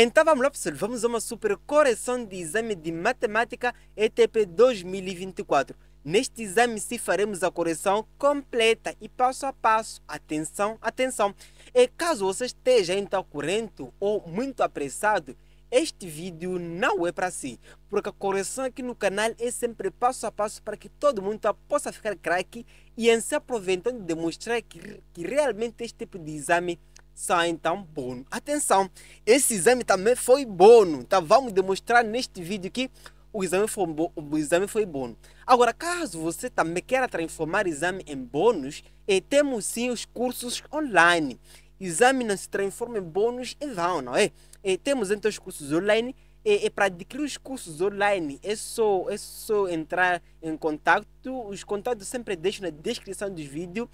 Então vamos lá pessoal, vamos a uma super correção de exame de matemática ETP 2024. Neste exame se faremos a correção completa e passo a passo. Atenção, atenção. E caso você esteja então corrente ou muito apressado, este vídeo não é para si, porque a correção aqui no canal é sempre passo a passo para que todo mundo possa ficar craque e em se aproveitando de demonstrar que, que realmente este tipo de exame saem tão tá bônus. Atenção, esse exame também foi bônus. Então vamos demonstrar neste vídeo que o exame foi, o exame foi bônus. Agora, caso você também queira transformar exame em bônus, eh, temos sim os cursos online. Exame não se transforma em bônus e vão, não é? E eh, temos então os cursos online. E, eh, e para adquirir os cursos online é só, é só entrar em contato. Os contatos sempre deixo na descrição do vídeo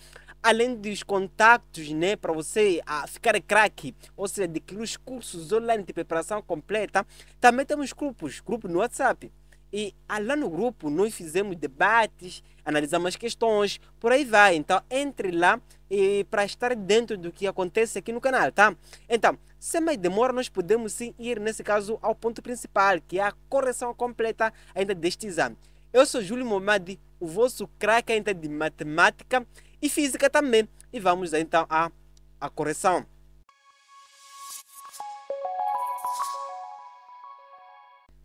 além dos contactos, né, para você ah, ficar craque, ou seja, adquirir os cursos online de preparação completa, também temos grupos, grupo no WhatsApp. E ah, lá no grupo nós fizemos debates, analisamos questões, por aí vai. Então entre lá e para estar dentro do que acontece aqui no canal, tá? Então, sem mais demora, nós podemos sim ir nesse caso ao ponto principal, que é a correção completa ainda deste exame. Eu sou Júlio Momadi, o vosso craque ainda de matemática e física também. E vamos então à, à correção.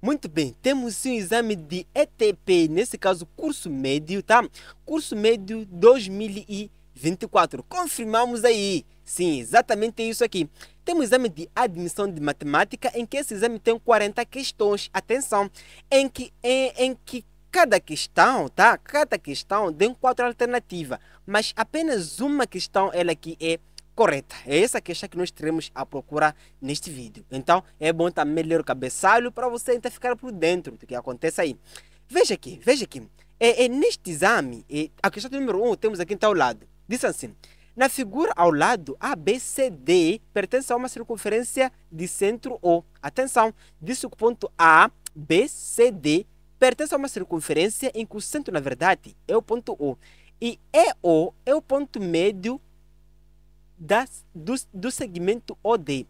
Muito bem, temos um exame de ETP, nesse caso curso médio, tá? Curso médio 2024. Confirmamos aí. Sim, exatamente isso aqui. Temos um exame de admissão de matemática, em que esse exame tem 40 questões. Atenção, em que, em, em que cada questão, tá? Cada questão tem quatro alternativas mas apenas uma questão ela que é correta. É essa questão que nós teremos a procurar neste vídeo. Então é bom também ler o cabeçalho para você então ficar por dentro do que acontece aí. Veja aqui, veja aqui. É, é neste exame, é, a questão número 1 um, temos aqui então ao lado. Diz assim, na figura ao lado, ABCD pertence a uma circunferência de centro O. Atenção, que o ponto A, B, C, D pertence a uma circunferência em que o centro, na verdade, é o ponto O. E EO é, é o ponto médio das, do, do segmento OD.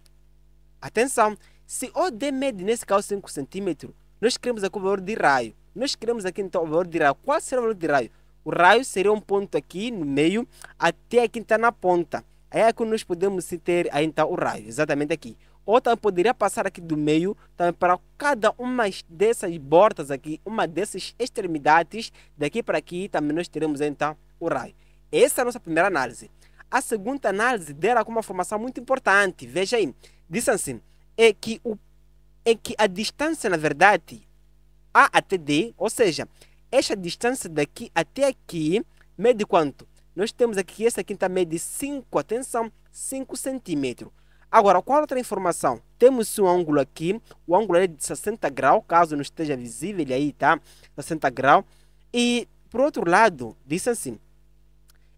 Atenção, se OD mede nesse caso 5 é cm, nós queremos aqui o valor de raio. Nós queremos aqui então o valor de raio. Qual será o valor de raio? O raio seria um ponto aqui no meio até aqui está na ponta. Aí é que nós podemos ter aí, então o raio, exatamente aqui ou também poderia passar aqui do meio também para cada uma dessas bordas aqui, uma dessas extremidades, daqui para aqui também nós teremos então o raio. Essa é a nossa primeira análise. A segunda análise dela com uma formação muito importante, veja aí, disse assim, é que, o, é que a distância na verdade A até D, ou seja, esta distância daqui até aqui mede quanto? Nós temos aqui, essa aqui também de 5, atenção, 5 centímetros. Agora, qual outra informação? Temos um ângulo aqui, o ângulo é de 60 graus, caso não esteja visível aí, tá? 60 graus. E, por outro lado, diz assim,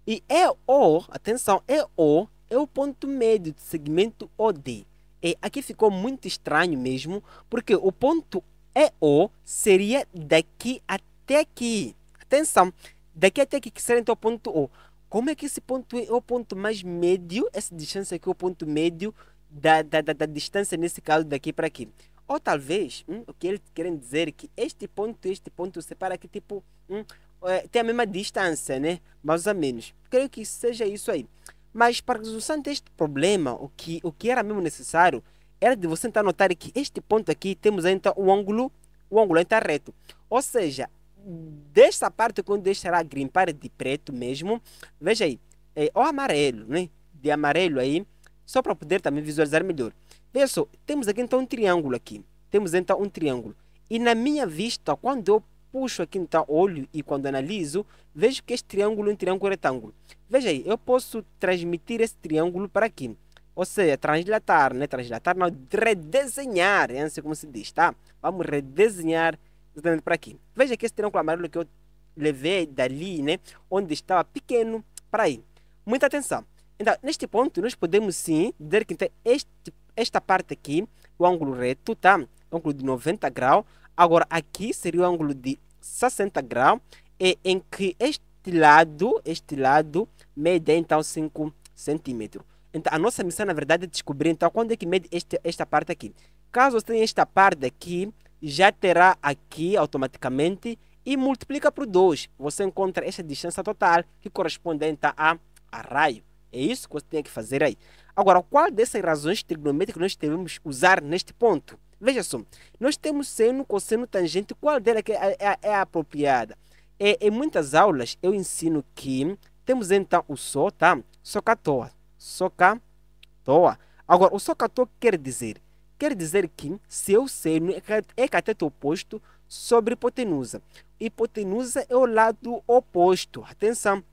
e EO, é atenção, EO é, é o ponto médio do segmento OD. E aqui ficou muito estranho mesmo, porque o ponto EO seria daqui até aqui. Atenção, daqui até aqui, que seria então o ponto O. Como é que esse ponto é o ponto mais médio, essa distância aqui é o ponto médio da, da, da, da distância, nesse caso, daqui para aqui? Ou talvez, hum, o que eles tá querem dizer é que este ponto e este ponto separa que tipo, hum, é, tem a mesma distância, né? Mais ou menos. Creio que seja isso aí. Mas para a resolução deste problema, o que, o que era mesmo necessário era de você notar que este ponto aqui temos então o ângulo, o ângulo está reto. Ou seja, desta parte, quando deixará grimpar de preto mesmo, veja aí, é, ou amarelo, né? De amarelo aí, só para poder também visualizar melhor. Veja só, temos aqui então um triângulo aqui. Temos então um triângulo. E na minha vista, quando eu puxo aqui então olho e quando analiso, vejo que este triângulo é um triângulo retângulo. Veja aí, eu posso transmitir esse triângulo para aqui. Ou seja, translatar, né? Translatar não, redesenhar, é assim como se diz, tá? Vamos redesenhar exatamente para aqui. Veja que esse triângulo amarelo que eu levei dali, né, onde estava pequeno, para aí. Muita atenção. Então, neste ponto, nós podemos sim dizer que então, este, esta parte aqui, o ângulo reto, tá? O é ângulo de 90 graus. Agora, aqui seria o ângulo de 60 graus, e em que este lado, este lado, mede então 5 centímetros. Então, a nossa missão, na verdade, é descobrir então quando é que mede este, esta parte aqui. Caso você tenha esta parte aqui, já terá aqui automaticamente e multiplica por 2. Você encontra esta distância total que corresponde então a, a raio. É isso que você tem que fazer aí. Agora, qual dessas razões trigonométricas nós devemos usar neste ponto? Veja só, nós temos seno, cosseno, tangente, qual delas é, é, é, é apropriada? É, em muitas aulas eu ensino que temos então o só tá? só Socatoa, toa. Agora, o só toa quer dizer Quer dizer que seu seno é, é cateto oposto sobre hipotenusa. Hipotenusa é o lado oposto. Atenção,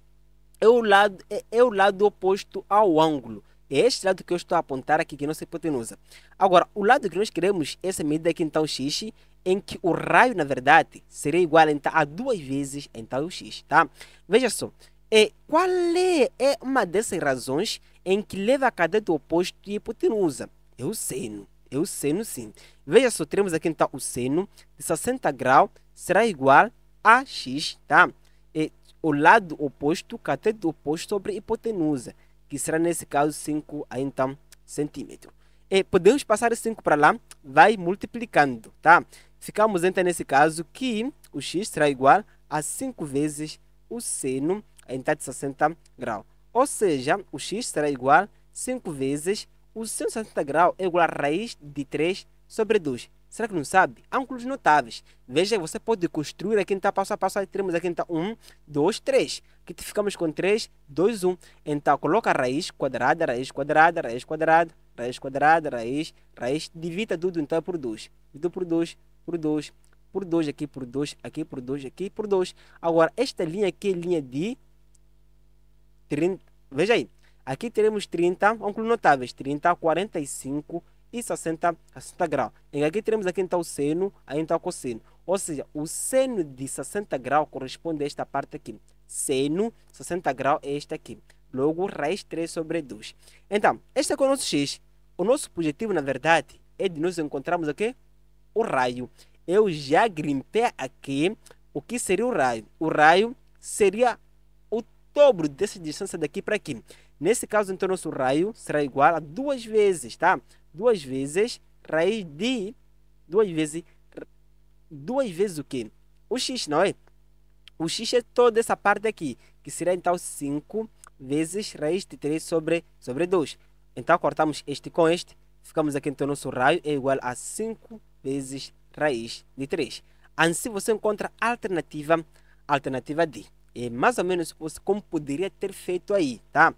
é o lado, é, é o lado oposto ao ângulo. É este lado que eu estou a apontar aqui, que é nossa hipotenusa. Agora, o lado que nós queremos, é essa medida aqui, então, x, em que o raio, na verdade, seria igual então, a duas vezes, então, x, tá? Veja só, é, qual é, é uma dessas razões em que leva a cadeia do oposto e hipotenusa? É o seno é o seno sim. Veja só, temos aqui então o seno de 60 graus será igual a x, tá? É o lado oposto, cateto oposto sobre hipotenusa, que será nesse caso 5 a então centímetro. E podemos passar 5 para lá, vai multiplicando, tá? Ficamos então nesse caso que o x será igual a 5 vezes o seno então de 60 graus. Ou seja, o x será igual a 5 vezes o 160 grau é igual a raiz de 3 sobre 2. Será que não sabe? Ângulos notáveis. Veja você pode construir aqui, então, passo a passo. Aí temos a quinta 1, 2, 3. Aqui então, ficamos com 3, 2, 1. Então, coloca a raiz quadrada, raiz quadrada, raiz quadrada, raiz quadrada, raiz, raiz. Divida tudo, então, por 2. Divida por 2, por 2, por 2, aqui por 2, aqui por 2, aqui por 2. Agora, esta linha aqui é linha de 30. Veja aí. Aqui teremos 30 ângulos notáveis, 30, 45 e 60, 60 graus. E aqui teremos aqui então o seno, aí então o cosseno. Ou seja, o seno de 60 graus corresponde a esta parte aqui. Seno 60 graus é este aqui. Logo, raiz 3 sobre 2. Então, este é o nosso x. O nosso objetivo, na verdade, é de nos encontrarmos aqui o raio. Eu já grimpei aqui o que seria o raio. O raio seria o dobro dessa distância daqui para aqui. Nesse caso, então, nosso raio será igual a duas vezes, tá? Duas vezes raiz de... Duas vezes... Duas vezes o quê? O x, não é? O x é toda essa parte aqui, que será, então, 5 vezes raiz de 3 sobre, sobre 2. Então, cortamos este com este. Ficamos aqui, então, nosso raio é igual a 5 vezes raiz de 3. Assim, você encontra a alternativa, alternativa D. É mais ou menos como poderia ter feito aí, tá?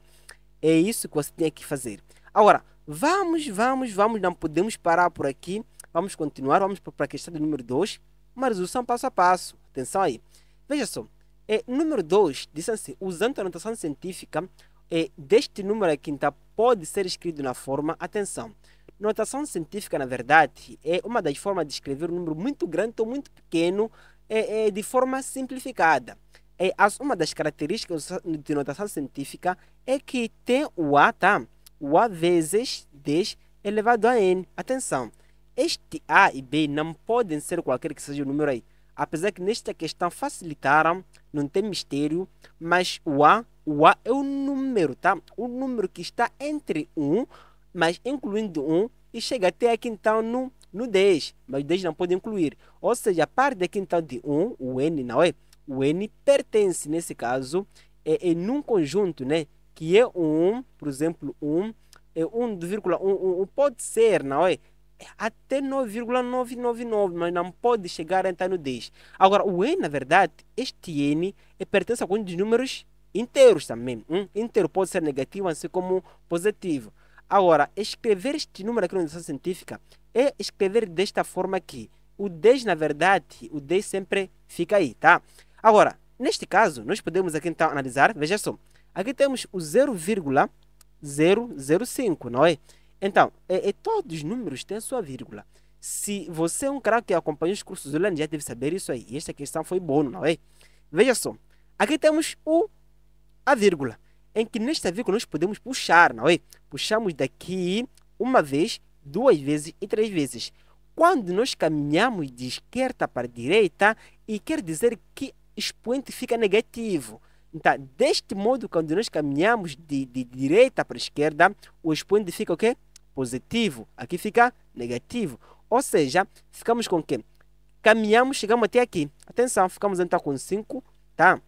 É isso que você tem que fazer. Agora, vamos, vamos, vamos, não podemos parar por aqui. Vamos continuar, vamos para a questão do número 2, uma resolução passo a passo. Atenção aí. Veja só, é, número 2, assim, usando a anotação científica, é, deste número aqui então, pode ser escrito na forma, atenção, notação científica, na verdade, é uma das formas de escrever um número muito grande ou muito pequeno é, é de forma simplificada é, uma das características de notação científica é que tem o A, tá? O A vezes 10 elevado a N. Atenção, este A e B não podem ser qualquer que seja o número aí. Apesar que nesta questão facilitaram, não tem mistério, mas o A, o A é o número, tá? O número que está entre 1, mas incluindo 1, e chega até aqui então no, no 10, mas 10 não pode incluir. Ou seja, a parte aqui então de 1, o N não é? o N pertence, nesse caso, é, é num conjunto, né? Que é um, por exemplo, um, é 1,1, um, pode ser, não é? é até 9,999, mas não pode chegar até no 10. Agora, o N, na verdade, este N é, pertence a alguns dos números inteiros também. Um inteiro pode ser negativo, assim como positivo. Agora, escrever este número aqui na notação científica é escrever desta forma aqui. O 10, na verdade, o 10 sempre fica aí, tá? Agora, neste caso, nós podemos aqui então analisar, veja só, aqui temos o 0,005, não é? Então, é, é, todos os números têm sua vírgula. Se você é um cara que acompanha os cursos do Learn, já deve saber isso aí. E esta questão foi boa, não é? Veja só, aqui temos o, a vírgula, em que nesta vírgula nós podemos puxar, não é? Puxamos daqui uma vez, duas vezes e três vezes quando nós caminhamos de esquerda para direita, e quer dizer que expoente fica negativo. Então, deste modo, quando nós caminhamos de, de direita para esquerda, o expoente fica o quê? Positivo. Aqui fica negativo. Ou seja, ficamos com o quê? Caminhamos, chegamos até aqui. Atenção, ficamos então com 5, tá?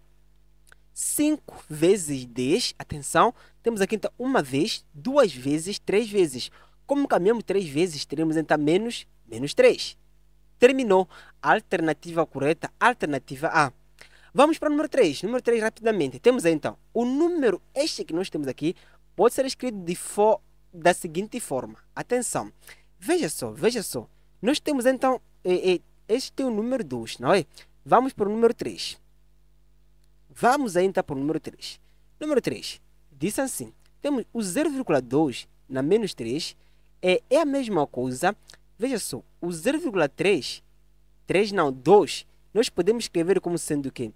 5 vezes 10, atenção, temos aqui então uma vez, duas vezes, três vezes. Como caminhamos três vezes, teremos então menos, menos 3. Terminou. Alternativa correta, alternativa A. Vamos para o número 3. Número 3, rapidamente. Temos aí, então, o número este que nós temos aqui pode ser escrito de fo da seguinte forma. Atenção. Veja só, veja só. Nós temos, então, este é o número 2, não é? Vamos para o número 3. Vamos aí, então, para o número 3. Número 3. Diz assim. Temos o 0,2 na menos 3. É, é a mesma coisa. Veja só. O 0,3... 3 não, 2. Nós podemos escrever como sendo o quê?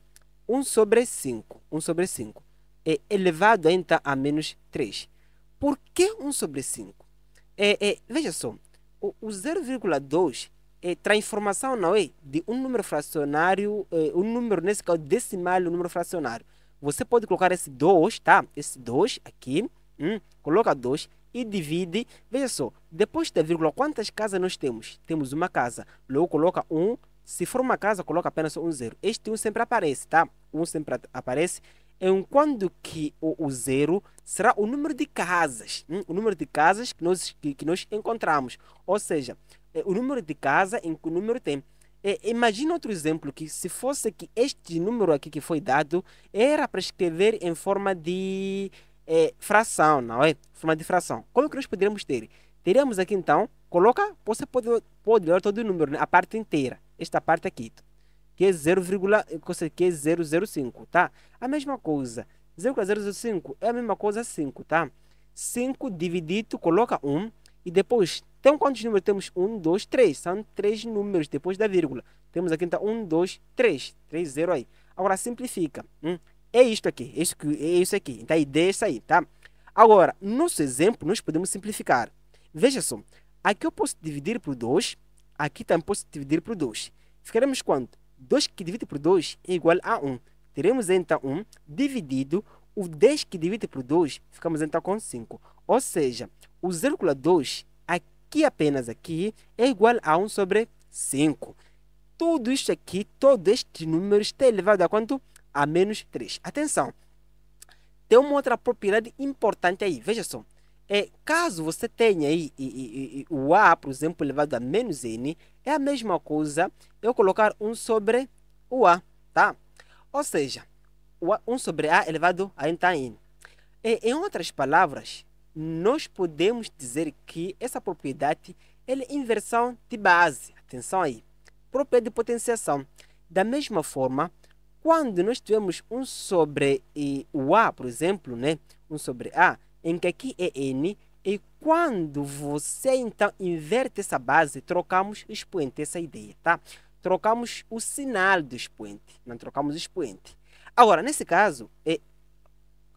1 sobre 5. 1 sobre 5 é elevado então a menos 3. Por que 1 sobre 5? É, é, veja só, o, o 0,2 é transformação, não é? De um número fracionário, é, um número, nesse caso, decimal, um número fracionário. Você pode colocar esse 2, tá? Esse 2 aqui, hum, coloca 2 e divide. Veja só, depois da vírgula, quantas casas nós temos? Temos uma casa. Logo, coloca 1, um, se for uma casa, coloca apenas um zero. Este um sempre aparece, tá? Um sempre aparece. Enquanto que o, o zero será o número de casas. Hein? Hum? O número de casas que nós, que, que nós encontramos. Ou seja, é o número de casa em que o número tem. É, imagina outro exemplo que se fosse que este número aqui que foi dado era para escrever em forma de é, fração, não é? Forma de fração. Como que nós poderíamos ter? Teríamos aqui então, coloca, você pode, pode ler todo o número, né? a parte inteira esta parte aqui, que é 0,005, tá? A mesma coisa, 0,005 é a mesma coisa 5, tá? 5 dividido, coloca 1 e depois, tem então quantos números temos? 1, 2, 3, são 3 números depois da vírgula. Temos aqui então 1, 2, 3, 3, 0 aí. Agora simplifica, hum? é isto aqui, é isso, é isso aqui, então a ideia é isso aí, tá? Agora, nosso exemplo, nós podemos simplificar. Veja só, aqui eu posso dividir por 2, Aqui também tá posso dividir por 2. Ficaremos quanto? 2 que divide por 2 é igual a 1. Teremos então 1 dividido o 10 que divide por 2, ficamos então com 5. Ou seja, o 0,2 aqui apenas aqui é igual a 1 sobre 5. Tudo isso aqui, todo este número está elevado a quanto? A menos 3. Atenção! Tem uma outra propriedade importante aí. Veja só. É, caso você tenha aí e, e, e, o A, por exemplo, elevado a menos N, é a mesma coisa eu colocar 1 sobre o A, tá? Ou seja, 1 sobre A elevado a N, tá, N. E, é, em outras palavras, nós podemos dizer que essa propriedade é inversão de base. Atenção aí. Propriedade de potenciação. Da mesma forma, quando nós tivermos 1 sobre o A, por exemplo, né? 1 sobre A, em que aqui é n, e quando você então inverte essa base, trocamos o expoente, essa ideia, tá? Trocamos o sinal do expoente, não trocamos o expoente. Agora, nesse caso, é,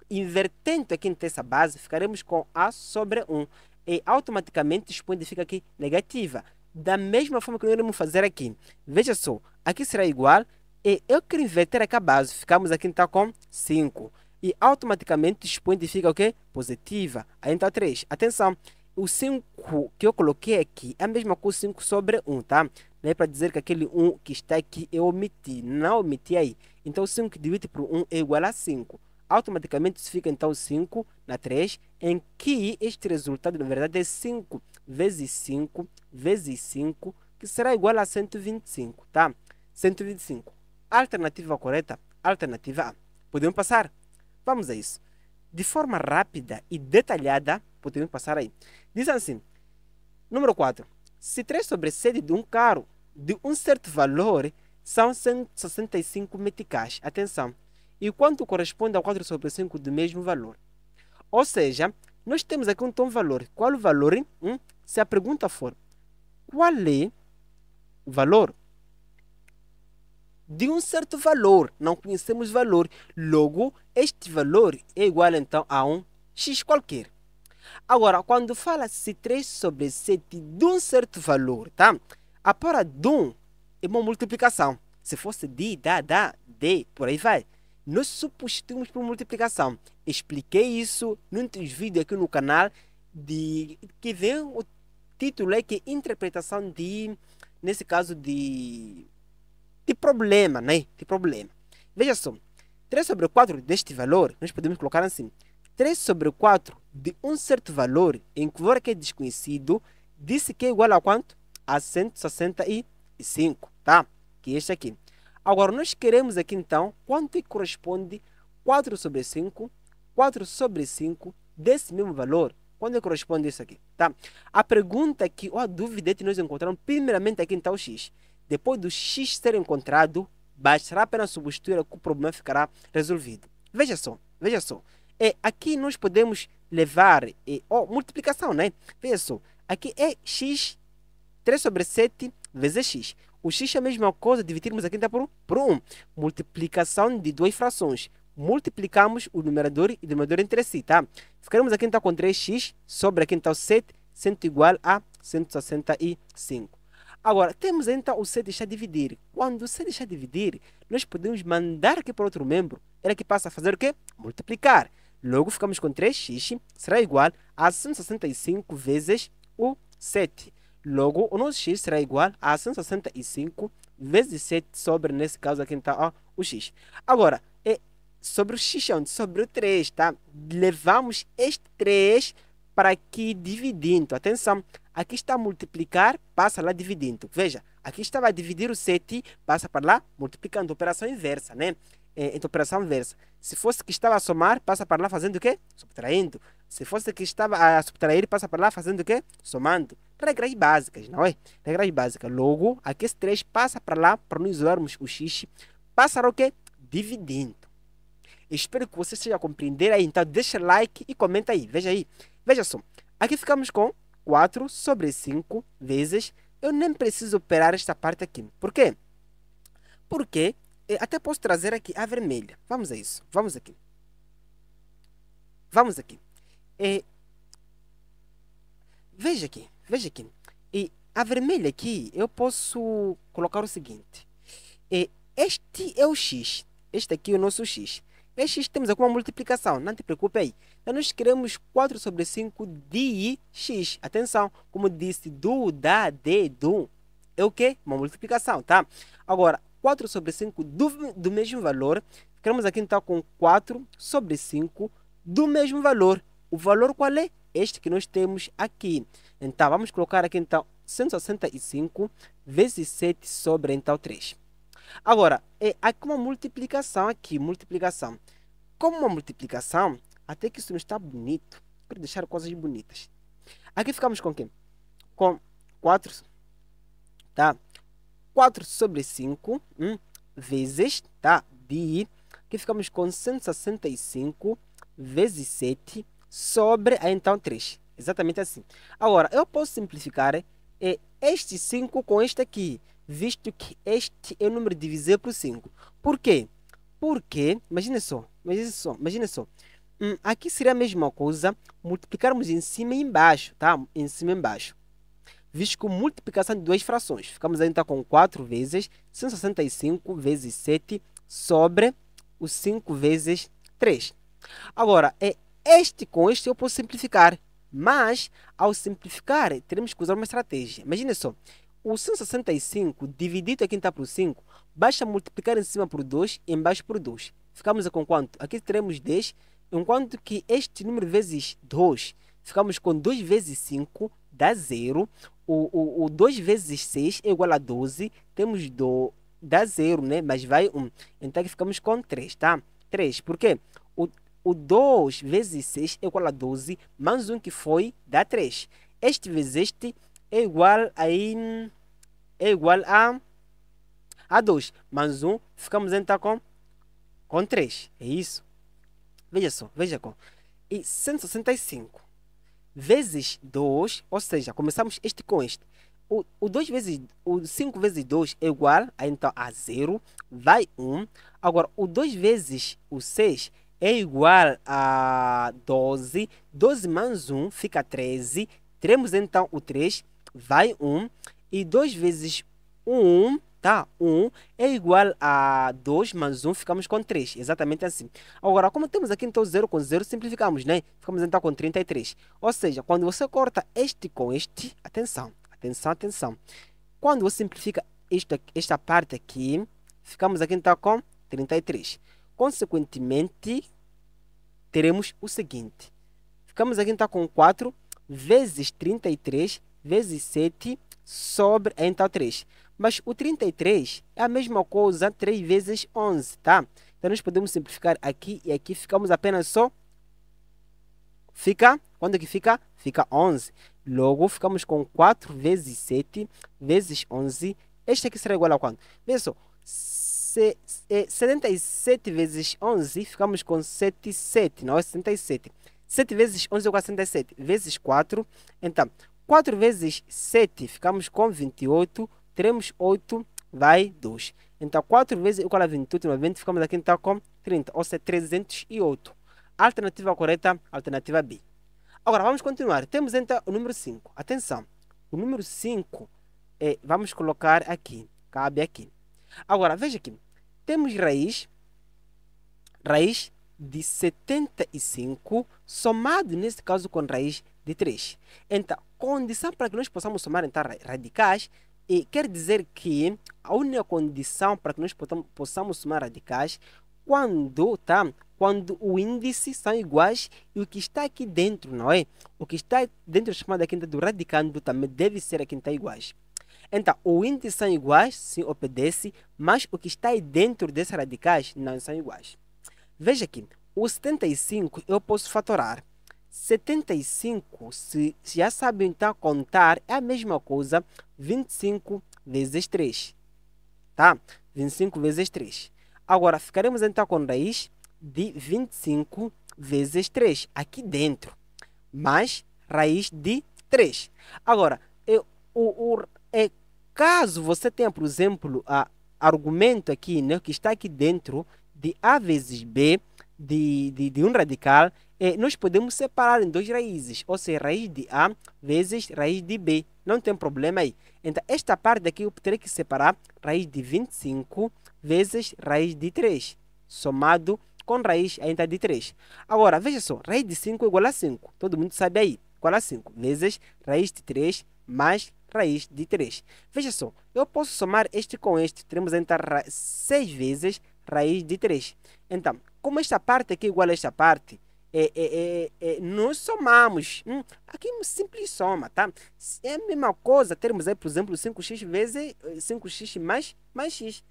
invertendo aqui essa base, ficaremos com A sobre 1. E automaticamente o expoente fica aqui negativa. Da mesma forma que nós vamos fazer aqui. Veja só, aqui será igual. E eu quero inverter aqui a base. Ficamos aqui então com 5 e automaticamente expõe de fica o quê? Positiva. Aí então 3. Atenção, o 5 que eu coloquei aqui é a mesma coisa 5 sobre 1, tá? Não é para dizer que aquele 1 que está aqui eu omiti, não omiti aí. Então 5 dividido por 1 é igual a 5. Automaticamente isso fica então 5 na 3, em que este resultado na verdade é 5 vezes 5 vezes 5, que será igual a 125, tá? 125. Alternativa correta, alternativa A. Podemos passar? Vamos a isso. De forma rápida e detalhada, podemos passar aí. Diz assim: número 4. Se três sobrecede de um carro de um certo valor são 165 meticais. Atenção! E quanto corresponde a 4 sobre 5 do mesmo valor? Ou seja, nós temos aqui um tom valor. Qual o valor? Hum? Se a pergunta for qual é o valor de um certo valor. Não conhecemos valor. Logo, este valor é igual então a um x qualquer. Agora, quando fala-se 3 sobre 7 de um certo valor, tá? A para de um é uma multiplicação. Se fosse de, da, da, de, por aí vai. Nós substituímos por multiplicação. Expliquei isso num dos vídeos aqui no canal de que vem o título é que é interpretação de, nesse caso, de de problema, né? De problema. Veja só, 3 sobre 4 deste valor, nós podemos colocar assim, 3 sobre 4 de um certo valor, em que o valor que é desconhecido, disse que é igual a quanto? A 165, tá? Que é este aqui. Agora, nós queremos aqui, então, quanto é que corresponde 4 sobre 5, 4 sobre 5 desse mesmo valor. Quando é corresponde isso aqui, tá? A pergunta que, ou a dúvida que nós encontramos, primeiramente aqui, então, é o x. Depois do X ser encontrado, bastará apenas substituir que o problema ficará resolvido. Veja só, veja só. É, aqui nós podemos levar, é, oh, multiplicação, né? Veja só, aqui é x, 3 sobre 7 vezes x. O x é a mesma coisa, dividirmos aqui então, por, por 1. Multiplicação de duas frações. Multiplicamos o numerador e o denominador entre si, tá? Ficaremos aqui então com 3x sobre aqui então 7, sendo igual a 165. Agora, temos então o C deixar dividir. Quando o C deixar dividir, nós podemos mandar aqui para outro membro. Ele que passa a fazer o quê? Multiplicar. Logo, ficamos com 3x, será igual a 165 vezes o 7. Logo, o nosso x será igual a 165 vezes 7 sobre, nesse caso aqui, então, ó, o x. Agora, é sobre o x, é onde? Sobre o 3, tá? Levamos este 3 para aqui dividindo. Atenção, Aqui está multiplicar, passa lá dividindo. Veja, aqui estava dividir o 7, passa para lá multiplicando. Operação inversa, né? É, então, operação inversa. Se fosse que estava a somar, passa para lá fazendo o quê? Subtraindo. Se fosse que estava a subtrair, passa para lá fazendo o quê? Somando. Regras básicas, não é? Regras básicas. Logo, aqui esse 3 passa para lá para nós usarmos o x. passa o quê? Dividindo. Espero que vocês a compreender aí. Então, deixa like e comenta aí. Veja aí. Veja só. Aqui ficamos com 4 sobre 5 vezes, eu nem preciso operar esta parte aqui. Por quê? Porque eh, até posso trazer aqui a vermelha. Vamos a isso. Vamos aqui. Vamos aqui. É, veja aqui. Veja aqui. E a vermelha aqui, eu posso colocar o seguinte. É, este é o x. Este aqui é o nosso x. Este x, temos aqui uma multiplicação. Não te preocupe aí nós queremos 4 sobre 5 de x. Atenção, como disse, do, da, de, do. É o que? Uma multiplicação, tá? Agora, 4 sobre 5 do, do mesmo valor. ficamos aqui então com 4 sobre 5 do mesmo valor. O valor qual é? Este que nós temos aqui. Então, vamos colocar aqui então 165 vezes 7 sobre então 3. Agora, é aqui uma multiplicação aqui, multiplicação. Como uma multiplicação, até que isso não está bonito. Quero deixar coisas bonitas. Aqui ficamos com quem? Com 4, tá? 4 sobre 5 hum, vezes, tá? Bi. Aqui ficamos com 165 vezes 7 sobre, então, 3. Exatamente assim. Agora, eu posso simplificar é, é este 5 com este aqui, visto que este é o número divisível por 5. Por quê? Porque, imagina só, imagina só, imagina só. Hum, aqui seria a mesma coisa, multiplicarmos em cima e embaixo, tá? Em cima e embaixo. Visto que multiplicação de duas frações, ficamos ainda então, com 4 vezes 165 vezes 7 sobre o 5 vezes 3. Agora, é este com este eu posso simplificar, mas ao simplificar, teremos que usar uma estratégia. Imagina só, o 165 dividido aqui em então, por 5, basta multiplicar em cima por 2 e embaixo por 2. Ficamos com quanto? Aqui teremos 10 Enquanto que este número vezes 2, ficamos com 2 vezes 5, dá 0. O, o, o 2 vezes 6 é igual a 12. Temos 2, dá 0, né? Mas vai 1. Então aqui ficamos com 3, tá? 3, por quê? O, o 2 vezes 6 é igual a 12, mais 1 um que foi, dá 3. Este vezes este é igual a, é igual a, a 2, mais 1, um, ficamos então com, com 3. É isso. Veja só, veja como. E 165 vezes 2, ou seja, começamos este com este. O, o 2 vezes, o 5 vezes 2 é, então é igual a, então, a 0, vai 1. Agora, o 2 vezes o 6 é igual a 12. 12 mais 1 fica 13. Teremos então o 3, vai 1. E 2 vezes 1 tá? 1 é igual a 2 mais 1, ficamos com 3, exatamente assim. Agora, como temos aqui então 0 com 0, simplificamos, né? Ficamos então com 33. Ou seja, quando você corta este com este, atenção, atenção, atenção. Quando você simplifica esta, esta parte aqui, ficamos aqui então com 33. Consequentemente, teremos o seguinte. Ficamos aqui então com 4 vezes 33 vezes 7 sobre então 3. Mas o 33 é a mesma coisa, 3 vezes 11, tá? Então, nós podemos simplificar aqui e aqui ficamos apenas só... Fica, quando é que fica? Fica 11. Logo, ficamos com 4 vezes 7 vezes 11. Este aqui será igual a quanto? Veja só, 77 é, vezes 11, ficamos com 77, não é 77. 7 vezes 11 é igual a 77, vezes 4. Então, 4 vezes 7, ficamos com 28 teremos 8 vai 2. Então, 4 vezes igual a 28, 90, ficamos aqui então com 30, ou seja, 308. Alternativa correta, alternativa B. Agora, vamos continuar. Temos então o número 5. Atenção, o número 5, é, vamos colocar aqui, cabe aqui. Agora, veja aqui, temos raiz, raiz de 75, somado, nesse caso, com raiz de 3. Então, condição para que nós possamos somar então, radicais e quer dizer que a única condição para que nós possamos somar radicais quando, tá? Quando o índice são iguais e o que está aqui dentro, não é? O que está dentro chamado aqui do radicando também deve ser a quinta iguais. Então, o índice são iguais, sim, obedece, mas o que está aí dentro desses radicais não são iguais. Veja aqui, o 75 eu posso fatorar. 75, se já sabem então contar, é a mesma coisa, 25 vezes 3. Tá? 25 vezes 3. Agora, ficaremos então com raiz de 25 vezes 3, aqui dentro. Mais raiz de 3. Agora, eu, o, o, é, caso você tenha, por exemplo, a, argumento aqui, né, que está aqui dentro de A vezes B, de, de, de um radical, eh, nós podemos separar em duas raízes, ou seja, raiz de A vezes raiz de B. Não tem problema aí. Então, esta parte aqui eu terei que separar raiz de 25 vezes raiz de 3, somado com raiz ainda de 3. Agora, veja só, raiz de 5 é igual a 5. Todo mundo sabe aí, igual a 5 vezes raiz de 3 mais raiz de 3. Veja só, eu posso somar este com este, teremos então 6 vezes raiz de 3. Então, como esta parte aqui é igual a esta parte, é, é, é, é, nós somamos. Hum, aqui simples soma, tá? É a mesma coisa termos aí, por exemplo, 5x vezes 5x eh, mais, mais x.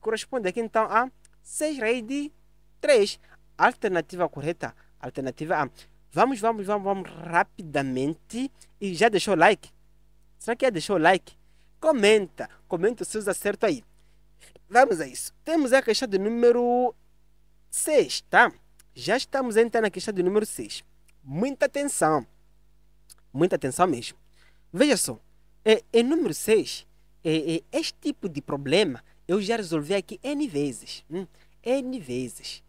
Corresponde aqui então a 6 raiz de 3. Alternativa correta. Alternativa A. Vamos, vamos, vamos, vamos rapidamente. E já deixou o like? Será que já deixou o like? Comenta, comenta os seus acertos aí. Vamos a isso. Temos a questão de número 6, tá? Já estamos entrando na questão de número 6. Muita atenção. Muita atenção mesmo. Veja só. É, em número 6, é, é, este tipo de problema eu já resolvi aqui N vezes. Hum, N vezes.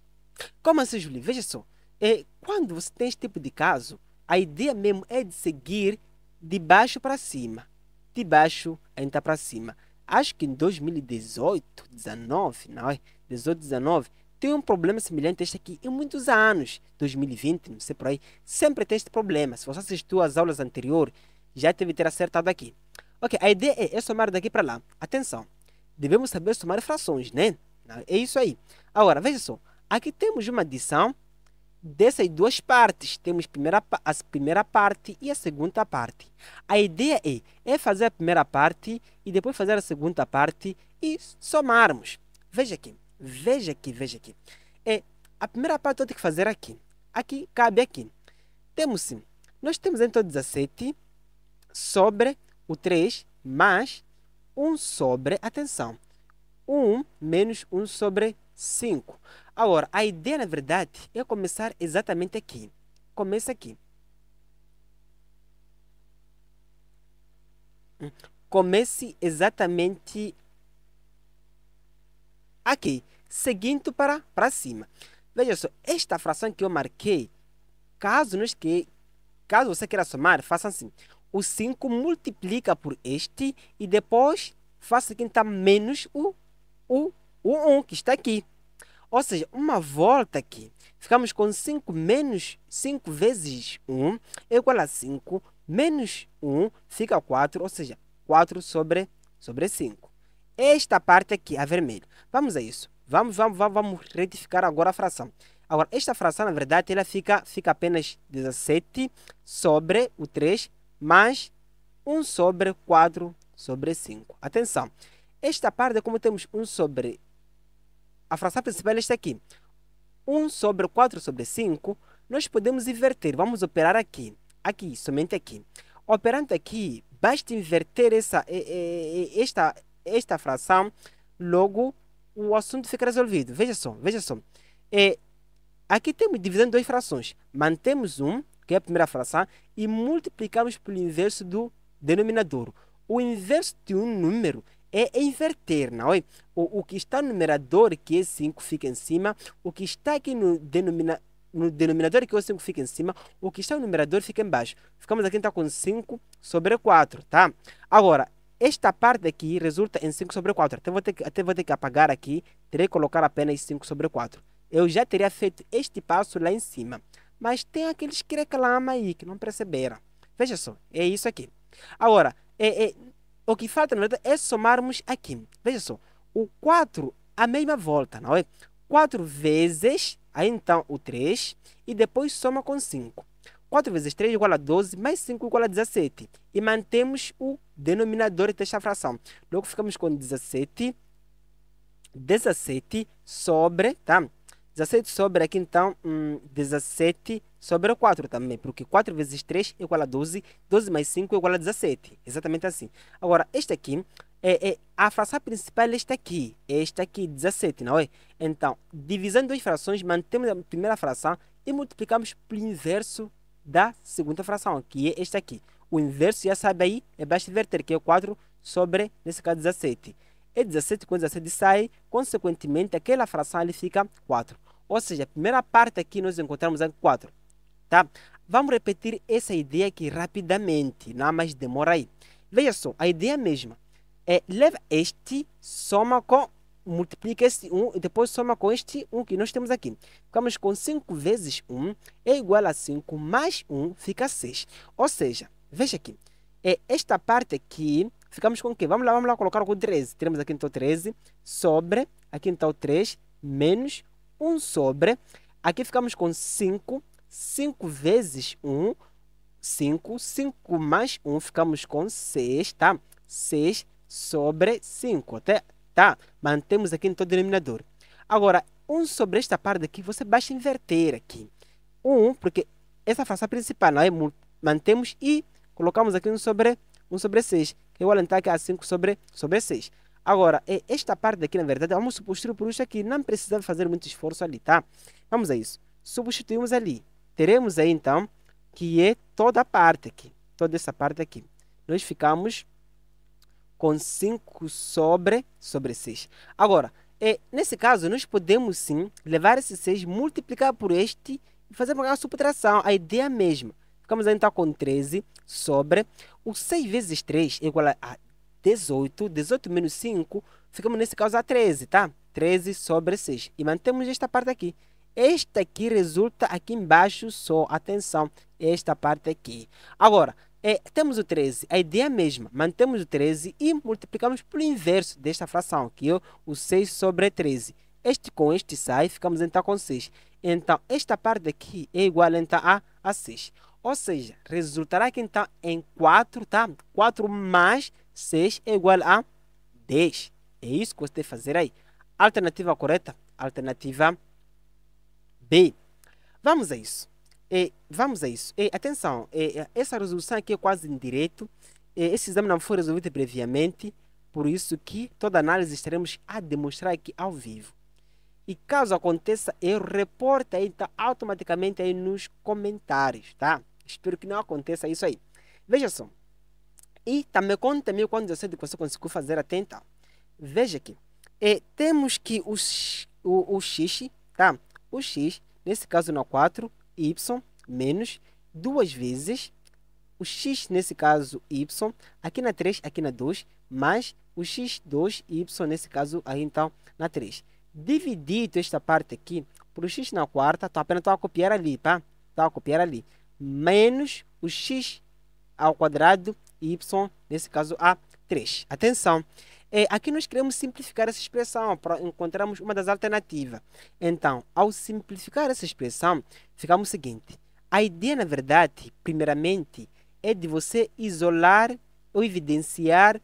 Como assim, Julie? Veja só. É, quando você tem esse tipo de caso, a ideia mesmo é de seguir de baixo para cima. De baixo ainda para cima. Acho que em 2018, 19, não é? 18, 19, tem um problema semelhante a este aqui em muitos anos, 2020, não sei por aí, sempre tem este problema. Se você assistiu às aulas anteriores, já deve ter acertado aqui. Ok, a ideia é, é somar daqui para lá. Atenção, devemos saber somar frações, né? É isso aí. Agora, veja só, aqui temos uma adição dessas duas partes. Temos primeira, a primeira parte e a segunda parte. A ideia é, é fazer a primeira parte e depois fazer a segunda parte e somarmos. Veja aqui. Veja aqui, veja aqui. É, a primeira parte eu tenho que fazer aqui. Aqui, cabe aqui. Temos sim. Nós temos então 17 sobre o 3 mais 1 sobre, atenção, 1 menos 1 sobre 5. Agora, a ideia, na verdade, é começar exatamente aqui. Começa aqui. Hum. Comece exatamente aqui, seguindo para, para cima. Veja só, esta fração que eu marquei, caso, não esque... caso você queira somar, faça assim. O 5 multiplica por este e depois faça aqui então, menos o, o, o 1 um, que está aqui. Ou seja, uma volta aqui. Ficamos com 5 menos 5 vezes 1 um, é igual a 5 menos 1 um, fica 4, ou seja, 4 sobre, sobre 5. Esta parte aqui, a vermelho. Vamos a isso. Vamos, vamos, vamos, vamos retificar agora a fração. Agora, esta fração, na verdade, ela fica, fica apenas 17 sobre o 3 mais 1 sobre 4 sobre 5. Atenção, esta parte, como temos 1 sobre... A fração principal é esta aqui. 1 sobre 4 sobre 5, nós podemos inverter. Vamos operar aqui. Aqui, somente aqui. Operando aqui, basta inverter essa, esta, esta fração, logo o assunto fica resolvido. Veja só, veja só. É, aqui temos dividendo duas frações. Mantemos um, que é a primeira fração, e multiplicamos pelo inverso do denominador. O inverso de um número é inverter, não é? O, o que está no numerador, que é 5, fica em cima. O que está aqui no, denomina, no denominador, que é o 5, fica em cima. O que está no numerador fica em baixo. Ficamos aqui então com 5 sobre 4, tá? Agora, esta parte aqui resulta em 5 sobre 4. Até vou, ter que, até vou ter que apagar aqui. Terei que colocar apenas 5 sobre 4. Eu já teria feito este passo lá em cima. Mas tem aqueles que reclamam aí, que não perceberam. Veja só, é isso aqui. Agora, é, é, o que falta na verdade é somarmos aqui. Veja só, o 4, a mesma volta, não é? 4 vezes, aí então o 3, e depois soma com 5. 4 vezes 3 igual a 12, mais 5 igual a 17. E mantemos o denominadores desta fração. Logo ficamos com 17, 17 sobre, tá? 17 sobre aqui, então, hum, 17 sobre 4 também, porque 4 vezes 3 é igual a 12, 12 mais 5 é igual a 17, exatamente assim. Agora, este aqui, é, é, a fração principal é esta aqui, é esta aqui, 17, não é? Então, divisando duas frações, mantemos a primeira fração e multiplicamos pelo inverso da segunda fração, que é esta aqui o inverso já sabe aí, é basta inverter, que é 4 sobre, nesse caso, 17. E 17, com 17 sai, consequentemente, aquela fração ali fica 4. Ou seja, a primeira parte aqui nós encontramos 4. Tá? Vamos repetir essa ideia aqui rapidamente, não mais demora aí. Veja só, a ideia é mesma é leva este, soma com, multiplica este 1 e depois soma com este 1 que nós temos aqui. Ficamos com 5 vezes 1 é igual a 5 mais 1 fica 6. Ou seja, Veja aqui. É esta parte aqui, ficamos com o quê? Vamos lá, vamos lá colocar com 13. Teremos aqui então 13 sobre, aqui então 3, menos 1 sobre. Aqui ficamos com 5, 5 vezes 1, 5, 5 mais 1, ficamos com 6, tá? 6 sobre 5, Até, tá? Mantemos aqui então o denominador. Agora, 1 sobre esta parte aqui, você basta inverter aqui. 1, porque essa fração principal, não é? Mantemos e colocamos aqui um sobre, um sobre 6, que é o aqui a 5 sobre, sobre seis Agora, é esta parte daqui, na verdade, vamos substituir por isso aqui, não precisamos fazer muito esforço ali, tá? Vamos a isso. Substituímos ali. Teremos aí, então, que é toda a parte aqui, toda essa parte aqui. Nós ficamos com 5 sobre, sobre seis Agora, é, nesse caso, nós podemos sim levar esse 6, multiplicar por este e fazer uma subtração. A ideia mesma. Ficamos então com 13 sobre o 6 vezes 3 é igual a 18. 18 menos 5, ficamos nesse caso a 13, tá? 13 sobre 6. E mantemos esta parte aqui. Esta aqui resulta aqui embaixo só. Atenção, esta parte aqui. Agora, é, temos o 13, a ideia é a mesma. Mantemos o 13 e multiplicamos pelo inverso desta fração, que é o 6 sobre 13. Este com este sai, ficamos então com 6. Então, esta parte aqui é igual então a, a 6. Ou seja, resultará que então tá em 4, tá? 4 mais 6 é igual a 10. É isso que você que fazer aí. Alternativa correta, alternativa B. Vamos a isso. E, vamos a isso. E, atenção, e, essa resolução aqui é quase indireto. E, esse exame não foi resolvido previamente, por isso que toda análise estaremos a demonstrar aqui ao vivo. E caso aconteça eu reporta aí, tá, automaticamente aí nos comentários, tá? Espero que não aconteça isso aí. Veja só. E também conta-me quando você conseguiu fazer atenta. Veja aqui. É, temos que o, o, o x, tá? O x, nesse caso na 4, y menos duas vezes o x, nesse caso y, aqui na 3, aqui na 2, mais o x2, y, nesse caso aí então na 3. Dividido esta parte aqui por x na quarta, tô apenas estou a copiar ali, tá? Estou a copiar ali menos o x ao quadrado e y, nesse caso a3. Atenção, é, aqui nós queremos simplificar essa expressão para encontrarmos uma das alternativas. Então, ao simplificar essa expressão, ficamos o seguinte. A ideia, na verdade, primeiramente, é de você isolar ou evidenciar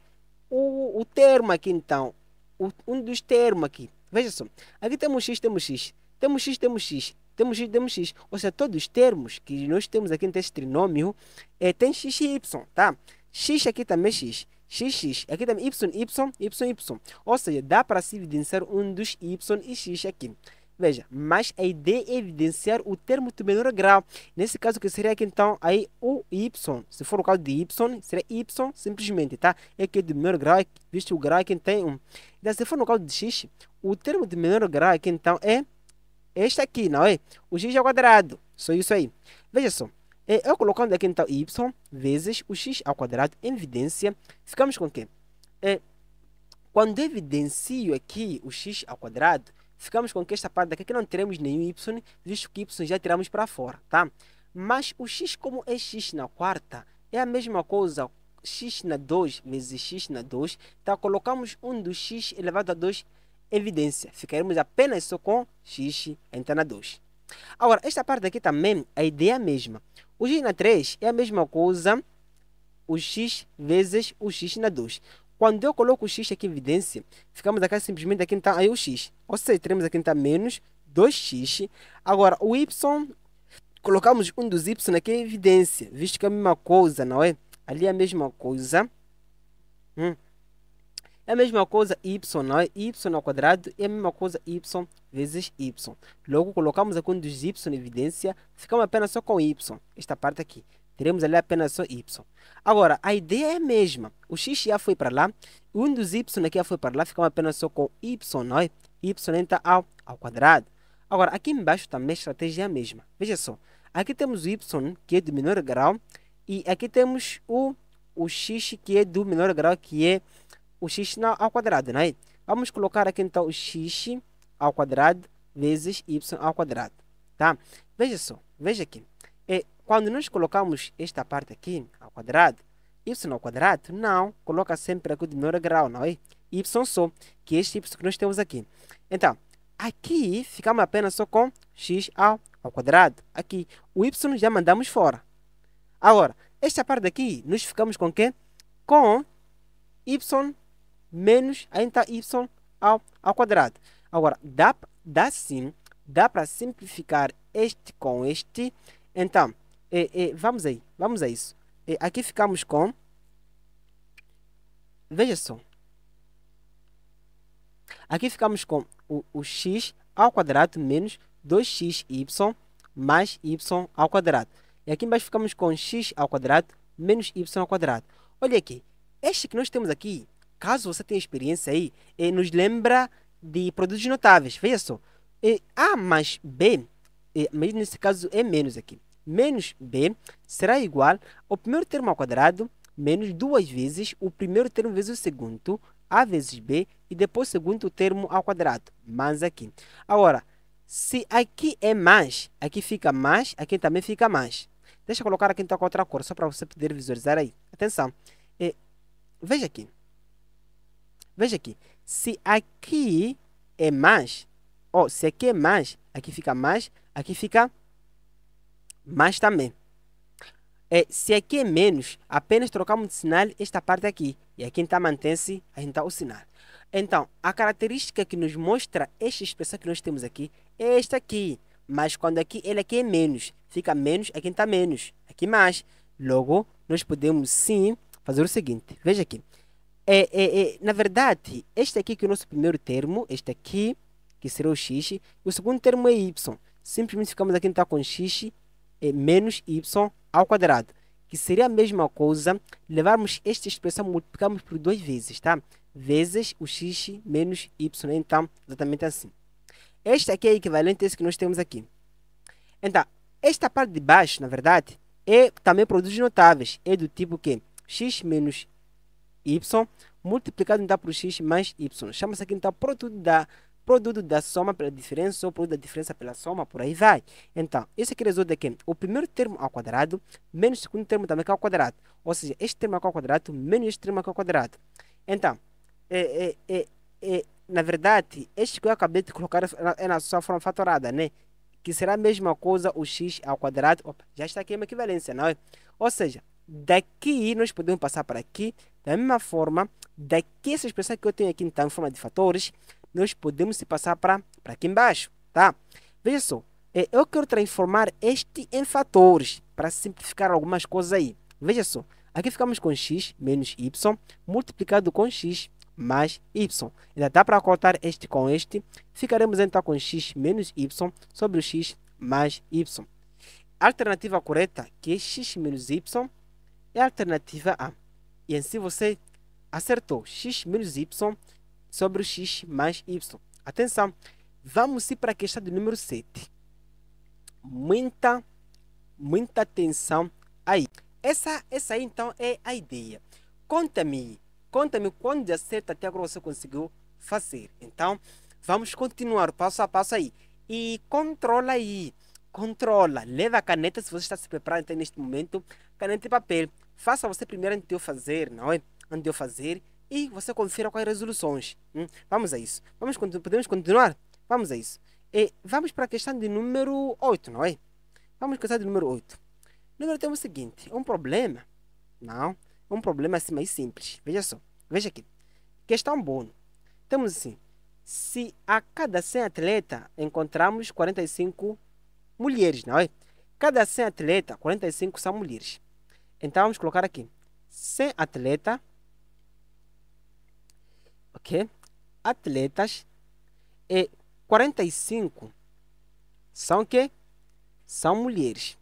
o, o termo aqui, então. O, um dos termos aqui. Veja só. Aqui temos x, temos x. Temos x, temos x temos x, temos x. Ou seja, todos os termos que nós temos aqui no teste trinômio é, tem x e y, tá? x aqui também é x, x, x, aqui também é y, y, y, y. Ou seja, dá para se evidenciar um dos y e x aqui. Veja, mas a ideia é evidenciar o termo de menor grau. Nesse caso, que seria aqui, então, aí o y. Se for o caso de y, seria y simplesmente, tá? É que de menor grau, é visto o grau é quem tem Um. Então, se for no caso de x, o termo de menor grau aqui, então, é este aqui, não é? O x ao quadrado, só isso aí. Veja só, é, eu colocando aqui então y vezes o x ao quadrado em evidência, ficamos com o quê? É, quando evidencio aqui o x ao quadrado, ficamos com que esta parte daqui é que não teremos nenhum y, visto que y já tiramos para fora, tá? Mas o x como é x na quarta, é a mesma coisa x na 2 vezes x na 2, então tá? colocamos 1 do x elevado a 2 evidência. Ficaremos apenas só com x entra na 2. Agora, esta parte aqui também, é a ideia é a mesma. O x na 3 é a mesma coisa, o x vezes o x na 2. Quando eu coloco o x aqui em evidência, ficamos aqui simplesmente aqui então aí o x. Ou seja, teremos aqui então menos 2x. Agora, o y, colocamos um dos y aqui em evidência, visto que é a mesma coisa, não é? Ali é a mesma coisa. Hum. É a mesma coisa y, não é? y ao quadrado é a mesma coisa y vezes y. Logo, colocamos aqui um dos y em evidência, ficamos apenas só com y, esta parte aqui. Teremos ali apenas só y. Agora, a ideia é a mesma. O x já foi para lá, um dos y aqui já foi para lá, ficamos apenas só com y, não é? y entra ao, ao quadrado. Agora, aqui embaixo também a estratégia é a mesma. Veja só, aqui temos o y, que é do menor grau, e aqui temos o, o x, que é do menor grau, que é o x ao quadrado, não é? Vamos colocar aqui então o x ao quadrado vezes y ao quadrado, tá? Veja só, veja aqui. É, quando nós colocamos esta parte aqui ao quadrado, y ao quadrado, não, coloca sempre aqui o de menor grau, não é? y só, que é este y que nós temos aqui. Então, aqui ficamos apenas só com x ao, ao quadrado. Aqui, o y já mandamos fora. Agora, esta parte aqui, nós ficamos com o quê? Com y menos a y ao, ao quadrado. Agora, dá, dá sim, dá para simplificar este com este. Então, é, é, vamos aí, vamos a isso. É, aqui ficamos com... Veja só. Aqui ficamos com o, o x ao quadrado menos 2xy mais y ao quadrado. E aqui embaixo ficamos com x ao quadrado menos y ao quadrado. Olha aqui, este que nós temos aqui caso você tenha experiência aí, eh, nos lembra de produtos notáveis. Veja só. A mais B, mas nesse caso é menos aqui. Menos B será igual ao primeiro termo ao quadrado menos duas vezes o primeiro termo vezes o segundo, A vezes B, e depois o segundo termo ao quadrado, mais aqui. Agora, se aqui é mais, aqui fica mais, aqui também fica mais. Deixa eu colocar aqui então com outra cor, só para você poder visualizar aí. Atenção. veja aqui. Veja aqui. Se aqui é mais, ou se aqui é mais, aqui fica mais, aqui fica mais também. É, se aqui é menos, apenas trocamos de sinal esta parte aqui. E aqui então mantém-se está o sinal. Então, a característica que nos mostra esta expressão que nós temos aqui é esta aqui. Mas quando aqui ele aqui é menos, fica menos, aqui está então menos, aqui mais. Logo, nós podemos sim fazer o seguinte. Veja aqui. É, é, é, na verdade, este aqui que é o nosso primeiro termo, este aqui, que seria o x, e o segundo termo é y. Simplesmente ficamos aqui então com x é, menos y ao quadrado, que seria a mesma coisa levarmos esta expressão, multiplicarmos por duas vezes, tá? Vezes o x menos y, né? então, exatamente assim. Este aqui é equivalente a esse que nós temos aqui. Então, esta parte de baixo, na verdade, é também produtos notáveis, é do tipo que x menos y multiplicado então por x mais y. Chama-se aqui então produto da produto da soma pela diferença ou produto da diferença pela soma, por aí vai. Então, isso aqui resulta que o primeiro termo ao quadrado menos o segundo termo também ao quadrado. Ou seja, este termo ao quadrado menos este termo ao quadrado. Então, é, eh, é, eh, é, eh, na verdade, este que eu acabei de colocar é, é, é na sua forma fatorada, né? Que será a mesma coisa o x ao quadrado. Opa, já está aqui uma equivalência, não é? Ou seja, daqui nós podemos passar para aqui. Da mesma forma, daqui essa expressão que eu tenho aqui então, em forma de fatores, nós podemos se passar para, para aqui embaixo, tá? Veja só, é, eu quero transformar este em fatores, para simplificar algumas coisas aí. Veja só, aqui ficamos com x menos y, multiplicado com x mais y. Ainda dá para cortar este com este, ficaremos então com x menos y sobre o x mais y. Alternativa correta, que é x menos y é a alternativa A. E assim você acertou x menos y sobre x mais y. Atenção, vamos ir para a questão do número 7. Muita, muita atenção aí. Essa, essa aí, então, é a ideia. Conta-me, conta-me quando acerta até agora você conseguiu fazer. Então, vamos continuar passo a passo aí. E controla aí, controla. Leva a caneta se você está se preparando então, neste momento, caneta e papel. Faça você primeiro antes de eu fazer, não é? Antes de eu fazer e você confira quais resoluções. Hum? Vamos a isso. Vamos, podemos continuar? Vamos a isso. E vamos para a questão de número 8, não é? Vamos começar de número 8. Número tem é o seguinte: é um problema. Não, é um problema assim mais simples. Veja só. Veja aqui. Questão bônus. Temos assim: se a cada 100 atleta encontramos 45 mulheres, não é? Cada 100 atleta, 45 são mulheres. Então vamos colocar aqui sem atleta, ok? Atletas e 45 são que são mulheres.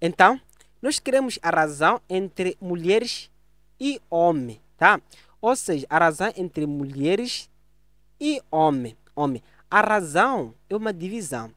Então nós queremos a razão entre mulheres e homem, tá? Ou seja, a razão entre mulheres e homem, homem. A razão é uma divisão.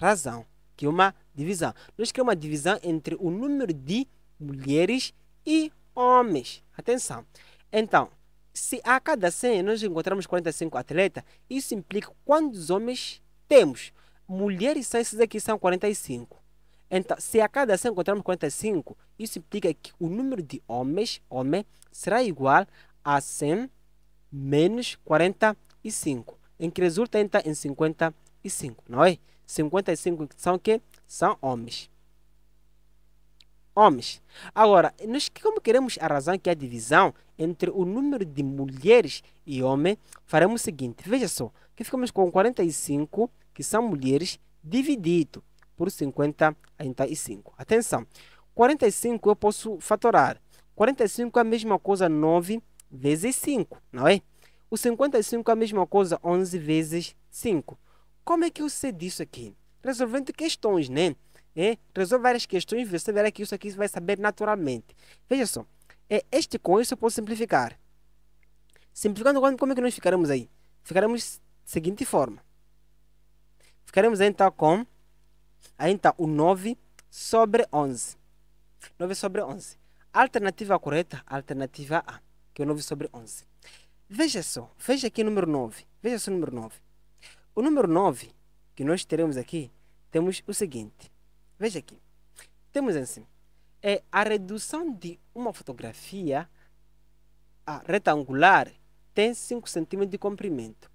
Razão que é uma divisão. Nós queremos uma divisão entre o número de mulheres e homens. Atenção. Então, se a cada 100 nós encontramos 45 atletas, isso implica quantos homens temos. Mulheres são esses aqui, são 45. Então, se a cada 100 encontramos 45, isso implica que o número de homens, homem, será igual a 100 menos 45, em que resulta então em 55, não é? 55 são que são homens. Homens. Agora, nós como queremos a razão que é a divisão entre o número de mulheres e homens, faremos o seguinte. Veja só, que ficamos com 45, que são mulheres, dividido por 55. Atenção, 45 eu posso fatorar. 45 é a mesma coisa 9 vezes 5, não é? O 55 é a mesma coisa 11 vezes 5. Como é que eu sei disso aqui? Resolvendo questões, né? É, resolve várias questões, você verá que isso aqui vai saber naturalmente. Veja só, é, este com isso eu posso simplificar. Simplificando, como é que nós ficaremos aí? Ficaremos da seguinte forma. Ficaremos aí, então com aí, então, o 9 sobre 11. 9 sobre 11. Alternativa correta, alternativa A, que é o 9 sobre 11. Veja só, veja aqui o número 9. Veja só o número 9. O número 9 que nós teremos aqui, temos o seguinte. Veja aqui. Temos assim. É a redução de uma fotografia retangular tem 5 cm de comprimento.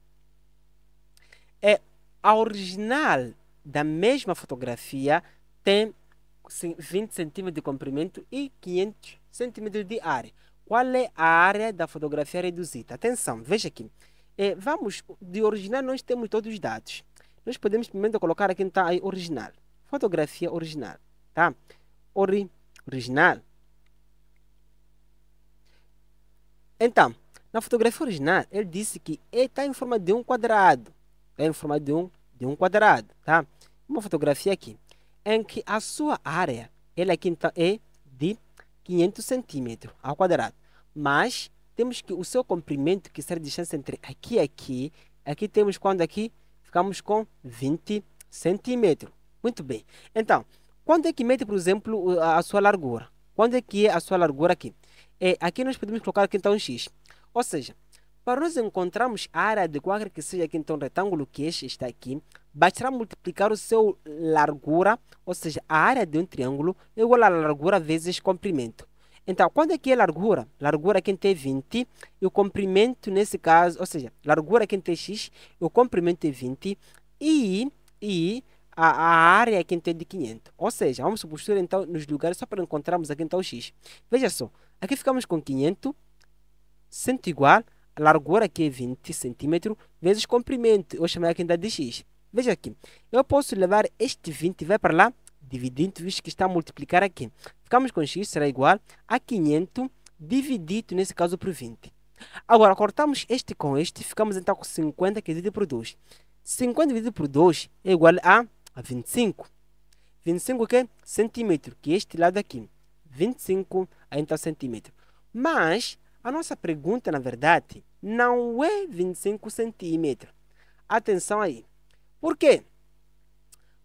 É a original da mesma fotografia tem 20 cm de comprimento e 500 cm de área. Qual é a área da fotografia reduzida? Atenção, veja aqui. É, vamos, de original nós temos todos os dados. Nós podemos primeiro colocar aqui, está aí, original. Fotografia original, tá? Ori, original. Então, na fotografia original, ele disse que está em forma de um quadrado. Está em forma de um, de um quadrado, tá? Uma fotografia aqui, em que a sua área, ela aqui então é de 500 centímetros ao quadrado. Mas temos que o seu comprimento que será a distância entre aqui e aqui, aqui temos quando aqui ficamos com 20 centímetros. Muito bem. Então, quando é que mede, por exemplo, a, sua largura? Quando é que é a sua largura aqui? É, aqui nós podemos colocar aqui então um x. Ou seja, para nós encontrarmos a área de qualquer que seja aqui, então retângulo que este está aqui, bastará multiplicar o seu largura, ou seja, a área de um triângulo, igual à largura vezes comprimento. Então, quando é que é largura? Largura é quem tem 20 e o comprimento nesse caso, ou seja, largura é quem tem x, o comprimento é 20 e, e a, a área é quem tem de 500. Ou seja, vamos substituir então nos lugares só para encontrarmos aqui então o x. Veja só, aqui ficamos com 500, 100 igual, a largura aqui é 20 cm vezes comprimento, eu chamei aqui ainda de x. Veja aqui, eu posso levar este 20 vai para lá, dividindo, visto que está a multiplicar aqui. Ficamos com x, será igual a 500 dividido, nesse caso, por 20. Agora, cortamos este com este, ficamos então com 50 dividido por 2. 50 dividido por 2 é igual a, 25. 25 o quê? Centímetro, que é este lado aqui. 25 a então centímetro. Mas, a nossa pergunta, na verdade, não é 25 centímetros. Atenção aí. Por quê?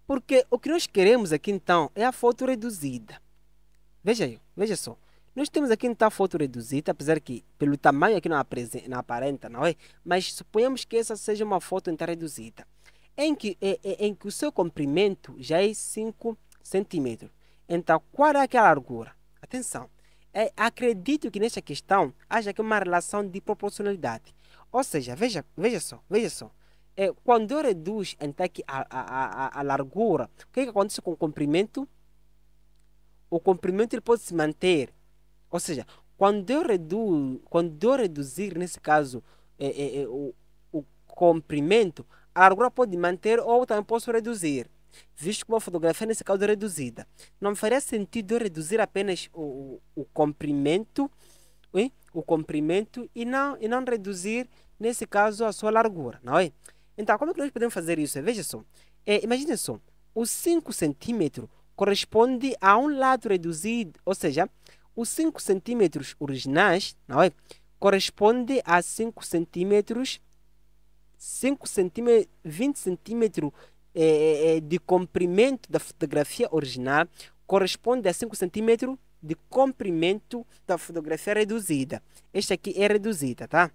Porque o que nós queremos aqui, então, é a foto reduzida. Veja aí, veja só. Nós temos aqui uma foto reduzida, apesar que pelo tamanho aqui não, apresen- não aparenta, não é? Mas suponhamos que essa seja uma foto então reduzida, em que, é, é, em que o seu comprimento já é 5 centímetros. Então, qual é aquela largura? Atenção, é, acredito que nesta questão haja aqui uma relação de proporcionalidade. Ou seja, veja, veja só, veja só. É, quando eu reduzo então, aqui a, a, a, a largura, o que, é que acontece com o comprimento? o comprimento ele pode se manter. Ou seja, quando eu, redu quando eu reduzir, nesse caso, é, é, o, o comprimento, a largura pode manter ou também posso reduzir. Visto que uma fotografia, nesse caso, é reduzida. Não faria sentido eu reduzir apenas o, o, o comprimento, hein? o comprimento e não, e não reduzir, nesse caso, a sua largura, não é? Então, como é que nós podemos fazer isso? Veja só. É, imagine só, os 5 centímetros corresponde a um lado reduzido, ou seja, os 5 centímetros originais, não é? Corresponde a 5 centímetros, 5 centímetros, 20 centímetros de comprimento da fotografia original corresponde a 5 centímetros de comprimento da fotografia reduzida. Esta aqui é reduzida, tá?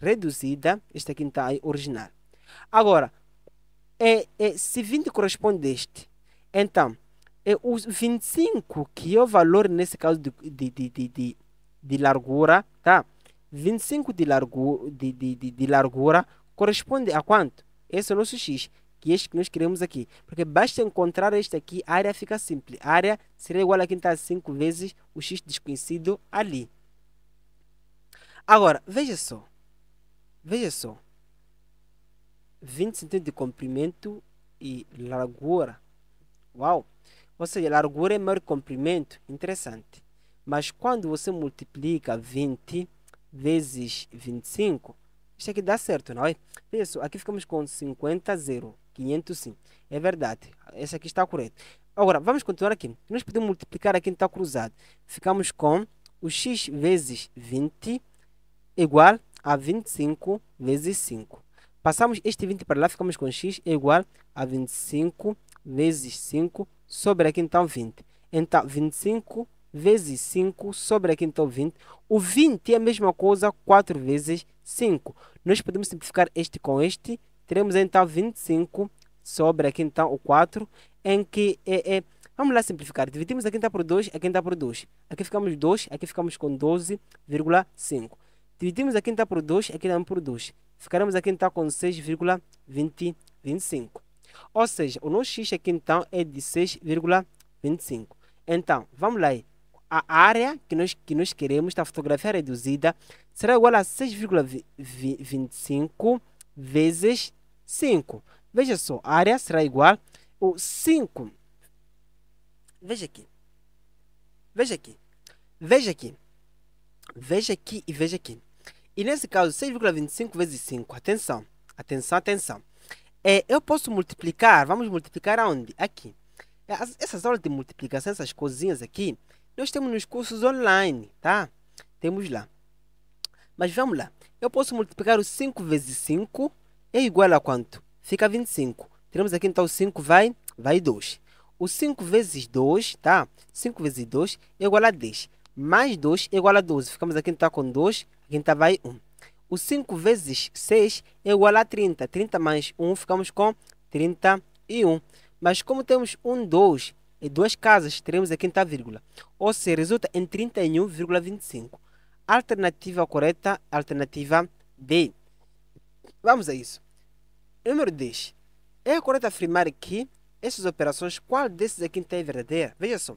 Reduzida, esta aqui está aí original. Agora, é, é, se 20 corresponde a este, então é os 25, que é o valor nesse caso de, de, de, de, de largura, tá? 25 de, largo, de, de, de, de largura corresponde a quanto? Esse é o nosso x, que é este que nós queremos aqui. Porque basta encontrar este aqui, a área fica simples. A área seria igual a quem está 5 vezes o x desconhecido ali. Agora, veja só. Veja só. 20 centímetros de comprimento e largura. Uau! Ou seja, largura é maior que comprimento, interessante. Mas quando você multiplica 20 vezes 25, isso aqui dá certo, não é? isso aqui ficamos com 50, 0, 505 É verdade, esse aqui está correto. Agora, vamos continuar aqui. Nós podemos multiplicar aqui, então, cruzado. Ficamos com o x vezes 20 igual a 25 vezes 5. Passamos este 20 para lá, ficamos com x igual a 25 vezes 5 sobre a quintal 20. Então, 25 vezes 5 sobre a quintal 20. O 20 é a mesma coisa, 4 vezes 5. Nós podemos simplificar este com este. Teremos então 25 sobre a quintal, o 4, em que é, é Vamos lá simplificar. Dividimos a quinta por 2, a quinta por 2. Aqui ficamos 2, aqui ficamos com 12,5. Dividimos a quinta por 2, aqui quinta por 2. Ficaremos a quinta com 6,25. Ou seja, o nosso x aqui então é de 6,25. Então, vamos lá. Aí. A área que nós, que nós queremos da tá, fotografia reduzida será igual a 6,25 vezes 5. Veja só, a área será igual o 5. Veja aqui. Veja aqui. Veja aqui. Veja aqui e veja aqui. E nesse caso, 6,25 vezes 5. Atenção, atenção, atenção. É, eu posso multiplicar, vamos multiplicar aonde? Aqui. É, essas aulas de multiplicação, essas coisinhas aqui, nós temos nos cursos online, tá? Temos lá. Mas vamos lá. Eu posso multiplicar o 5 vezes 5 é igual a quanto? Fica 25. Teremos aqui então 5 vai, vai 2. O 5 vezes 2, tá? 5 vezes 2 é igual a 10. Mais 2 é igual a 12. Ficamos aqui então com 2, aqui então vai 1. O 5 vezes 6 é igual a 30. 30 mais 1, ficamos com 31. Mas como temos 1, 2 e duas casas, teremos a quinta vírgula. Ou seja, resulta em 31,25. Alternativa correta, alternativa D. Vamos a isso. Número 10. É correto afirmar que essas operações, qual desses aqui é verdadeira? Veja só.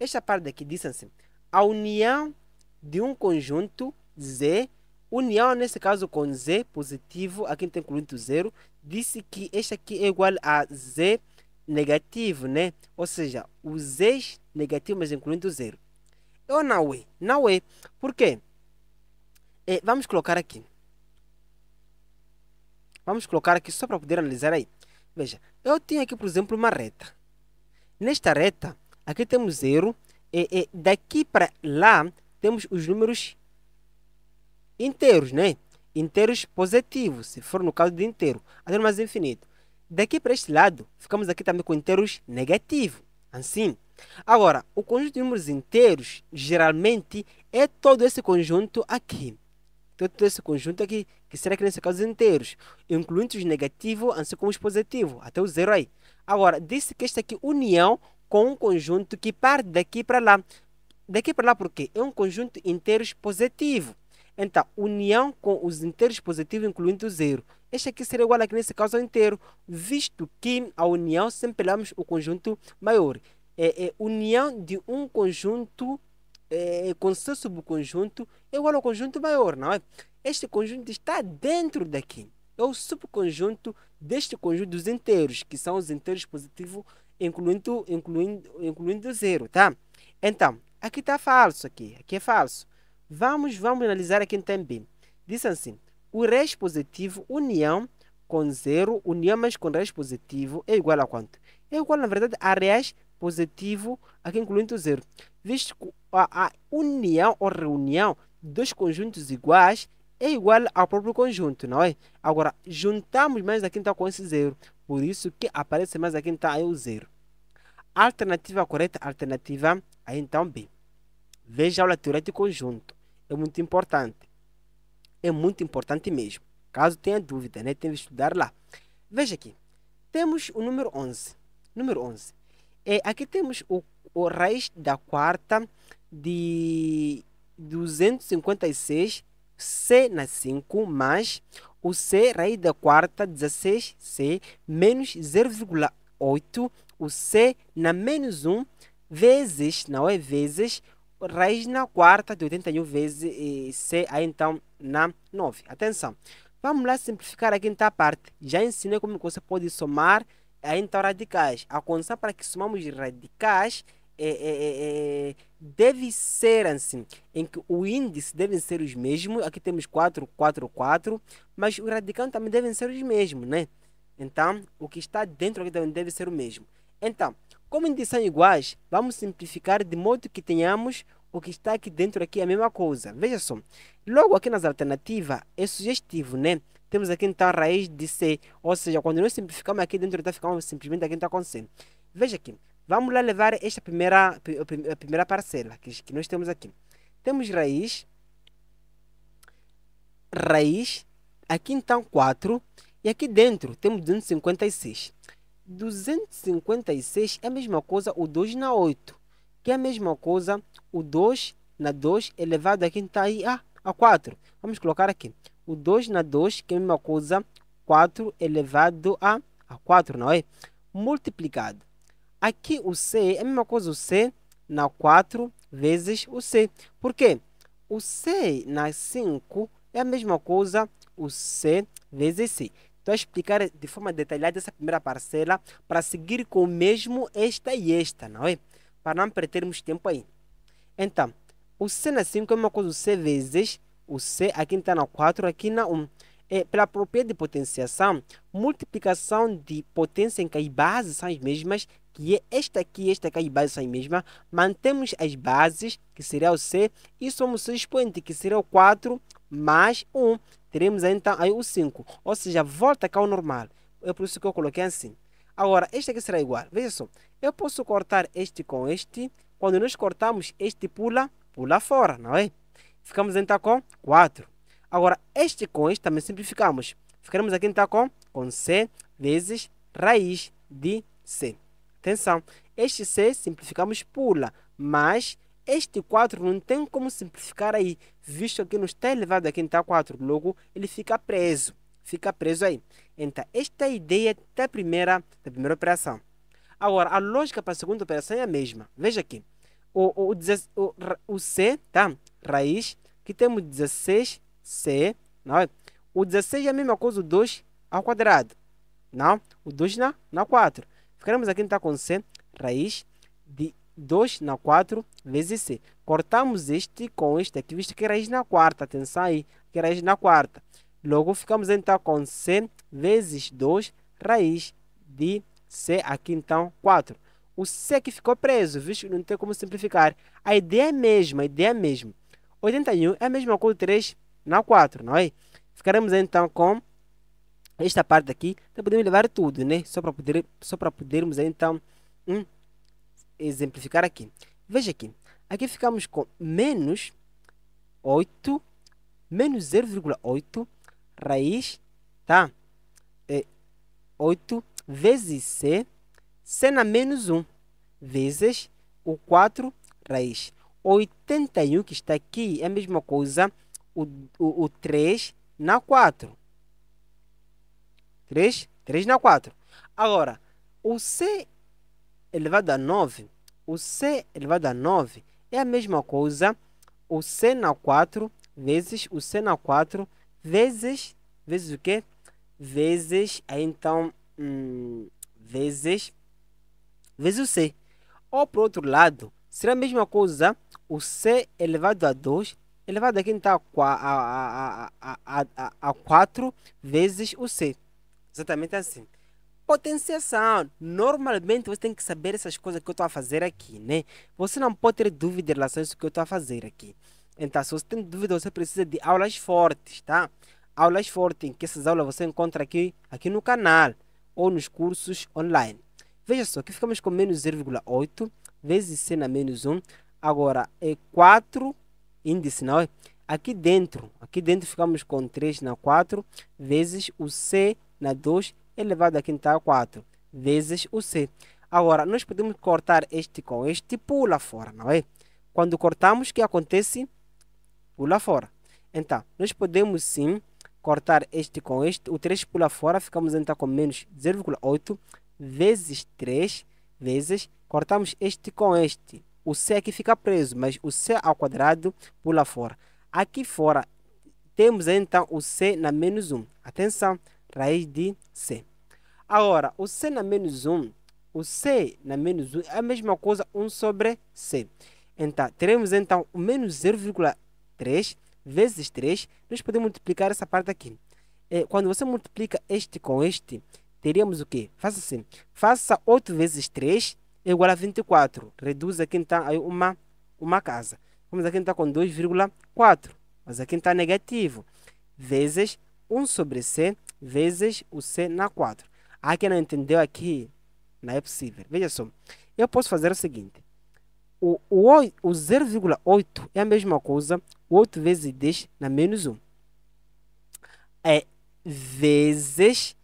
Esta parte aqui diz assim. A união de um conjunto Z União, nesse caso com Z positivo, aqui não tem colunto zero, disse que este aqui é igual a Z negativo, né? Ou seja, o Z negativo, mas incluindo zero. Ou não é? Não é. Por quê? É, vamos colocar aqui. Vamos colocar aqui só para poder analisar aí. Veja, eu tenho aqui, por exemplo, uma reta. Nesta reta, aqui temos zero. E, é, e é, daqui para lá, temos os números inteiros, né? Inteiros positivos, se for no caso de inteiro, até mais infinito. Daqui para este lado, ficamos aqui também com inteiros negativos, assim. Agora, o conjunto de números inteiros, geralmente, é todo esse conjunto aqui. Todo esse conjunto aqui, que será que nesse caso inteiros, incluindo os negativos, assim como os positivos, até o zero aí. Agora, disse que esta aqui união com um conjunto que parte daqui para lá. Daqui para lá por quê? É um conjunto inteiros positivo. Então, união com os inteiros positivos, incluindo o zero. Este aqui será igual aqui nesse caso ao inteiro, visto que a união sempre lemos o conjunto maior. É, é união de um conjunto é, com seu subconjunto é igual ao conjunto maior, não é? Este conjunto está dentro daqui. É o subconjunto deste conjunto dos inteiros, que são os inteiros positivos, incluindo, incluindo, incluindo zero, tá? Então, aqui está falso, aqui, aqui é falso. Vamos, vamos analisar aqui também. Diz assim, o res positivo, união com zero, união mais com res positivo é igual a quanto? É igual, na verdade, a res positivo, aqui incluindo zero. Visto que a, a união ou reunião de dois conjuntos iguais é igual ao próprio conjunto, não é? Agora, juntamos mais aqui então com esse zero. Por isso que aparece mais aqui então é o zero. Alternativa correta, alternativa A então B. Veja a aula teoria de conjunto é muito importante. É muito importante mesmo. Caso tenha dúvida, né? Tem que estudar lá. Veja aqui. Temos o número 11. Número 11. É, aqui temos o, o raiz da quarta de 256 C na 5 mais o C raiz da quarta 16C menos 0,8 o C na menos 1 vezes, não é vezes, Reis na quarta de 81 vezes e C aí então na 9. Atenção, vamos lá simplificar então a quinta parte. Já ensinei como você pode somar aí então radicais. A condição para que somamos radicais é, é, é, é, deve ser assim, em que o índice devem ser os mesmos. Aqui temos 4, 4, 4, mas o radicando também devem ser os mesmos, né? Então, o que está dentro aqui também deve ser o mesmo. Então, como eles são iguais, vamos simplificar de modo que tenhamos o que está aqui dentro aqui a mesma coisa. Veja só, logo aqui nas alternativas é sugestivo, né? Temos aqui então a raiz de C, ou seja, quando nós simplificamos aqui dentro, está ficando simplesmente aqui então com C. Veja aqui, vamos lá levar esta primeira, a primeira parcela que, que nós temos aqui. Temos raiz, raiz, aqui então 4, e aqui dentro temos 256. 256 é a mesma coisa o 2 na 8, que é a mesma coisa o 2 na 2 elevado a quem tá aí ah, a, a 4. Vamos colocar aqui. O 2 na 2, que é a mesma coisa, 4 elevado a, a 4, não é? Multiplicado. Aqui o C é a mesma coisa o C na 4 vezes o C. Por quê? O C na 5 é a mesma coisa o C vezes C. Estou então, a explicar de forma detalhada essa primeira parcela para seguir com o mesmo esta e esta, não é? Para não perdermos tempo aí. Então, o C na 5 é uma coisa, o C vezes o C aqui está na 4, aqui na 1. É, pela propriedade de potenciação, multiplicação de potência em que as bases são as mesmas, que é esta aqui esta aqui, as bases são as mesmas, mantemos as bases, que seria o C, e somos o expoente, que seria o 4 mais 1, teremos então aí o 5. Ou seja, volta cá ao normal. É por isso que eu coloquei assim. Agora, este aqui é será igual. Veja só. Eu posso cortar este com este. Quando nós cortamos, este pula, pula fora, não é? Ficamos então com 4. Agora, este com este também simplificamos. Ficaremos aqui então com, com C vezes raiz de C. Atenção, este C simplificamos pula, mais este 4 não tem como simplificar aí, visto que nos está elevado a quinta 4, logo ele fica preso, fica preso aí. Então, esta é a ideia da primeira, da primeira operação. Agora, a lógica para a segunda operação é a mesma. Veja aqui, o, o, o, o C, tá? Raiz, que temos 16C, não é? O 16 é a mesma coisa, o 2 ao quadrado, não? O 2 na, na 4. Ficaremos aqui, então, com C, raiz de 2 na 4 vezes C. Cortamos este com este aqui, visto que é raiz na quarta, atenção aí, que é raiz na quarta. Logo, ficamos então com C vezes 2 raiz de C aqui, então 4. O C que ficou preso, visto que não tem como simplificar. A ideia é a mesma, a ideia é a mesma. 81 é a mesma coisa 3 na 4, não é? Ficaremos então com esta parte aqui, então podemos levar tudo, né? Só para poder, só para podermos então hum, exemplificar aqui. Veja aqui. Aqui ficamos com menos 8, menos 0,8 raiz, tá? É 8 vezes C, C na menos 1, vezes o 4 raiz. 81 que está aqui é a mesma coisa, o, o, o 3 na 4. 3, 3 na 4. Agora, o C elevado a 9, o c elevado a 9 é a mesma coisa, o c na 4 vezes o c na 4 vezes, vezes o quê? Vezes, aí então, hum, vezes, vezes o c. Ou, por outro lado, será a mesma coisa, o c elevado a 2 elevado aqui então a, a, a, a, a, a 4 vezes o c. Exatamente assim potenciação. Normalmente você tem que saber essas coisas que eu estou a fazer aqui, né? Você não pode ter dúvida em relação a isso que eu estou a fazer aqui. Então, se você tem dúvida, você precisa de aulas fortes, tá? Aulas fortes, que essas aulas você encontra aqui, aqui no canal ou nos cursos online. Veja só, aqui ficamos com menos 0,8 vezes C na menos 1. Agora, é 4 índice, não é? Aqui dentro, aqui dentro ficamos com 3 na 4 vezes o C na 2 elevado à quinta 4 vezes o c. Agora, nós podemos cortar este com este pula fora, não é? Quando cortamos, o que acontece? Pula fora. Então, nós podemos sim cortar este com este. O 3 pula fora, ficamos então com menos 0,8 vezes 3 vezes. Cortamos este com este. O c aqui fica preso, mas o c ao quadrado pula fora. Aqui fora, temos então o c na menos 1. Atenção, raiz de C. Agora, o C na menos 1, o C na menos 1 é a mesma coisa 1 sobre C. Então, teremos então o menos 0,3 vezes 3. Nós podemos multiplicar essa parte aqui. É, quando você multiplica este com este, teríamos o quê? Faça assim. Faça 8 vezes 3 é igual a 24. Reduz aqui então aí uma, uma casa. Vamos aqui então com 2,4. Mas aqui está então, é negativo. Vezes 1 sobre C vezes o C na 4. Ah, quem não entendeu aqui, não é possível. Veja só, eu posso fazer o seguinte. O, o, o 0,8 é a mesma coisa, 8 vezes 10 na menos 1. É vezes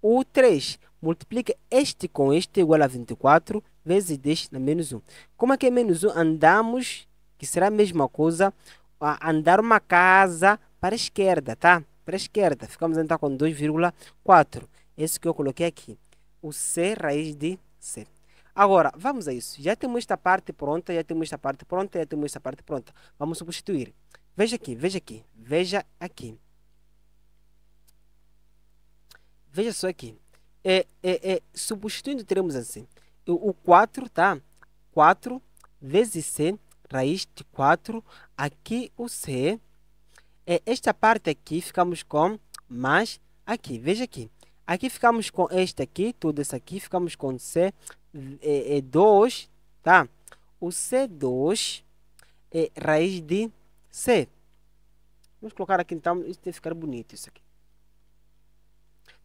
o 3. Multiplica este com este igual a 24 vezes 10 na menos 1. Como é que é menos 1? Andamos, que será a mesma coisa, a andar uma casa para a esquerda, tá? para a esquerda. Ficamos então com 2,4. Esse que eu coloquei aqui. O C raiz de C. Agora, vamos a isso. Já temos esta parte pronta, já temos esta parte pronta, já temos esta parte pronta. Vamos substituir. Veja aqui, veja aqui, veja aqui. Veja só aqui. É, é, é, substituindo, teremos assim. O, o 4, tá? 4 vezes C, raiz de 4. Aqui o C é esta parte aqui ficamos com mais aqui. Veja aqui. Aqui ficamos com este aqui, tudo isso aqui. Ficamos com C, é, é 2, tá? O C2 é raiz de C. Vamos colocar aqui então, isso tem que ficar bonito isso aqui.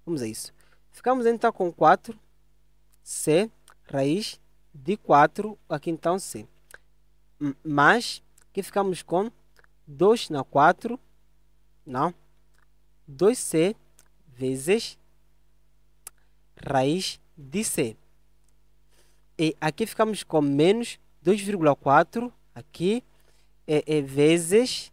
Vamos a isso. Ficamos então com 4, C, raiz de 4, aqui então C. Mais, que ficamos com 2 na 4, não? 2c vezes raiz de c. E aqui ficamos com menos 2,4 aqui é, é, vezes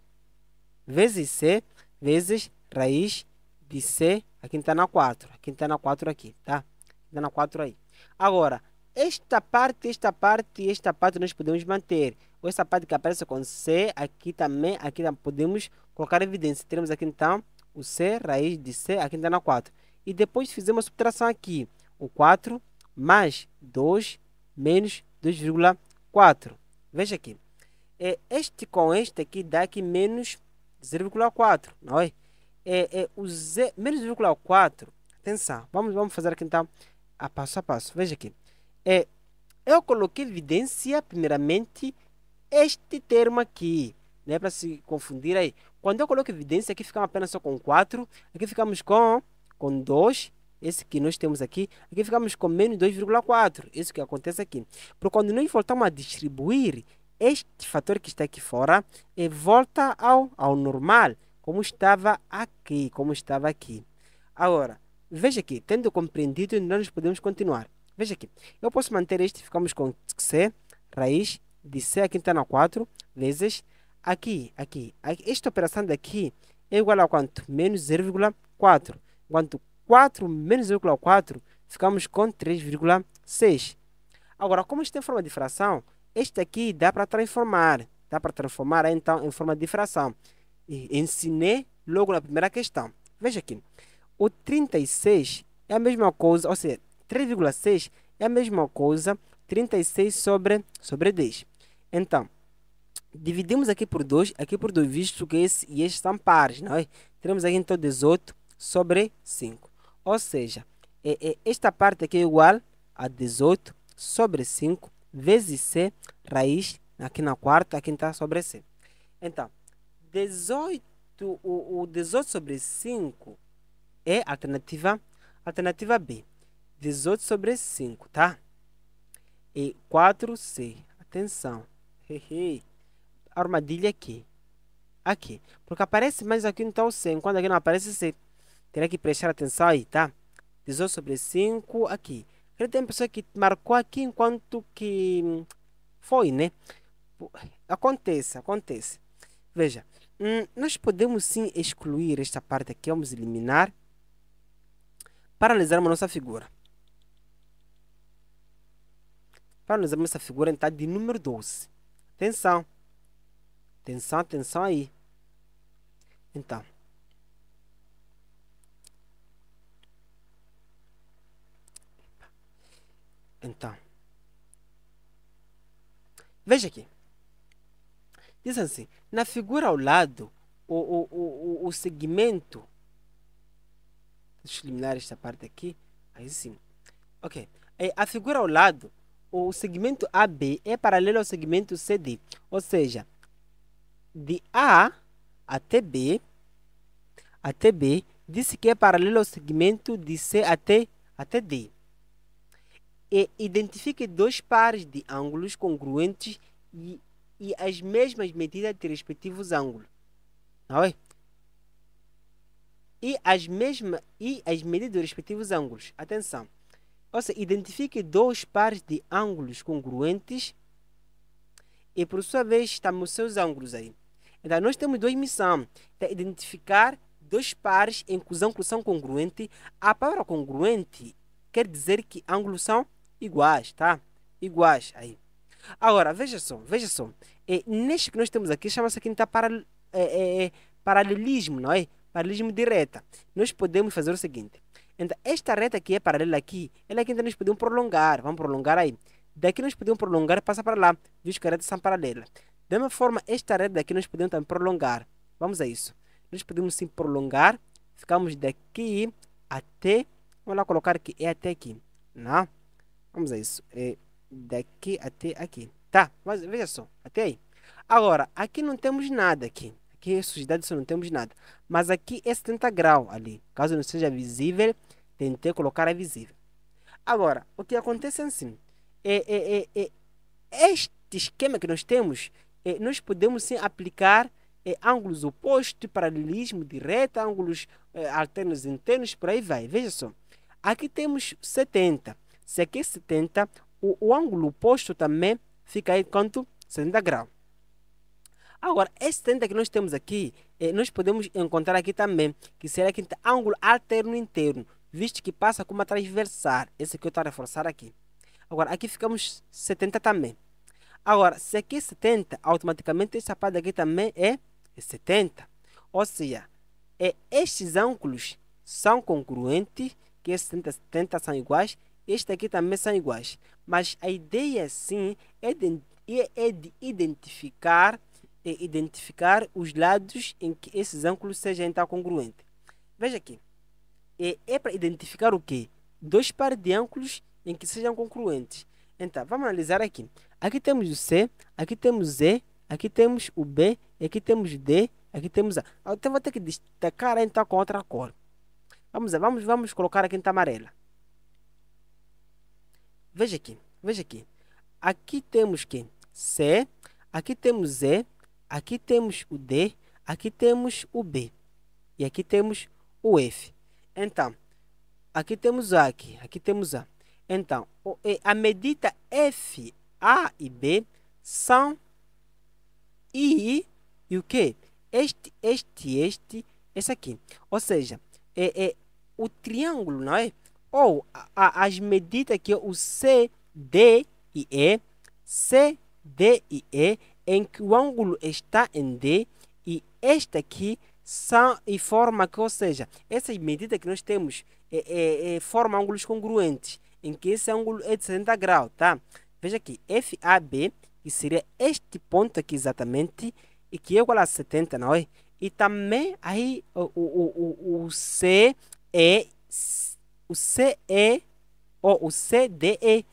vezes c vezes raiz de c aqui está na 4 aqui está na 4 aqui tá está na 4 aí agora esta parte esta parte esta parte nós podemos manter essa parte que aparece com c aqui também aqui podemos colocar evidência. Teremos aqui então o C, raiz de C, aqui está na 4. E depois fizemos a subtração aqui. O 4 mais 2 menos 2,4. Veja aqui. É, este com este aqui dá aqui menos 0,4. Não é? É, é o Z, menos 0,4. Atenção. Vamos, vamos fazer aqui então a passo a passo. Veja aqui. É, eu coloquei evidência primeiramente este termo aqui. Não é para se confundir aí. Quando eu coloco evidência, aqui ficamos apenas só com 4, aqui ficamos com, com 2, esse que nós temos aqui, aqui ficamos com menos 2,4, isso que acontece aqui. Porque quando nós voltamos a distribuir, este fator que está aqui fora e volta ao, ao normal, como estava aqui, como estava aqui. Agora, veja aqui, tendo compreendido, nós podemos continuar. Veja aqui, eu posso manter este, ficamos com C, raiz de C aqui está na 4, vezes Aqui, aqui, aqui, esta operação daqui é igual a quanto? Menos 0,4. Quanto 4 menos 0,4, ficamos com 3,6. Agora, como isto tem forma de fração, este aqui dá para transformar. Dá para transformar, então, em forma de fração. E ensinei logo na primeira questão. Veja aqui. O 36 é a mesma coisa, ou seja, 3,6 é a mesma coisa, 36 sobre, sobre 10. Então, dividimos aqui por 2, aqui por 2, visto que esse e este são pares, não é? Teremos aqui então 18 sobre 5. Ou seja, é, é, esta parte aqui é igual a 18 sobre 5 vezes C raiz, aqui na quarta, aqui está sobre C. Então, 18, o, o 18 sobre 5 é alternativa, alternativa B. 18 sobre 5, tá? E 4C. Atenção. Hehe armadilha aqui. Aqui. Porque aparece mais aqui então sem. Quando aqui não aparece, você terá que prestar atenção aí, tá? 18 sobre 5 aqui. Ele tem pessoa que marcou aqui enquanto que foi, né? Acontece, acontece. Veja, hum, nós podemos sim excluir esta parte aqui. Vamos eliminar. uma nossa figura. a nossa figura então, de número 12. Atenção. Atenção, atenção aí. Então. Então. Veja aqui. Diz assim, na figura ao lado, o, o, o, o segmento. Deixa eu eliminar esta parte aqui. Aí sim. Ok. É, a figura ao lado, o segmento AB é paralelo ao segmento CD. Ou seja, de A até B, até B, disse que é paralelo ao segmento de C até, até D. E identifique dois pares de ângulos congruentes e, e as mesmas medidas de respectivos ângulos. Não tá é? E as, mesma, e as medidas dos respectivos ângulos. Atenção. Ou seja, identifique dois pares de ângulos congruentes e, por sua vez, estamos os seus ângulos aí. Então, nós temos duas missões: então, identificar dois pares em inclusão inclusão congruente. A palavra congruente quer dizer que ângulos são iguais, tá? Iguais aí. Agora, veja só, veja só. É, neste que nós temos aqui, chama-se aqui tá então, para, é, é, é, paralelismo, não é? Paralelismo de reta. Nós podemos fazer o seguinte. Então, esta reta que é paralela aqui, ela aqui então nós podemos prolongar. Vamos prolongar aí. Daqui nós podemos prolongar e passar para lá, visto que as retas são paralelas. Da mesma forma, esta rede daqui nós podemos também prolongar. Vamos a isso. Nós podemos sim prolongar. Ficamos daqui até... Vamos lá colocar que é até aqui. Não. Vamos a isso. É daqui até aqui. Tá, mas veja só. Até aí. Agora, aqui não temos nada aqui. Aqui é sujidade, só não temos nada. Mas aqui é 70 graus ali. Caso não seja visível, tentei colocar a visível. Agora, o que acontece é assim. é, é, é, é este esquema que nós temos eh, nós podemos sim aplicar eh, ângulos opostos, paralelismo de reta, ângulos eh, alternos internos, por aí vai. Veja só, aqui temos 70. Se aqui é 70, o, o ângulo oposto também fica aí quanto? 70 graus. Agora, esse 70 que nós temos aqui, nós podemos encontrar aqui também, que será que ângulo alterno interno, visto que passa com uma transversal. Esse que eu estou a reforçar aqui. Agora, aqui ficamos 70 também. Agora, se aqui é 70, automaticamente essa parte aqui também é 70. Ou seja, é estes ângulos são congruentes, que é 70 70 são iguais, este aqui também são iguais. Mas a ideia sim é de, é, é de identificar é identificar os lados em que esses ângulos sejam então congruentes. Veja aqui, é, é para identificar o quê? Dois pares de ângulos em que sejam congruentes. Então, vamos analisar aqui. Aqui temos o C, aqui temos E, aqui temos o B, aqui temos D, aqui temos A. Então vou ter que destacar então com outra cor. Vamos lá, vamos, vamos colocar a em amarela. Veja aqui, veja aqui. Aqui temos que C, aqui temos E, aqui temos o D, aqui temos o B e aqui temos o F. Então, aqui temos A, aqui, aqui temos A. Então, a medida F a e B são I e o que? Este, este, este, esse aqui. Ou seja, é, é o triângulo, não é? Ou a, a, as medidas que é o C, D e E, C, D e E, em que o ângulo está em D e este aqui são e forma que, ou seja, essas medidas que nós temos é, é, é formam ângulos congruentes, em que esse ângulo é de 60 graus, tá? Veja aqui, FAB, que seria este ponto aqui exatamente, e que é igual a 70, não é? E também aí o, o, o, o CE, o CE, ou o CDE,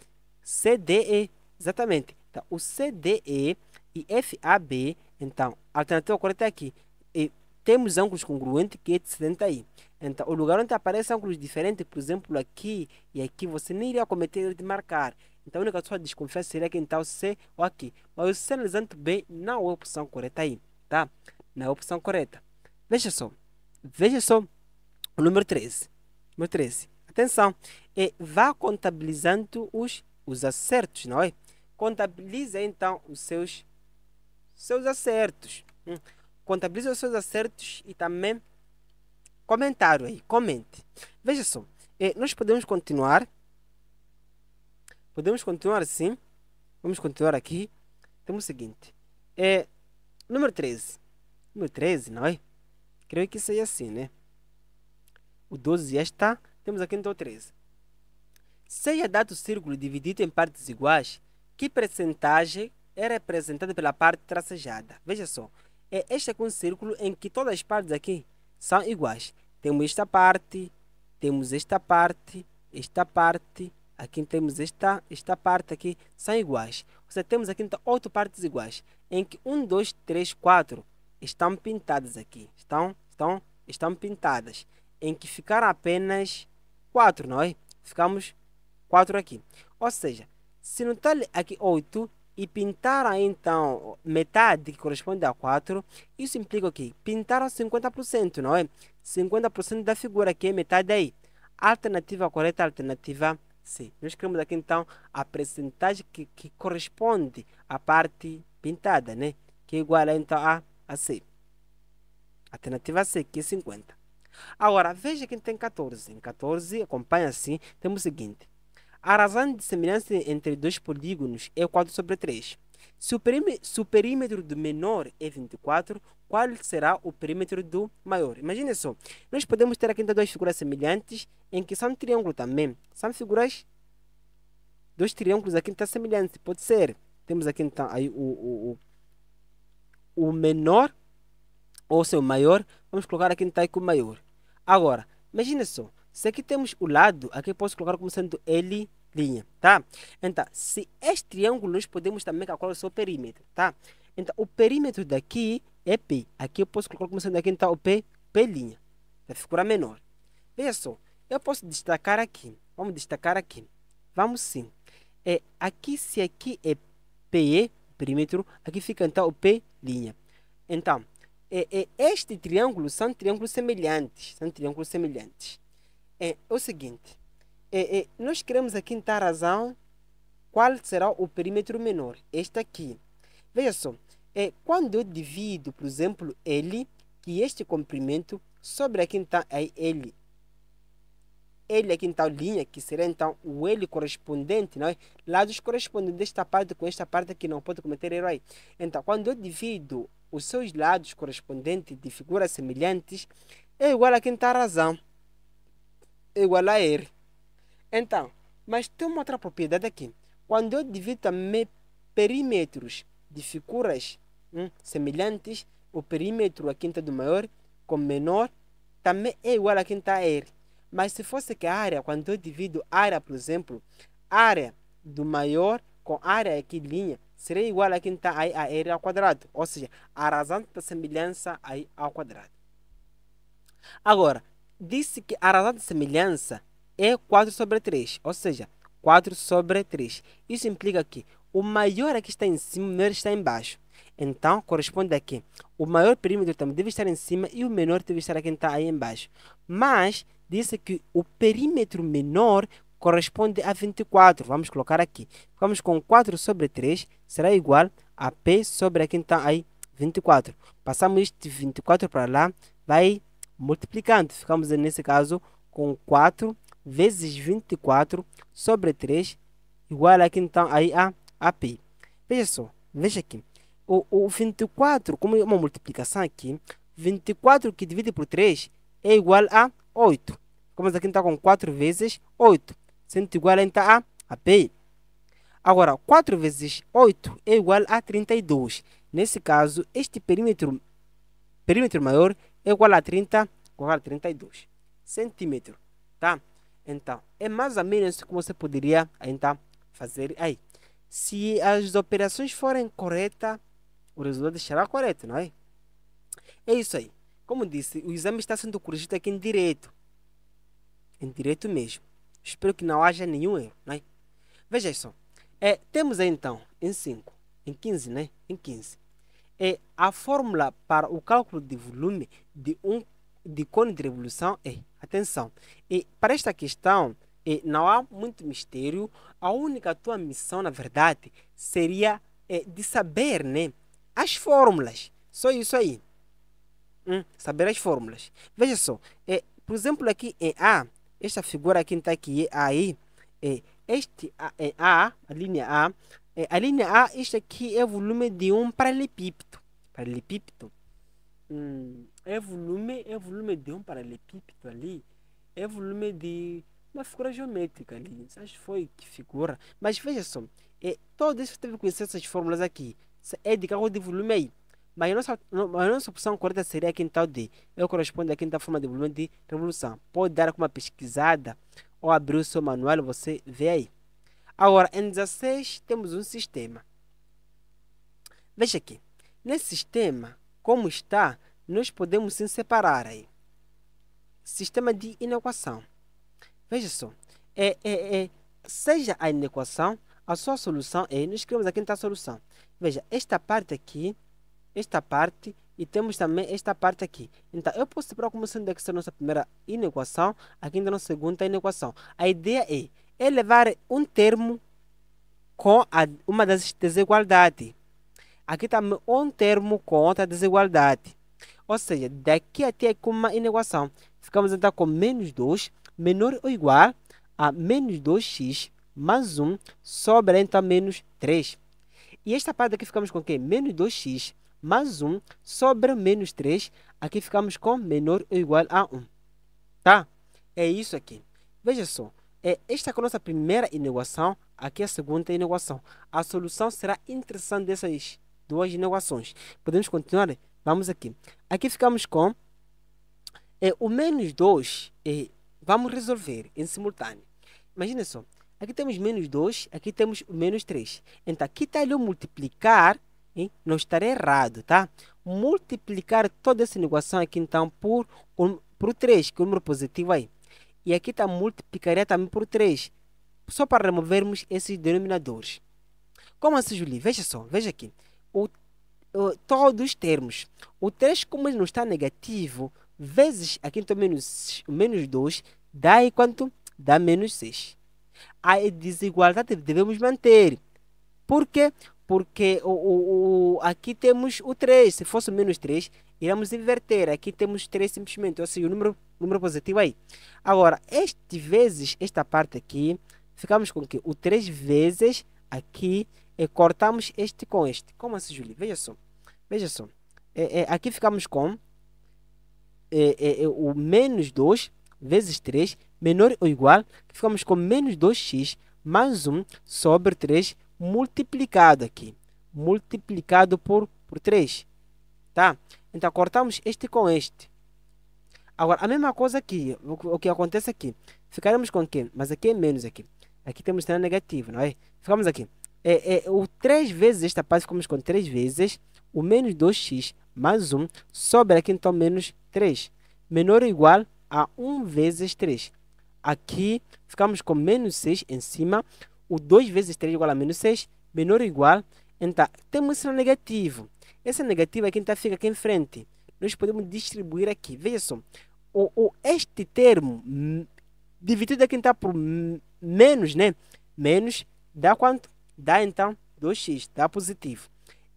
CDE, exatamente. Então, o CDE e FAB, então, a alternativa correta é aqui. E temos ângulos congruentes que é de 70 aí. Então, o lugar onde aparecem ângulos diferentes, por exemplo, aqui e aqui, você nem iria cometer de marcar. Então a única sua desconfiar seria que então tá C ou aqui. Mas o C analisando bem não é a opção correta aí, tá? Não é a opção correta. Veja só. Veja só o número 13. Número 13. Atenção. E vá contabilizando os, os acertos, não é? Contabiliza então os seus, seus acertos. Hum. Contabiliza os seus acertos e também comentário aí. Comente. Veja só. E nós podemos continuar Podemos continuar assim? Vamos continuar aqui. Temos então, o seguinte. É, número 13. Número 13, não é? Creio que seja assim, né? O 12 já está. Temos aqui então o 13. Seja dado o círculo dividido em partes iguais, que percentagem é representada pela parte tracejada? Veja só. É este aqui é um círculo em que todas as partes aqui são iguais. Temos esta parte, temos esta parte, esta parte Aqui temos esta, esta parte aqui, são iguais. Ou seja, temos aqui então oito partes iguais, em que um, dois, três, quatro estão pintadas aqui. Estão, estão, estão pintadas. Em que ficaram apenas quatro, nós é? ficamos quatro aqui. Ou seja, se não está aqui oito, e pintaram então metade que corresponde a quatro, isso implica que pintaram 50%, não é? 50% da figura que é metade aí. Alternativa correta, alternativa nós queremos aqui então a percentagem que, que corresponde à parte pintada, né? Que é igual a, então a, a C. Alternativa C, que é 50. Agora, veja que tem 14. Em 14, acompanha assim, temos o seguinte. A razão de semelhança entre dois polígonos é 4 sobre 3. Se o, perímetro, perímetro do menor é 24, qual será o perímetro do maior? Imagina só, nós podemos ter aqui então duas figuras semelhantes, em que são triângulo também. São figuras, dois triângulos aqui então semelhantes, pode ser. Temos aqui então aí o, o, o, o menor, ou seu maior, vamos colocar aqui então com o maior. Agora, imagina só, se aqui temos o lado, aqui posso colocar como sendo L linha, tá? Então, se este triângulo, nós podemos também calcular o seu perímetro, tá? Então, o perímetro daqui é P. Aqui eu posso colocar sendo aqui, então, o P, P linha. Vai ficar menor. Veja só, eu posso destacar aqui. Vamos destacar aqui. Vamos sim. É, aqui, se aqui é PE, perímetro, aqui fica, então, o P linha. Então, é, é, este triângulo são triângulos semelhantes. São triângulos semelhantes. É, é o seguinte, é, é, nós queremos aqui em razão qual será o perímetro menor. Este aqui. Veja só, é, quando eu divido, por exemplo, L, que este comprimento, sobre aqui então é L. L aqui então linha, que será então o L correspondente, não é? Lados correspondentes desta parte com esta parte aqui, não pode cometer erro aí. Então, quando eu divido os seus lados correspondentes de figuras semelhantes, é igual a quem está razão. É igual a R. Então, mas tem uma outra propriedade aqui. Quando eu divido também perímetros de figuras hum, semelhantes, o perímetro aqui está do maior com menor também é igual a quem está R. Mas se fosse que a área, quando eu divido área, por exemplo, área do maior com área aqui de linha, seria igual a quem está aí a R ao quadrado. Ou seja, a razão da semelhança aí ao quadrado. Agora, disse que a razão da semelhança é 4 sobre 3, ou seja, 4 sobre 3. Isso implica que o maior aqui é está em cima, o menor está embaixo. Então, corresponde aqui. o maior perímetro também deve estar em cima e o menor deve estar aqui aí embaixo. Mas, disse que o perímetro menor corresponde a 24. Vamos colocar aqui. Ficamos com 4 sobre 3, será igual a P sobre aqui então aí 24. Passamos este 24 para lá, vai multiplicando. Ficamos nesse caso com 4 vezes 24 sobre 3 igual aqui então aí a, a Veja só, veja aqui. O, o 24, como é uma multiplicação aqui, 24 que divide por 3 é igual a 8. Vamos aqui então com 4 vezes 8, sendo igual a, então a, a Agora, 4 vezes 8 é igual a 32. Nesse caso, este perímetro, perímetro maior é igual a 30, igual a 32 centímetros, tá? Então, é mais ou menos como você poderia então fazer aí. Se as operações forem corretas, o resultado será correto, não é? É isso aí. Como disse, o exame está sendo corrigido aqui em direito. Em direito mesmo. Espero que não haja nenhum erro, não é? Veja só. É, temos aí então, em 5, em 15, né? Em 15. É a fórmula para o cálculo de volume de um de cone de revolução é. Atenção. E para esta questão, e é, não há muito mistério. A única tua missão, na verdade, seria é, de saber né, as fórmulas. Só isso aí. Hum, saber as fórmulas. Veja só. É, por exemplo, aqui em A, esta figura aqui está aqui, aí, é, este a, é a, a linha A, é, a linha A, este aqui é o volume de um paralelepípedo. Paralelepípedo Hum, é volume, é volume de um paralelepípedo ali, é volume de uma figura geométrica ali, acho que foi que figura. Mas veja só, é, todo isso teve que conhecer essas fórmulas aqui, é de carro de volume aí. Mas a nossa, a nossa opção correta seria a quintal então, D. Eu correspondo à quinta então, forma de volume de revolução. Pode dar uma pesquisada ou abrir o seu manual, você vê aí. Agora, em 16 temos um sistema. Veja aqui, nesse sistema como está, nós podemos sim separar aí. Sistema de inequação. Veja só, é, é, é, seja a inequação, a sua solução é, nós criamos aqui a solução. Veja, esta parte aqui, esta parte e temos também esta parte aqui. Então, eu posso separar como sendo aqui a nossa primeira inequação, aqui ainda a nossa segunda inequação. A ideia é elevar um termo com a, uma das desigualdades. Aqui está um termo contra a desigualdade. Ou seja, daqui até com uma inequação. Ficamos então com menos 2 menor ou igual a menos 2x mais 1 sobre então menos 3. E esta parte aqui ficamos com o quê? Menos 2x mais 1 sobre menos 3. Aqui ficamos com menor ou igual a 1. Tá? É isso aqui. Veja só. É, esta é a nossa primeira inequação. Aqui é a segunda inequação. A solução será interessante dessas duas inovações. Podemos continuar? Vamos aqui. Aqui ficamos com é, o menos 2. É, vamos resolver em simultâneo. Imagina só. Aqui temos menos 2, aqui temos menos 3. Então, aqui está ele multiplicar, hein? não estará errado, tá? Multiplicar toda essa negociação aqui, então, por, um, por 3, que é o número positivo aí. E aqui está multiplicaria também por 3, só para removermos esses denominadores. Como assim, Julie? Veja só, veja aqui o, o, todos os termos. O 3, como ele não está negativo, vezes aqui então menos, menos 2, dá quanto? Dá menos 6. A desigualdade devemos manter. Por quê? Porque o, o, o, aqui temos o 3. Se fosse menos 3, iremos inverter. Aqui temos 3 simplesmente, ou seja, o número, número positivo aí. Agora, este vezes esta parte aqui, ficamos com que o 3 vezes aqui e eh, cortamos este com este. Como assim, Júlio? Veja só. Veja só. É, aqui ficamos com o menos 2 vezes 3 menor ou igual. Ficamos com menos 2x mais 1 sobre 3 multiplicado aqui. Multiplicado por, por 3. Tá? Então, cortamos este com este. Agora, a mesma coisa aqui. O, o que acontece aqui? Ficaremos com o quê? Mas aqui é menos aqui. Aqui temos sinal negativo, não é? Ficamos aqui é, é, o 3 vezes esta parte, ficamos com 3 vezes, o menos 2x mais 1 sobre aqui então menos 3, menor ou igual a 1 vezes 3. Aqui ficamos com menos 6 em cima, o 2 vezes 3 igual a menos 6, menor ou igual, então temos sinal negativo. Essa negativa aqui é então tá, fica aqui em frente, nós podemos distribuir aqui, veja só, o, o este termo dividido aqui então tá por menos, né? Menos dá quanto? Dá então 2x, dá positivo.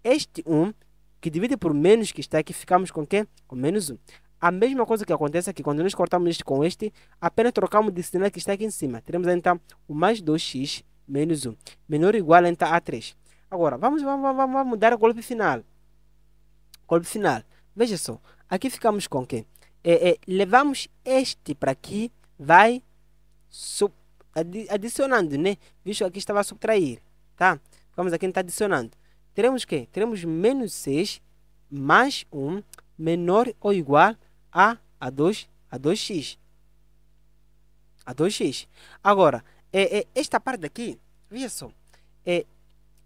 Este 1, que divide por menos que está aqui, ficamos com quê? Com menos 1. A mesma coisa que acontece aqui, quando nós cortamos este com este, apenas trocamos de sinal que está aqui em cima. Teremos então o mais 2x menos 1, menor ou igual então a 3. Agora, vamos, vamos, vamos, vamos dar o golpe final. Golpe final. Veja só, aqui ficamos com quê? É, é, levamos este para aqui, vai adicionando, né? Visto que aqui estava a subtrair tá? Vamos aqui, a gente está adicionando. Teremos o que? Teremos menos 6 mais 1 menor ou igual a, a, 2, a 2x. A 2x. Agora, é, é, esta parte aqui, veja só, é,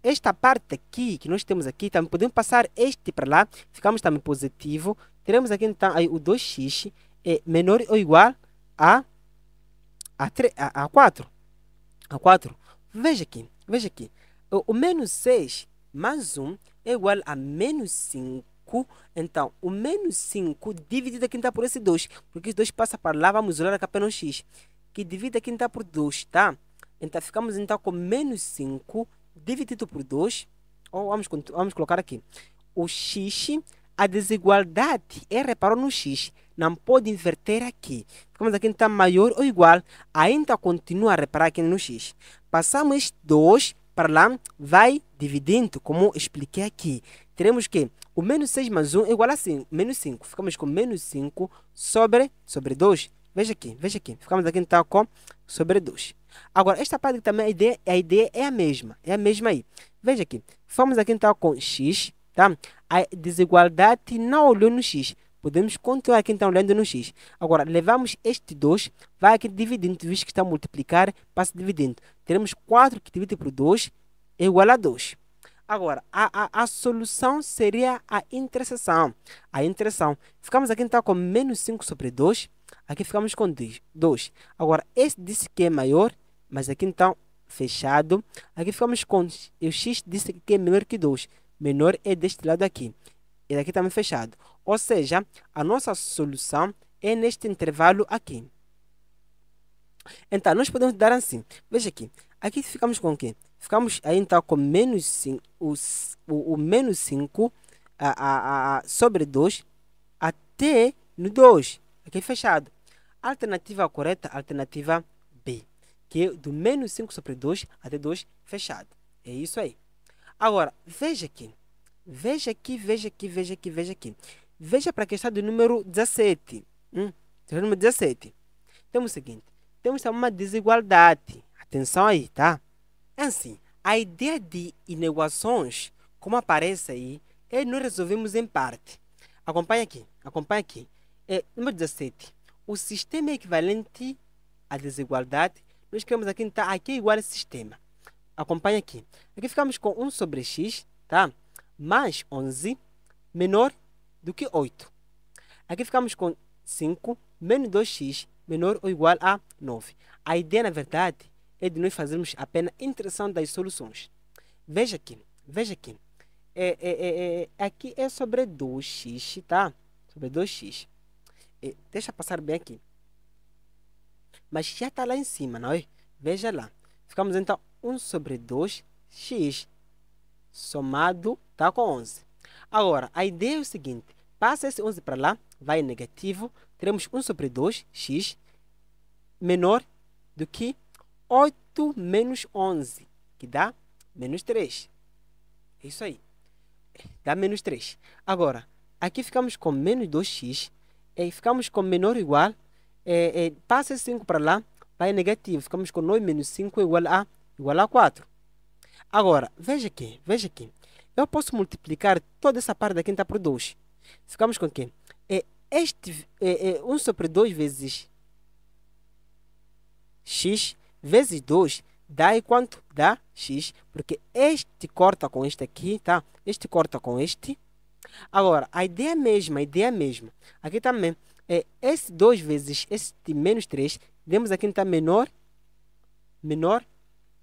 esta parte aqui que nós temos aqui, também podemos passar este para lá, ficamos também positivo. Teremos aqui então aí o 2x é menor ou igual a, a, 3, a, a 4. A 4. Veja aqui, veja aqui. O menos 6 mais 1 é igual a menos 5. Então, o menos 5 dividido aqui está por esse 2. Porque esse 2 passa para lá, vamos olhar aqui apenas x. Que divide aqui está por 2, tá? Então, ficamos então com menos 5 dividido por 2. Ou vamos, vamos colocar aqui. O x, a desigualdade é, reparou no x. Não pode inverter aqui. Ficamos aqui então maior ou igual. Ainda então, continua a reparar aqui no x. Passamos 2 para lá, vai dividindo, como expliquei aqui. Teremos que o menos 6 mais 1 é igual a 5, menos 5. Ficamos com menos 5 sobre, sobre 2. Veja aqui, veja aqui. Ficamos aqui então com sobre 2. Agora, esta parte também, a ideia, a ideia é a mesma. É a mesma aí. Veja aqui. Fomos aqui então com x, tá? A desigualdade não olhou no x. Podemos continuar aqui então lendo no x. Agora, levamos este 2, vai aqui dividindo, visto que está a multiplicar, passa dividindo. Teremos 4 que divide por 2 é igual a 2. Agora, a, a, a, solução seria a interseção. A interseção. Ficamos aqui então com menos 5 sobre 2. Aqui ficamos com 2. Agora, esse disse que é maior, mas aqui então fechado. Aqui ficamos com o x disse que é menor que 2. Menor é deste lado aqui. E daqui também fechado. Ou seja, a nossa solução é neste intervalo aqui. Então, nós podemos dar assim. Veja aqui. Aqui ficamos com o quê? Ficamos aí então com menos 5, o, o, menos 5 a, a, a, sobre 2 até no 2. Aqui fechado. Alternativa correta, alternativa B. Que é do menos 5 sobre 2 até 2 fechado. É isso aí. Agora, veja aqui. Veja aqui, veja aqui, veja aqui, veja aqui. Veja para a questão do número 17. Hum? Número 17. Temos então, é o seguinte. Temos uma desigualdade. Atenção aí, tá? É assim, a ideia de inegações como aparece aí, é nós resolvemos em parte. Acompanha aqui, acompanha aqui. É, número 17. O sistema é equivalente à desigualdade. Nós queremos aqui, então, aqui é igual a sistema. Acompanha aqui. Aqui ficamos com 1 sobre x, tá? Mais 11, menor do que 8. Aqui ficamos com 5 menos 2x menor ou igual a 9. A ideia, na verdade, é de nós fazermos apenas a interação das soluções. Veja aqui, veja aqui. É, é, é, é, é aqui é sobre 2x, tá? Sobre 2x. É, deixa passar bem aqui. Mas já está lá em cima, não é? Veja lá. Ficamos então 1 sobre 2x somado tá com 11. Agora, a ideia é o seguinte. Passa esse 11 para lá, vai negativo. Teremos 1 sobre 2, x, menor do que 8 menos 11, que dá menos 3. É isso aí. Dá menos 3. Agora, aqui ficamos com menos 2x, e é, ficamos com menor ou igual, é, é, passa 5 para lá, vai negativo. Ficamos com 9 menos 5 igual a, igual a 4. Agora, veja aqui, veja aqui. Eu posso multiplicar toda essa parte da quinta então, por 2. Ficamos com o quê? É, este, é, é 1 sobre 2 vezes x vezes 2 dá e quanto? Dá x, porque este corta com este aqui, tá? Este corta com este. Agora, a ideia é a mesma, a ideia é a mesma. Aqui também, é esse 2 vezes este menos 3, demos aqui então menor, menor,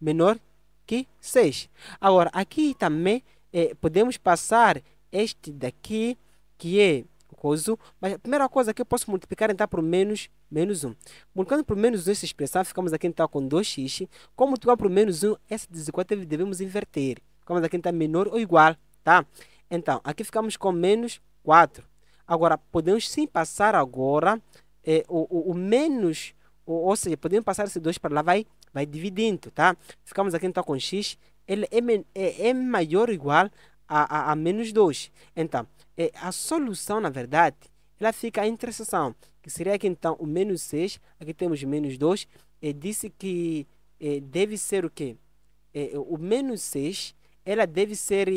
menor que 6. Agora, aqui também é, podemos passar este daqui que é o coiso, mas a primeira coisa que eu posso multiplicar então por menos, menos 1. Multiplicando por menos 1 essa expressão, ficamos aqui então com 2x. Como multiplicar por menos 1, essa desigualdade devemos inverter. Ficamos aqui então menor ou igual, tá? Então, aqui ficamos com menos 4. Agora, podemos sim passar agora é, o, o, o, menos, ou, ou seja, podemos passar esse 2 para lá, vai, vai dividindo, tá? Ficamos aqui então com x, ele é, é, é maior ou igual a, a, a menos 2. Então, é a solução, na verdade, ela fica a interseção, que seria aqui então o menos 6, aqui temos menos 2, e é, disse que é, deve ser o quê? É, o menos 6, ela deve ser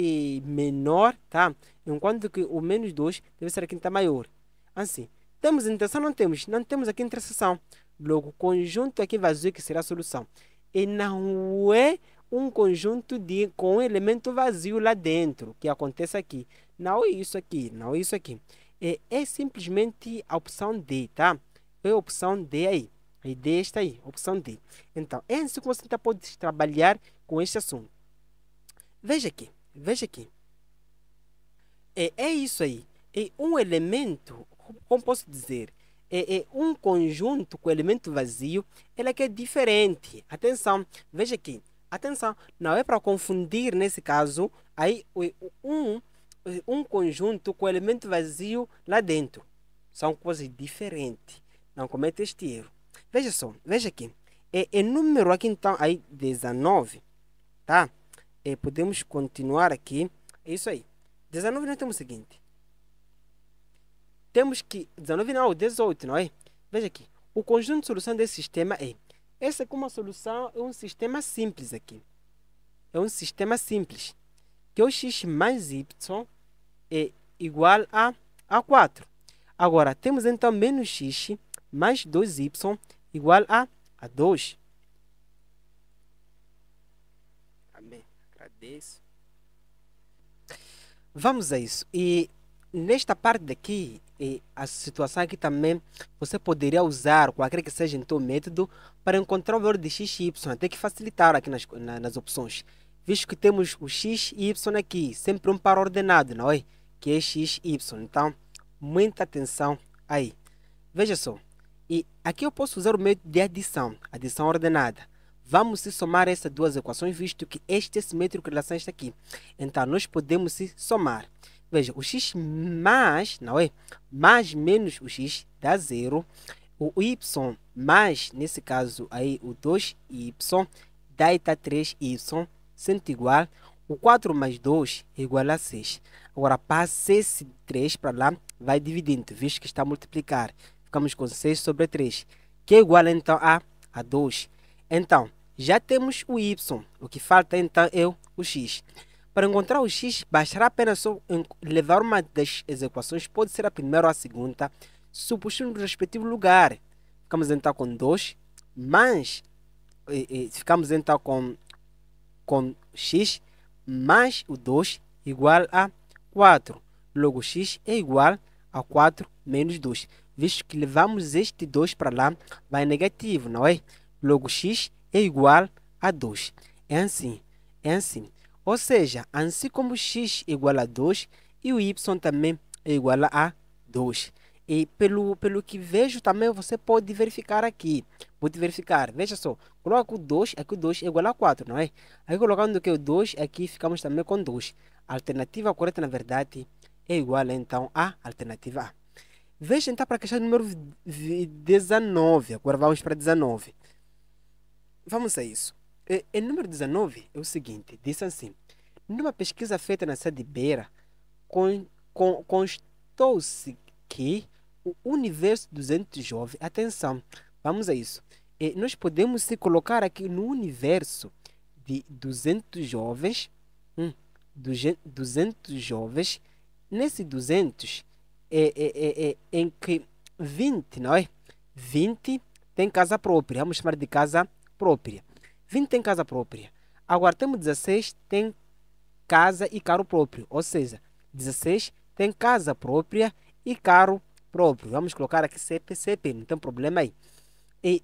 menor, tá? Enquanto que o menos 2 deve ser aqui então maior. Assim, temos interseção? Não temos. Não temos aqui interseção. Logo, conjunto aqui vazio que será a solução. E não é um conjunto de, com elemento vazio lá dentro, que acontece aqui. Não é isso aqui, não é isso aqui. É, é simplesmente a opção D, tá? É a opção D aí. A é ideia está aí, opção D. Então, é assim que você tá pode trabalhar com este assunto. Veja aqui, veja aqui. É, é isso aí. É um elemento, como posso dizer, é, é, um conjunto com elemento vazio, ela que é diferente. Atenção, veja aqui. Atenção, não é para confundir nesse caso aí um um conjunto com elemento vazio lá dentro. São coisas diferentes. Não cometa este erro. Veja só, veja aqui. É, é número aqui então, aí 19, tá? É, podemos continuar aqui. É isso aí. 19 nós temos o seguinte. Temos que, 19 não, 18, não é? Veja aqui. O conjunto de solução desse sistema é. Essa aqui é uma solução, é um sistema simples aqui. É um sistema simples. Que é o x mais y é igual a, a 4. Agora, temos então menos x mais 2y igual a, a 2. Amém. Agradeço. Vamos a isso. E nesta parte daqui, e a situação aqui também, você poderia usar qualquer que seja então o método para encontrar o valor de x e y. até que facilitar aqui nas, nas opções. Visto que temos o x e y aqui, sempre um par ordenado, não é? que é XY. Então, muita atenção aí. Veja só. E aqui eu posso usar o método de adição, adição ordenada. Vamos se somar essas duas equações, visto que este é simétrico em relação a este aqui. Então, nós podemos se somar. Veja, o x mais, não é? Mais menos o x dá zero. O y mais, nesse caso aí, o 2y, dá eta 3y, sendo igual o 4 mais 2 é igual a 6. Agora, passe esse 3 para lá, vai dividindo, visto que está a multiplicar. Ficamos com 6 sobre 3, que é igual então a, a 2. Então, já temos o y. O que falta então é o x. Para encontrar o x, bastará apenas levar uma das equações, pode ser a primeira ou a segunda, substituindo no respectivo lugar. Ficamos então com 2, mas eh, eh, e, e, ficamos então com, com x mais o 2 igual a 4. Logo, x é igual a 4 menos 2. Visto que levamos este 2 para lá, vai negativo, não é? Logo, x é igual a 2. É assim, é assim. Ou seja, assim como x é igual a 2, e o y também é igual a 2. E pelo, pelo que vejo também, você pode verificar aqui. Pode verificar. Veja só. Coloca o 2, aqui é o 2 é igual a 4, não é? Aí colocando que o 2, aqui ficamos também com 2. alternativa correta, na verdade, é igual então a alternativa A. Veja então para a questão número 19. Agora vamos para 19. Vamos a isso. em número 19 é o seguinte. Diz assim. Numa pesquisa feita na cidade de Beira constou-se que o universo dos entes jovens, atenção, vamos a isso. É, nós podemos se colocar aqui no universo de 200 jovens, hum, 200 jovens, nesse 200 é, é, é, é, em que 20, não é? 20 tem casa própria, vamos chamar de casa própria. 20 tem casa própria. Agora temos 16 tem casa e carro próprio, ou seja, 16 tem casa própria e carro próprio, vamos colocar aqui CPCP, não tem problema aí. E,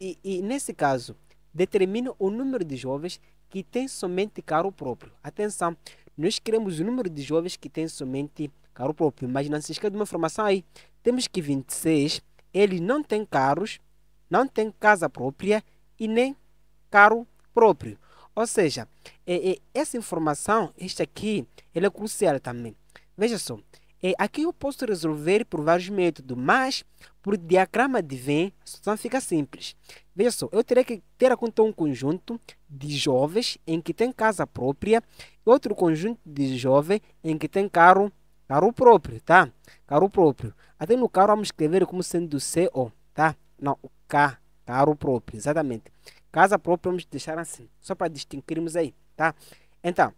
e, e nesse caso, determina o número de jovens que tem somente carro próprio. Atenção, nós queremos o número de jovens que tem somente carro próprio, mas não se esquece de uma informação aí. Temos que 26, eles não têm carros, não têm casa própria e nem carro próprio. Ou seja, é, é, essa informação, este aqui, ele é crucial também. Veja só, é, aqui eu posso resolver por vários métodos, mas por diagrama de Venn a situação fica simples. Veja só, eu teria que ter a conta um conjunto de jovens em que tem casa própria e outro conjunto de jovens em que tem carro, carro próprio, tá? Carro próprio. Até no carro vamos escrever como sendo CO, tá? Não, o K, carro próprio, exatamente. Casa própria vamos deixar assim, só para distinguirmos aí, tá? Então,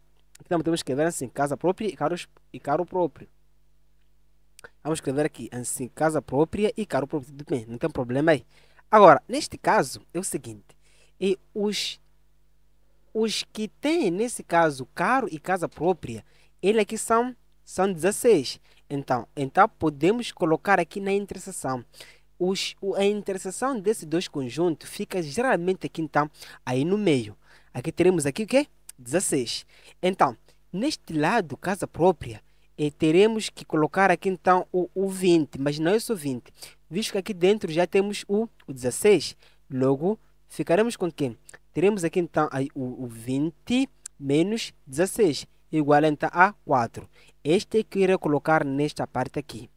então temos que escrever é assim, casa própria e carro, e carro próprio. Vamos escrever aqui, assim, casa própria e carro próprio bem. Tipo, não tem problema aí. Agora, neste caso, é o seguinte. E os, os que têm, nesse caso, carro e casa própria, eles aqui são, são 16. Então, então, podemos colocar aqui na interseção. Os, a interseção desses dois conjuntos fica geralmente aqui, então, aí no meio. Aqui teremos aqui o quê? 16. Então, neste lado, casa própria, e teremos que colocar aqui então o, o 20, mas não é só 20, visto que aqui dentro já temos o, o 16, logo ficaremos com que? Teremos aqui então aí, o, o 20 menos 16, igual então a 4. Este é que irei colocar nesta parte aqui.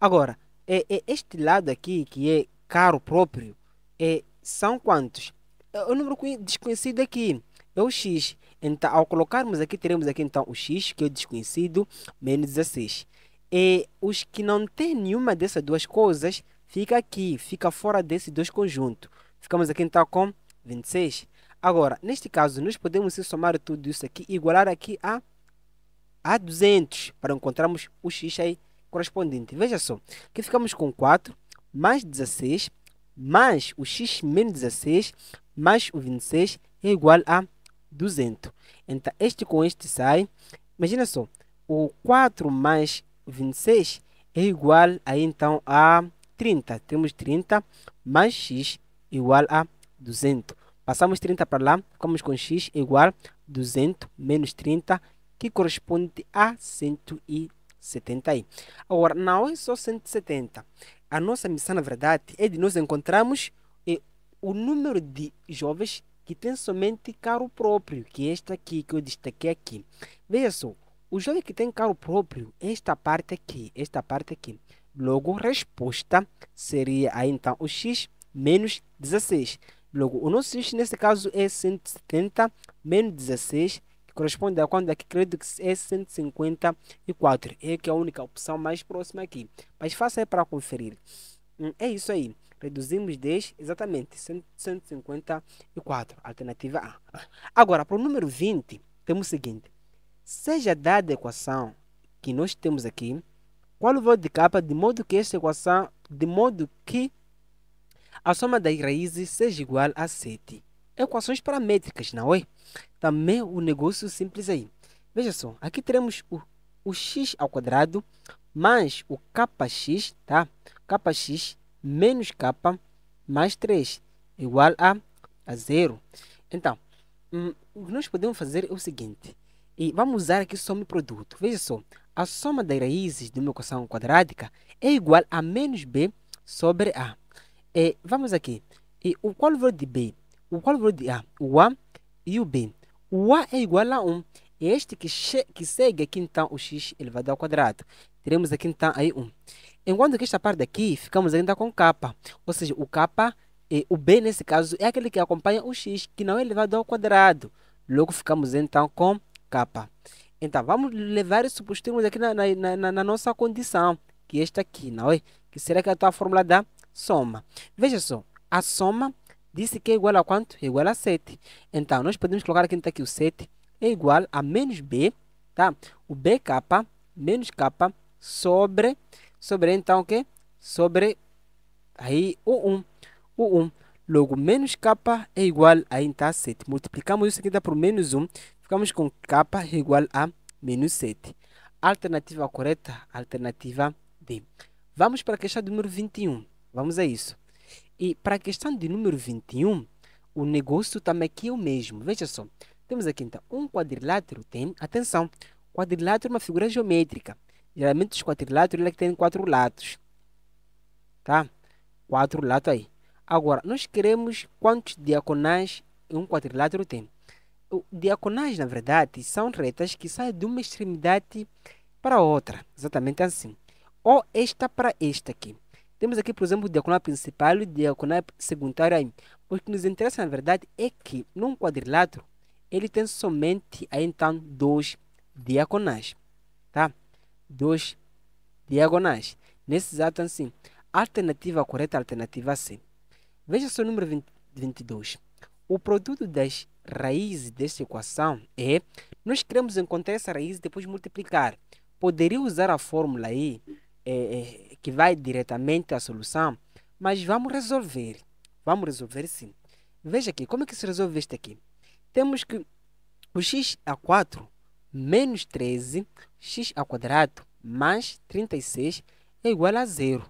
Agora, é, é este lado aqui que é caro próprio, é, são quantos? É o número desconhecido aqui, é o x. Então, ao colocarmos aqui, teremos aqui então o x, que é o desconhecido, menos 16. E os que não têm nenhuma dessas duas coisas, fica aqui, fica fora desse dois conjuntos. Ficamos aqui então com 26. Agora, neste caso, nós podemos somar tudo isso aqui e igualar aqui a, a 200 para encontrarmos o x aí correspondente. Veja só, que ficamos com 4 mais 16 mais o x menos 16 mais o 26 é igual a 200. Então, este com este sai. Imagina só, o 4 mais 26 é igual a, então, a 30. Temos 30 mais x igual a 200. Passamos 30 para lá, ficamos com x igual a 200 menos 30, que corresponde a 170. Aí. Agora, não é só 170. A nossa missão, na verdade, é de nós encontrarmos o número de jovens que tem somente carro próprio, que é esta aqui que eu destaquei aqui. Veja só, o jovem que tem carro próprio, esta parte aqui, esta parte aqui. Logo, resposta seria aí então o x menos 16. Logo, o nosso x nesse caso é 170 menos 16, que corresponde a quando aqui é credo que é 154. É que é a única opção mais próxima aqui. Mas faça aí para conferir. Hum, é isso aí reduzimos 10, exatamente, 154, alternativa A. Agora, para o número 20, temos o seguinte. Seja dada a equação que nós temos aqui, qual o valor de capa, de modo que esta equação, de modo que a soma das raízes seja igual a 7. Equações paramétricas, não é? Também o um negócio simples aí. Veja só, aqui teremos o, o x ao quadrado mais o kx, tá? kx menos k mais 3 igual a, a zero. Então, hum, o que nós podemos fazer é o seguinte. E vamos usar aqui soma e produto. Veja só, a soma das raízes de uma equação quadrática é igual a menos b sobre a. E vamos aqui. E o qual valor de b? O qual valor de a? O a e o b. O a é igual a 1. Este que, que segue aqui então o x elevado ao quadrado. Teremos aqui então aí 1. Enquanto que esta parte aqui, ficamos ainda com capa. Ou seja, o capa, eh, o b nesse caso, é aquele que acompanha o x, que não é elevado ao quadrado. Logo, ficamos então com capa. Então, vamos levar isso para os termos aqui na, na, na, na nossa condição, que é esta aqui, não é? Que será que é a tua fórmula da soma. Veja só, a soma disse que é igual a quanto? É igual a 7. Então, nós podemos colocar aqui, então, aqui o 7 é igual a menos b, tá? O bk menos k sobre sobre então o que? Sobre aí o 1. O 1. Logo, menos k é igual a então tá 7. Multiplicamos isso aqui dá por menos 1. Ficamos com k é igual a menos 7. Alternativa correta, alternativa D. Vamos para a questão de número 21. Vamos a isso. E para a questão de número 21, o negócio também aqui é o mesmo. Veja só. Temos aqui então um quadrilátero tem, atenção, quadrilátero é uma figura geométrica. Geralmente os quadriláteros ele tem quatro lados. Tá? Quatro lados aí. Agora, nós queremos quantos diagonais um quadrilátero tem. O diagonais, na verdade, são retas que saem de uma extremidade para outra. Exatamente assim. Ou esta para esta aqui. Temos aqui, por exemplo, o diagonal principal e o diagonal secundário aí. O que nos interessa, na verdade, é que num quadrilátero ele tem somente aí, então, dois diagonais. Tá? dois diagonais. Nesse exato assim, alternativa correta, alternativa C. Veja seu número 20, 22. O produto das raízes desta equação é, nós queremos encontrar essa raiz e depois multiplicar. Poderia usar a fórmula aí, é, é, que vai diretamente à solução, mas vamos resolver. Vamos resolver sim. Veja aqui, como é que se resolve este aqui? Temos que o x a 4 menos 13 x ao quadrado mais 36 é igual a zero.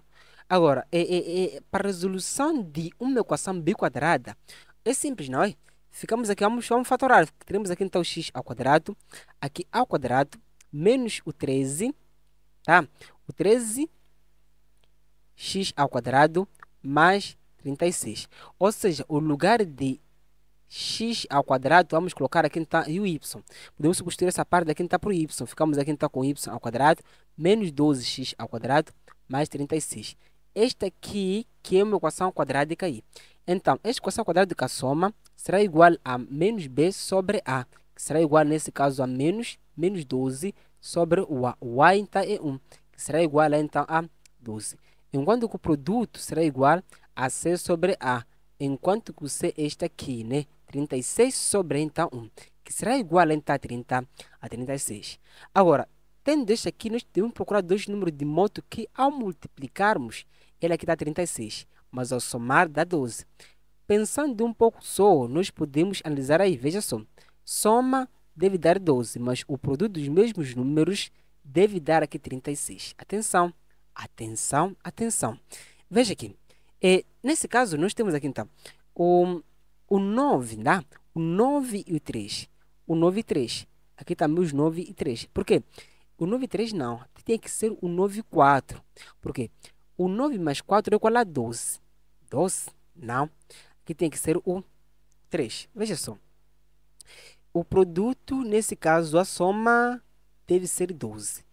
Agora, é, é, é, para a resolução de uma equação b quadrada, é simples, não é? Ficamos aqui, vamos, vamos fatorar. Teremos aqui então x ao quadrado, aqui ao quadrado, menos o 13, tá? O 13, x ao quadrado, mais 36. Ou seja, o lugar de x ao quadrado, vamos colocar aqui quinta tá, e o y. Podemos substituir essa parte da para o y. Ficamos aqui então com y ao quadrado, menos 12x ao quadrado, mais 36. Esta aqui, que é uma equação quadrática aí. Então, esta equação quadrática soma será igual a menos b sobre a, que será igual, nesse caso, a menos, menos 12 sobre o a. O a, então, é 1, que será igual, então, a 12. Enquanto que o produto será igual a c sobre a, enquanto que o c é este aqui, né? 36 sobre 1, então que será igual então a 30 a 36. Agora, tendo este aqui, nós que procurar dois números de moto que, ao multiplicarmos, ele aqui dá 36, mas ao somar dá 12. Pensando um pouco só, nós podemos analisar aí, veja só. Soma deve dar 12, mas o produto dos mesmos números deve dar aqui 36. Atenção, atenção, atenção. Veja aqui. É, nesse caso, nós temos aqui então o o 9, tá? O 9 e o 3. O 9 e 3. Aqui também os 9 e 3. Por quê? O 9 e 3 não. Tem que ser o 9 e 4. Por quê? O 9 mais 4 é igual a 12. 12? Não. Aqui tem que ser o 3. Veja só. O produto, nesse caso, a soma deve ser 12.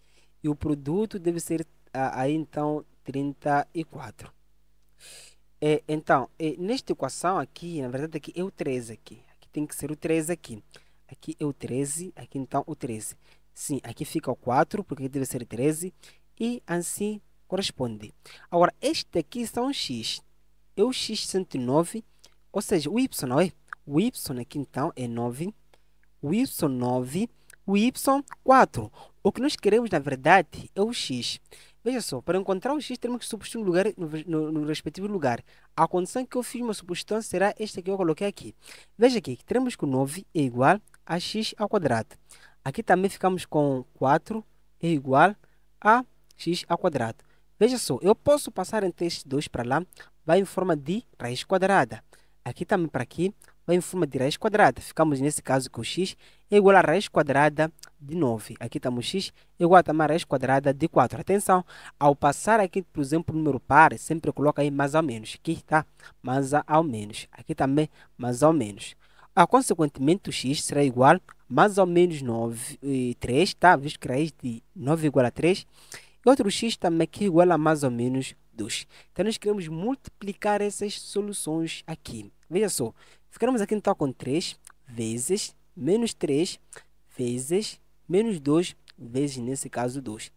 E o produto deve ser, ah, aí então, 34. É, então, é, nesta equação aqui, na verdade aqui é o 13 aqui. Aqui tem que ser o 13 aqui. Aqui é o 13, aqui então o 13. Sim, aqui fica o 4, porque deve ser 13. E assim corresponde. Agora, este aqui são x. É o x109, ou seja, o y, não é? O y aqui então é 9. O y 9, o y 4. O que nós queremos, na verdade, é o x. Veja só, para encontrar um X temos que substituir um lugar no, no, no, respectivo lugar. A condição que eu fiz uma substituição será esta que eu coloquei aqui. Veja aqui, que teremos que o 9 é igual a x ao quadrado. Aqui também ficamos com 4 é igual a x ao quadrado. Veja só, eu posso passar entre estes dois para lá, vai em forma de raiz quadrada. Aqui também para aqui, vai em forma de raiz quadrada. Ficamos nesse caso com x é igual a raiz quadrada de 9. Aqui estamos x igual a raiz quadrada de 4. Atenção, ao passar aqui, por exemplo, o número par, sempre coloca aí mais ou menos. Aqui está mais ou menos. Aqui também mais ou menos. Ah, consequentemente, o x será igual a mais ou menos 9, 3, eh, tá? Visto que raiz de 9 igual a 3. E outro x também que é igual a mais ou menos 2. Então, nós queremos multiplicar essas soluções aqui. Veja só, Ficaremos aqui então com 3 vezes menos 3 vezes menos 2 vezes, nesse caso, 2.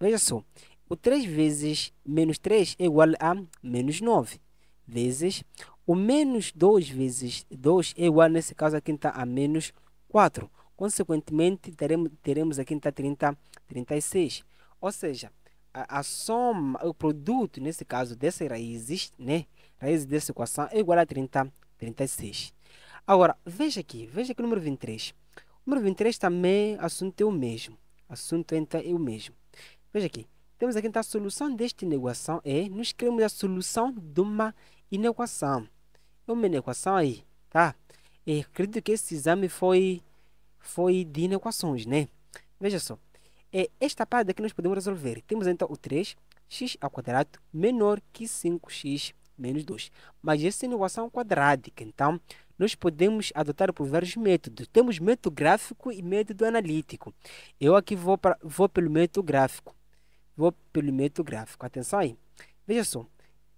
Veja só, o 3 vezes menos 3 é igual a menos 9 vezes o menos 2 vezes 2 é igual, nesse caso, aqui está a menos 4. Consequentemente, teremos, teremos aqui está 30, 36. Ou seja, a, a, soma, o produto, nesse caso, dessas raízes, né? Raízes dessa equação é igual a 30, 36. Agora, veja aqui, veja aqui o número 23. O número 23 também, assunto é o mesmo. Assunto então é o mesmo. Veja aqui, temos aqui então a solução desta negócio é, nós queremos a solução de uma inequação. É uma inequação aí, tá? E é, acredito que esse exame foi, foi de inequações, né? Veja só, é esta parte que nós podemos resolver. Temos então o 3, x ao quadrado menor que 5x menos 2. Mas essa é equação quadrática, então, nós podemos adotar por vários métodos. Temos método gráfico e método analítico. Eu aqui vou, pra, vou pelo método gráfico. Vou pelo método gráfico. Atenção aí. Veja só.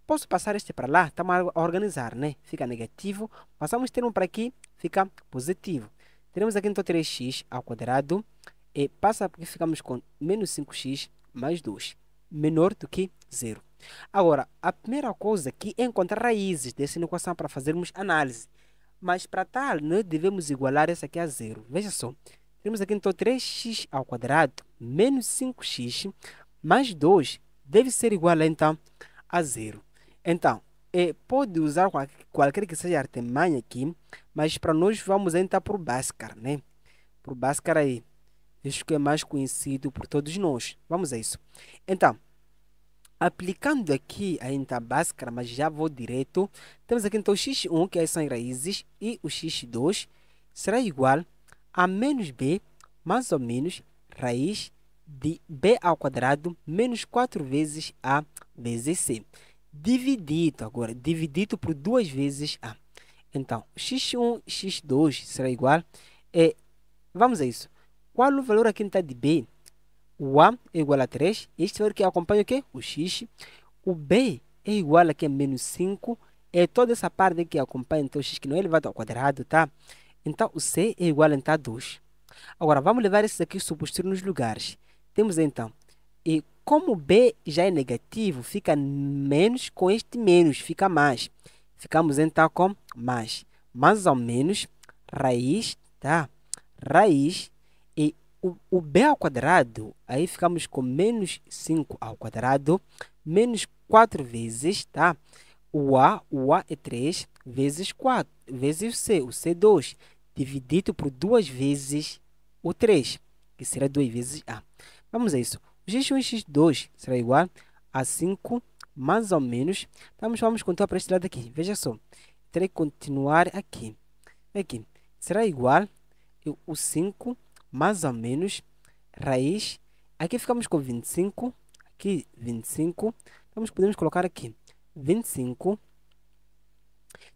Posso passar este para lá? Estamos tá a organizar, né? Fica negativo. Passamos o termo para aqui, fica positivo. Teremos aqui então 3x ao quadrado. E passa porque ficamos com menos 5x mais 2 menor do que zero. Agora, a primeira coisa que é encontrar raízes dessa equação para fazermos análise. Mas para tal, nós devemos igualar essa aqui a zero. Veja só, temos aqui então 3x ao quadrado menos 5x mais 2 deve ser igual então a zero. Então, é, pode usar qualquer que seja a artimanha aqui, mas para nós vamos entrar por Bhaskara, né? Por Bhaskara aí. Isso que é mais conhecido por todos nós. Vamos a isso. Então, aplicando aqui ainda a Bhaskara, mas já vou direto. Temos aqui então o x1, que são é as raízes, e o x2 será igual a menos b, mais ou menos, raiz de b ao quadrado menos 4 vezes a vezes c. Dividido, agora, dividido por 2 vezes a. Então, x1, x2 será igual... É, vamos a isso. Qual o valor aqui na unidade B? O A é igual a 3. Este valor que acompanha o quê? O X. O B é igual a que menos 5. É toda essa parte que acompanha então o x que não é elevado ao quadrado, tá? Então o c é igual a então, 2. Agora vamos levar esses aqui e substituir nos lugares. Temos então, e como b já é negativo, fica menos com este menos, fica mais. Ficamos então com mais. Mais ou menos, raiz, tá? Raiz o, o b ao quadrado, aí ficamos com menos 5 ao quadrado, menos 4 vezes, tá? O A, o A é 3 vezes 4, vezes o C, o C é 2, dividido por duas vezes o 3, que será 2 vezes A. Vamos a isso. O x1 x2 será igual a 5 mais ou menos. Vamos, vamos contar para este lado aqui. Veja só. Terei que continuar aqui. Aqui. Será igual o 5 mais ou menos, raiz. Aqui ficamos com 25, aqui 25. Então, podemos colocar aqui 25.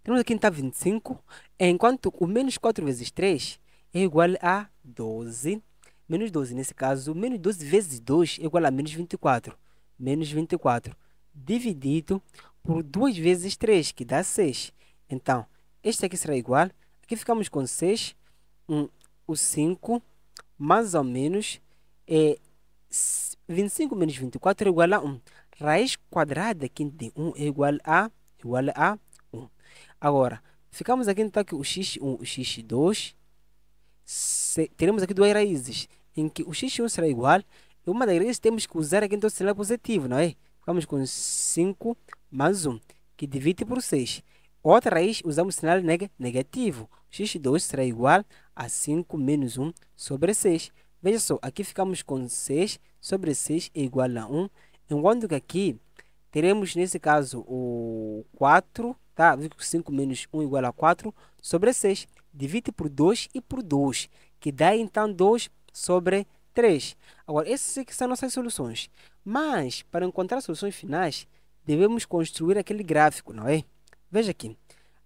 Temos aqui então 25, enquanto o menos 4 vezes 3 é igual a 12. Menos 12, nesse caso, menos 12 vezes 2 é igual a menos 24. Menos 24 dividido por 2 vezes 3, que dá 6. Então, este aqui será igual. Aqui ficamos com 6, um, o 5, mais ou menos é 25 menos 24 é igual a 1. Raiz quadrada aqui de 1 é igual a, igual a 1. Agora, ficamos aqui então que o x1 e o x2, se, teremos aqui duas raízes, em que o x1 será igual, e uma das raízes temos que usar aqui então o sinal positivo, não é? Ficamos com 5 mais 1, que divide por 6. Outra raiz, usamos o sinal neg negativo. x2 será igual a 5 menos 1 sobre 6. Veja só, aqui ficamos com 6 sobre 6 é igual a 1. Enquanto que aqui teremos, nesse caso, o 4, tá? 5 menos 1 igual a 4 sobre 6. Divide por 2 e por 2, que dá então 2 sobre 3. Agora, essas aqui são nossas soluções. Mas, para encontrar soluções finais, devemos construir aquele gráfico, não é? Veja aqui.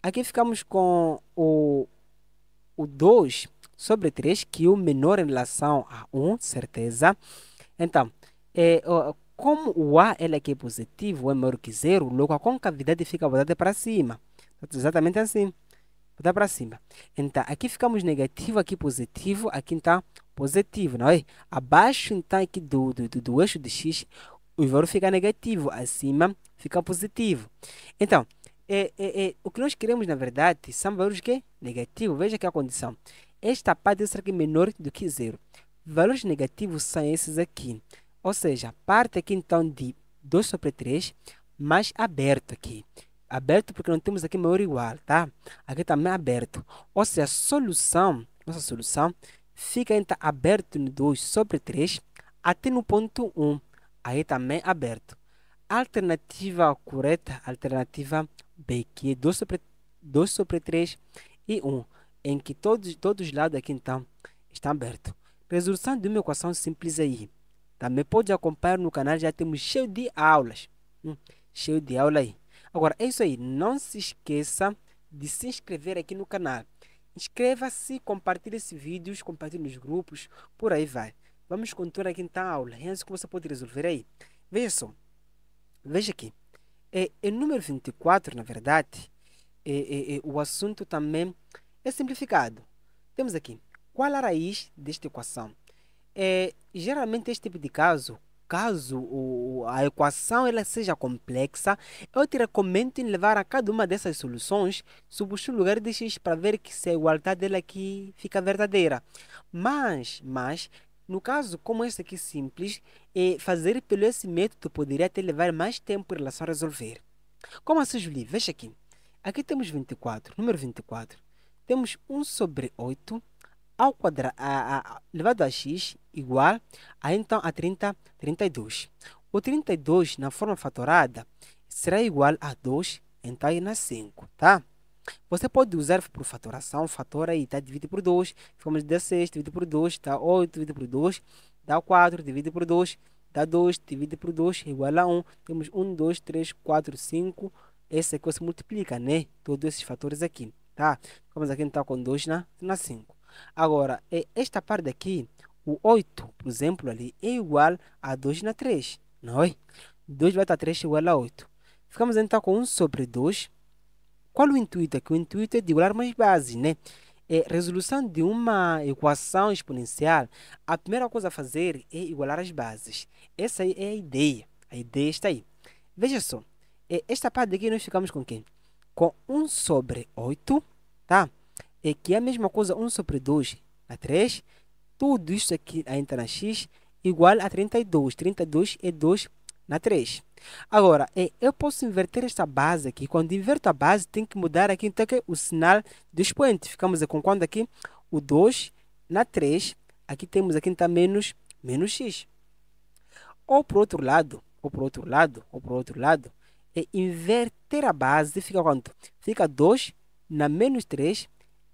Aqui ficamos com o, o 2 sobre 3, que é o menor em relação a 1, certeza. Então, é, como o A ele aqui é, é positivo, é maior que zero, logo a concavidade fica voltada para cima. Tá exatamente assim. Voltada para cima. Então, aqui ficamos negativo, aqui positivo, aqui então positivo, não é? Abaixo então aqui do, do, do, do eixo de x, o valor fica negativo, acima fica positivo. Então, é, é, é, o que nós queremos, na verdade, são valores que negativo. Veja que é a condição. Esta parte deve ser aqui menor do que zero. Valores negativos são esses aqui. Ou seja, parte aqui então de 2 sobre 3 mais aberto aqui. Aberto porque não temos aqui maior ou igual, tá? Aqui também tá aberto. Ou seja, a solução, nossa solução, fica então aberto no 2 sobre 3 até no ponto 1. Um. Aí também tá aberto. Alternativa correta, alternativa BQ, 2 sobre, 2 sobre 3 e 1, em que todos, todos os lados aqui então estão abertos. Resolução de uma equação simples aí. Também pode acompanhar no canal, já temos cheio de aulas. Hum, cheio de aula aí. Agora, é isso aí. Não se esqueça de se inscrever aqui no canal. Inscreva-se, compartilhe esse vídeo compartilhe nos grupos, por aí vai. Vamos continuar aqui então a aula. É isso que você pode resolver aí. Veja só. Veja aqui. É, em é número 24, na verdade, é, é, é, o assunto também é simplificado. Temos aqui, qual a raiz desta equação? É, geralmente, este tipo de caso, caso o, a equação ela seja complexa, eu te recomendo levar a cada uma dessas soluções, substituir o lugar de x para ver que se a igualdade dela aqui fica verdadeira. Mas, mas, no caso, como este aqui simples, é fazer pelo esse método poderia até levar mais tempo em relação a resolver. Como assim, Julie? Veja aqui. Aqui temos 24, número 24. Temos 1 sobre 8 ao quadrado, a, a, elevado a x igual a, então, a 30, 32. O 32, na forma fatorada, será igual a 2, então, e na 5, tá? Você pode usar por fatoração, fator aí, tá divide por 2, ficamos 16, divide por 2, tá 8, divide por 2, dá 4, divide por 2, dá 2, divide por 2, igual a 1. Temos 1, 2, 3, 4, 5. Esse aqui você multiplica, né? Todos esses fatores aqui, tá? Ficamos aqui então com 2 na, na 5. Agora, esta parte aqui, o 8, por exemplo, ali, é igual a 2 na 3, não é? 2 vai estar 3 igual a 8. Ficamos então com 1 sobre 2 qual o intuito aqui? É o intuito é de olhar mais base, né? É, resolução de uma equação exponencial, a primeira coisa a fazer é igualar as bases. Essa aí é a ideia. A ideia está aí. Veja só, é, esta parte aqui nós ficamos com quem? Com 1 sobre 8, tá? É que é a mesma coisa 1 sobre 2 na 3. Tudo isso aqui entra na x igual a 32. 32 é 2 na 3. Agora, é, eu posso inverter esta base aqui. Quando inverto a base, tem que mudar aqui então, o sinal do expoente. Ficamos com quando aqui? O 2 na 3. Aqui temos aqui então menos, menos x. Ou por outro lado, ou por outro lado, ou por outro lado, é inverter a base fica quanto? Fica 2 na menos 3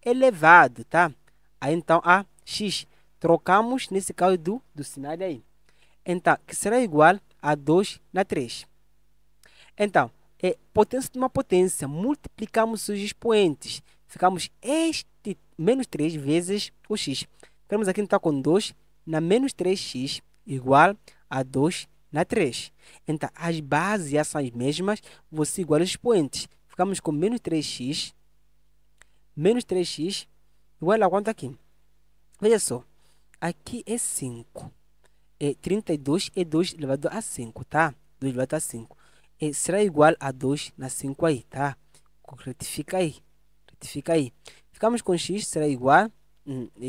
elevado, tá? Aí então a x. Trocamos nesse caso do, do sinal aí. Então, que será igual a 2 na 3. Então, é potência de uma potência. Multiplicamos os expoentes. Ficamos este menos 3 vezes o x. Ficamos aqui então com 2 na menos 3x igual a 2 na 3. Então, as bases são as mesmas, você iguala os expoentes. Ficamos com menos 3x, menos 3x, igual a quanto aqui? Veja só, aqui é 5 é, 32 e 2 elevado a 5, tá? 2 elevado a 5. É, será igual a 2 na 5 aí, tá? Retifica aí. Retifica aí. Ficamos com x, será igual... Hum, é,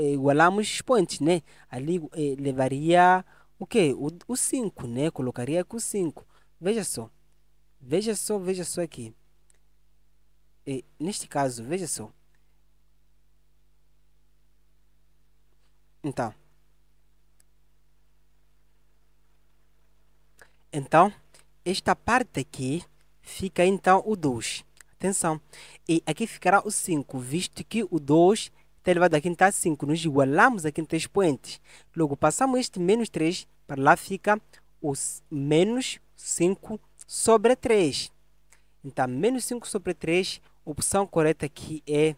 é, igualamos os pontos, né? Ali eh, levaria o quê? O 5, né? Colocaria com o 5. Veja só. Veja só, veja só aqui. E, neste caso, veja só. Então, Então, esta parte aqui fica então o 2. Atenção. E aqui ficará o 5, visto que o 2 está elevado aqui quinta a 5. Nós igualamos aqui em quinta pontos. Logo, passamos este menos 3 para lá fica o menos 5 sobre 3. Então, menos 5 sobre 3, opção correta aqui é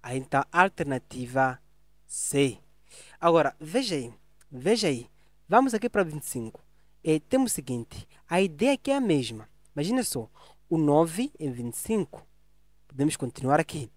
a então, alternativa C. Agora, veja aí, veja aí. Vamos aqui para 25 é, temos o seguinte: a ideia aqui é a mesma. Imagina só, o 9 é 25. Podemos continuar aqui.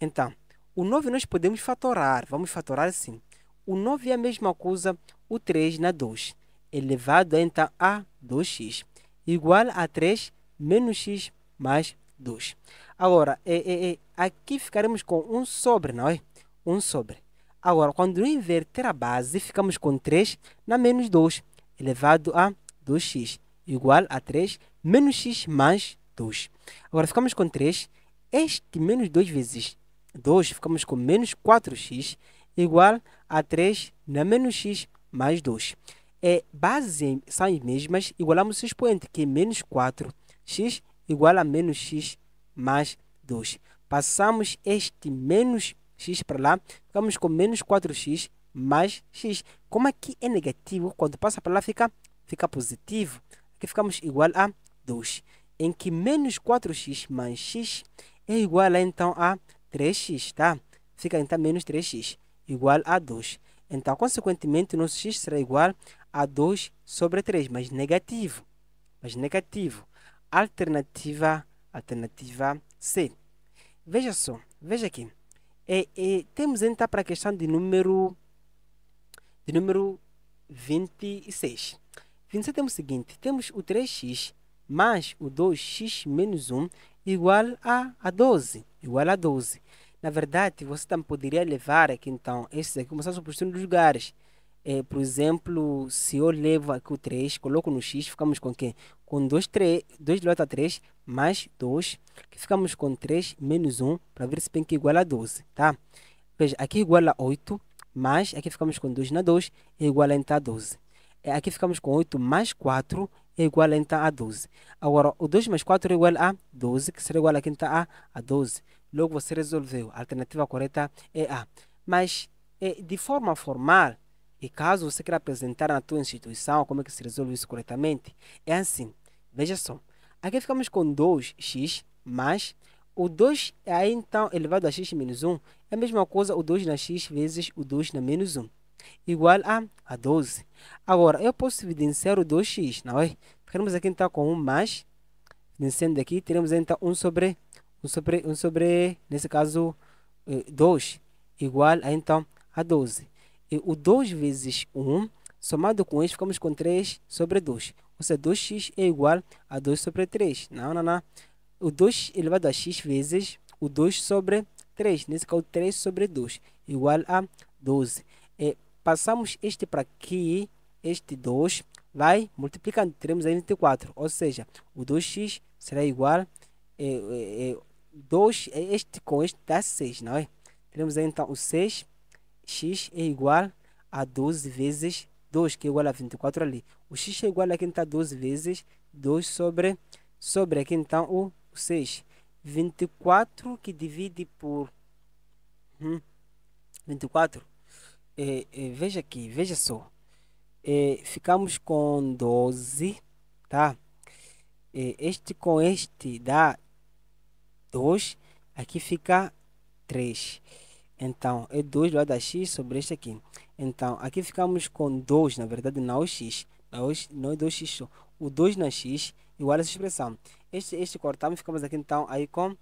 Então, o 9 nós podemos fatorar. Vamos fatorar assim. O 9 é a mesma coisa, o 3 na 2. Elevado então a 2x. Igual a 3 menos x mais 2. Agora, é, é, é, aqui ficaremos com 1 sobre, não é? 1 sobre. Agora, quando inverter a base, ficamos com 3 na menos 2 elevado a 2x igual a 3 menos x mais 2. Agora ficamos com 3. Este menos 2 vezes 2, ficamos com menos 4x igual a 3 na menos x mais 2. É, bases são as mesmas, igualamos o expoente, que é menos 4x igual a menos x mais 2. Passamos este menos x para lá, ficamos com menos 4x mais x. Como aqui é, é negativo, quando passa para lá fica, fica positivo. Aqui ficamos igual a 2. Em que menos 4x mais x é igual a, então a 3x, tá? Fica então menos 3x igual a 2. Então, consequentemente, nosso x será igual a 2 sobre 3, mas negativo. Mas negativo. Alternativa, alternativa C. Veja só, veja aqui. É, é, temos então para a questão de número de número 26. 27 temos o seguinte, temos o 3x mais o 2x menos 1 igual a, a 12, igual a 12. Na verdade, você também poderia levar aqui, então, esses aqui, começar a suposição dos lugares. É, por exemplo, se eu levo aqui o 3, coloco no x, ficamos com o quê? Com 2, 3, 2 a 3 mais 2, que ficamos com 3 menos 1, para ver se bem que é igual a 12, tá? Veja, aqui é igual a 8, mas aqui ficamos com 2 na 2 é, é igual a 12. Aqui ficamos com 8 mais 4 é igual a 12. Agora, o 2 mais 4 é igual a 12, que será igual a quinta A, a 12. Logo, você resolveu. A alternativa correta é A. Mas, é, de forma formal, e caso você queira apresentar na tua instituição como é que se resolve isso corretamente, é assim. Veja só. Aqui ficamos com 2x mais o 2, aí então, elevado a x menos 1, é a mesma coisa o 2 na x vezes o 2 na menos 1, igual a, a 12. Agora, eu posso evidenciar o 2x, não é? Ficamos aqui então com 1 mais, evidenciando aqui, teremos então 1 sobre, 1 sobre, 1 sobre nesse caso, 2, eh, igual a então a 12. E o 2 vezes 1, somado com isso, ficamos com 3 sobre 2. Ou seja, 2x é igual a 2 sobre 3. Não, não, não o 2 elevado a x vezes o 2 sobre 3, nesse caso 3 sobre 2, igual a 12. É, passamos este para aqui, este 2, vai multiplicando, teremos aí 24, ou seja, o 2x será igual a é, 2, é, é, este com este dá 6, não é? Teremos aí então o 6, x é igual a 12 vezes 2, que é igual a 24 ali. O x é igual a quem está 12 vezes 2 sobre, sobre aqui então o ou seja, 24 que divide por hum, 24. É, é, veja aqui, veja só. É, ficamos com 12, tá? É, este com este dá 2, aqui fica 3. Então, é 2 do lado da x sobre este aqui. Então, aqui ficamos com 2, na verdade não é o x, não é 2x é só. O 2 na é x igual a essa expressão. Este, este cortamos, ficamos aqui então aí com,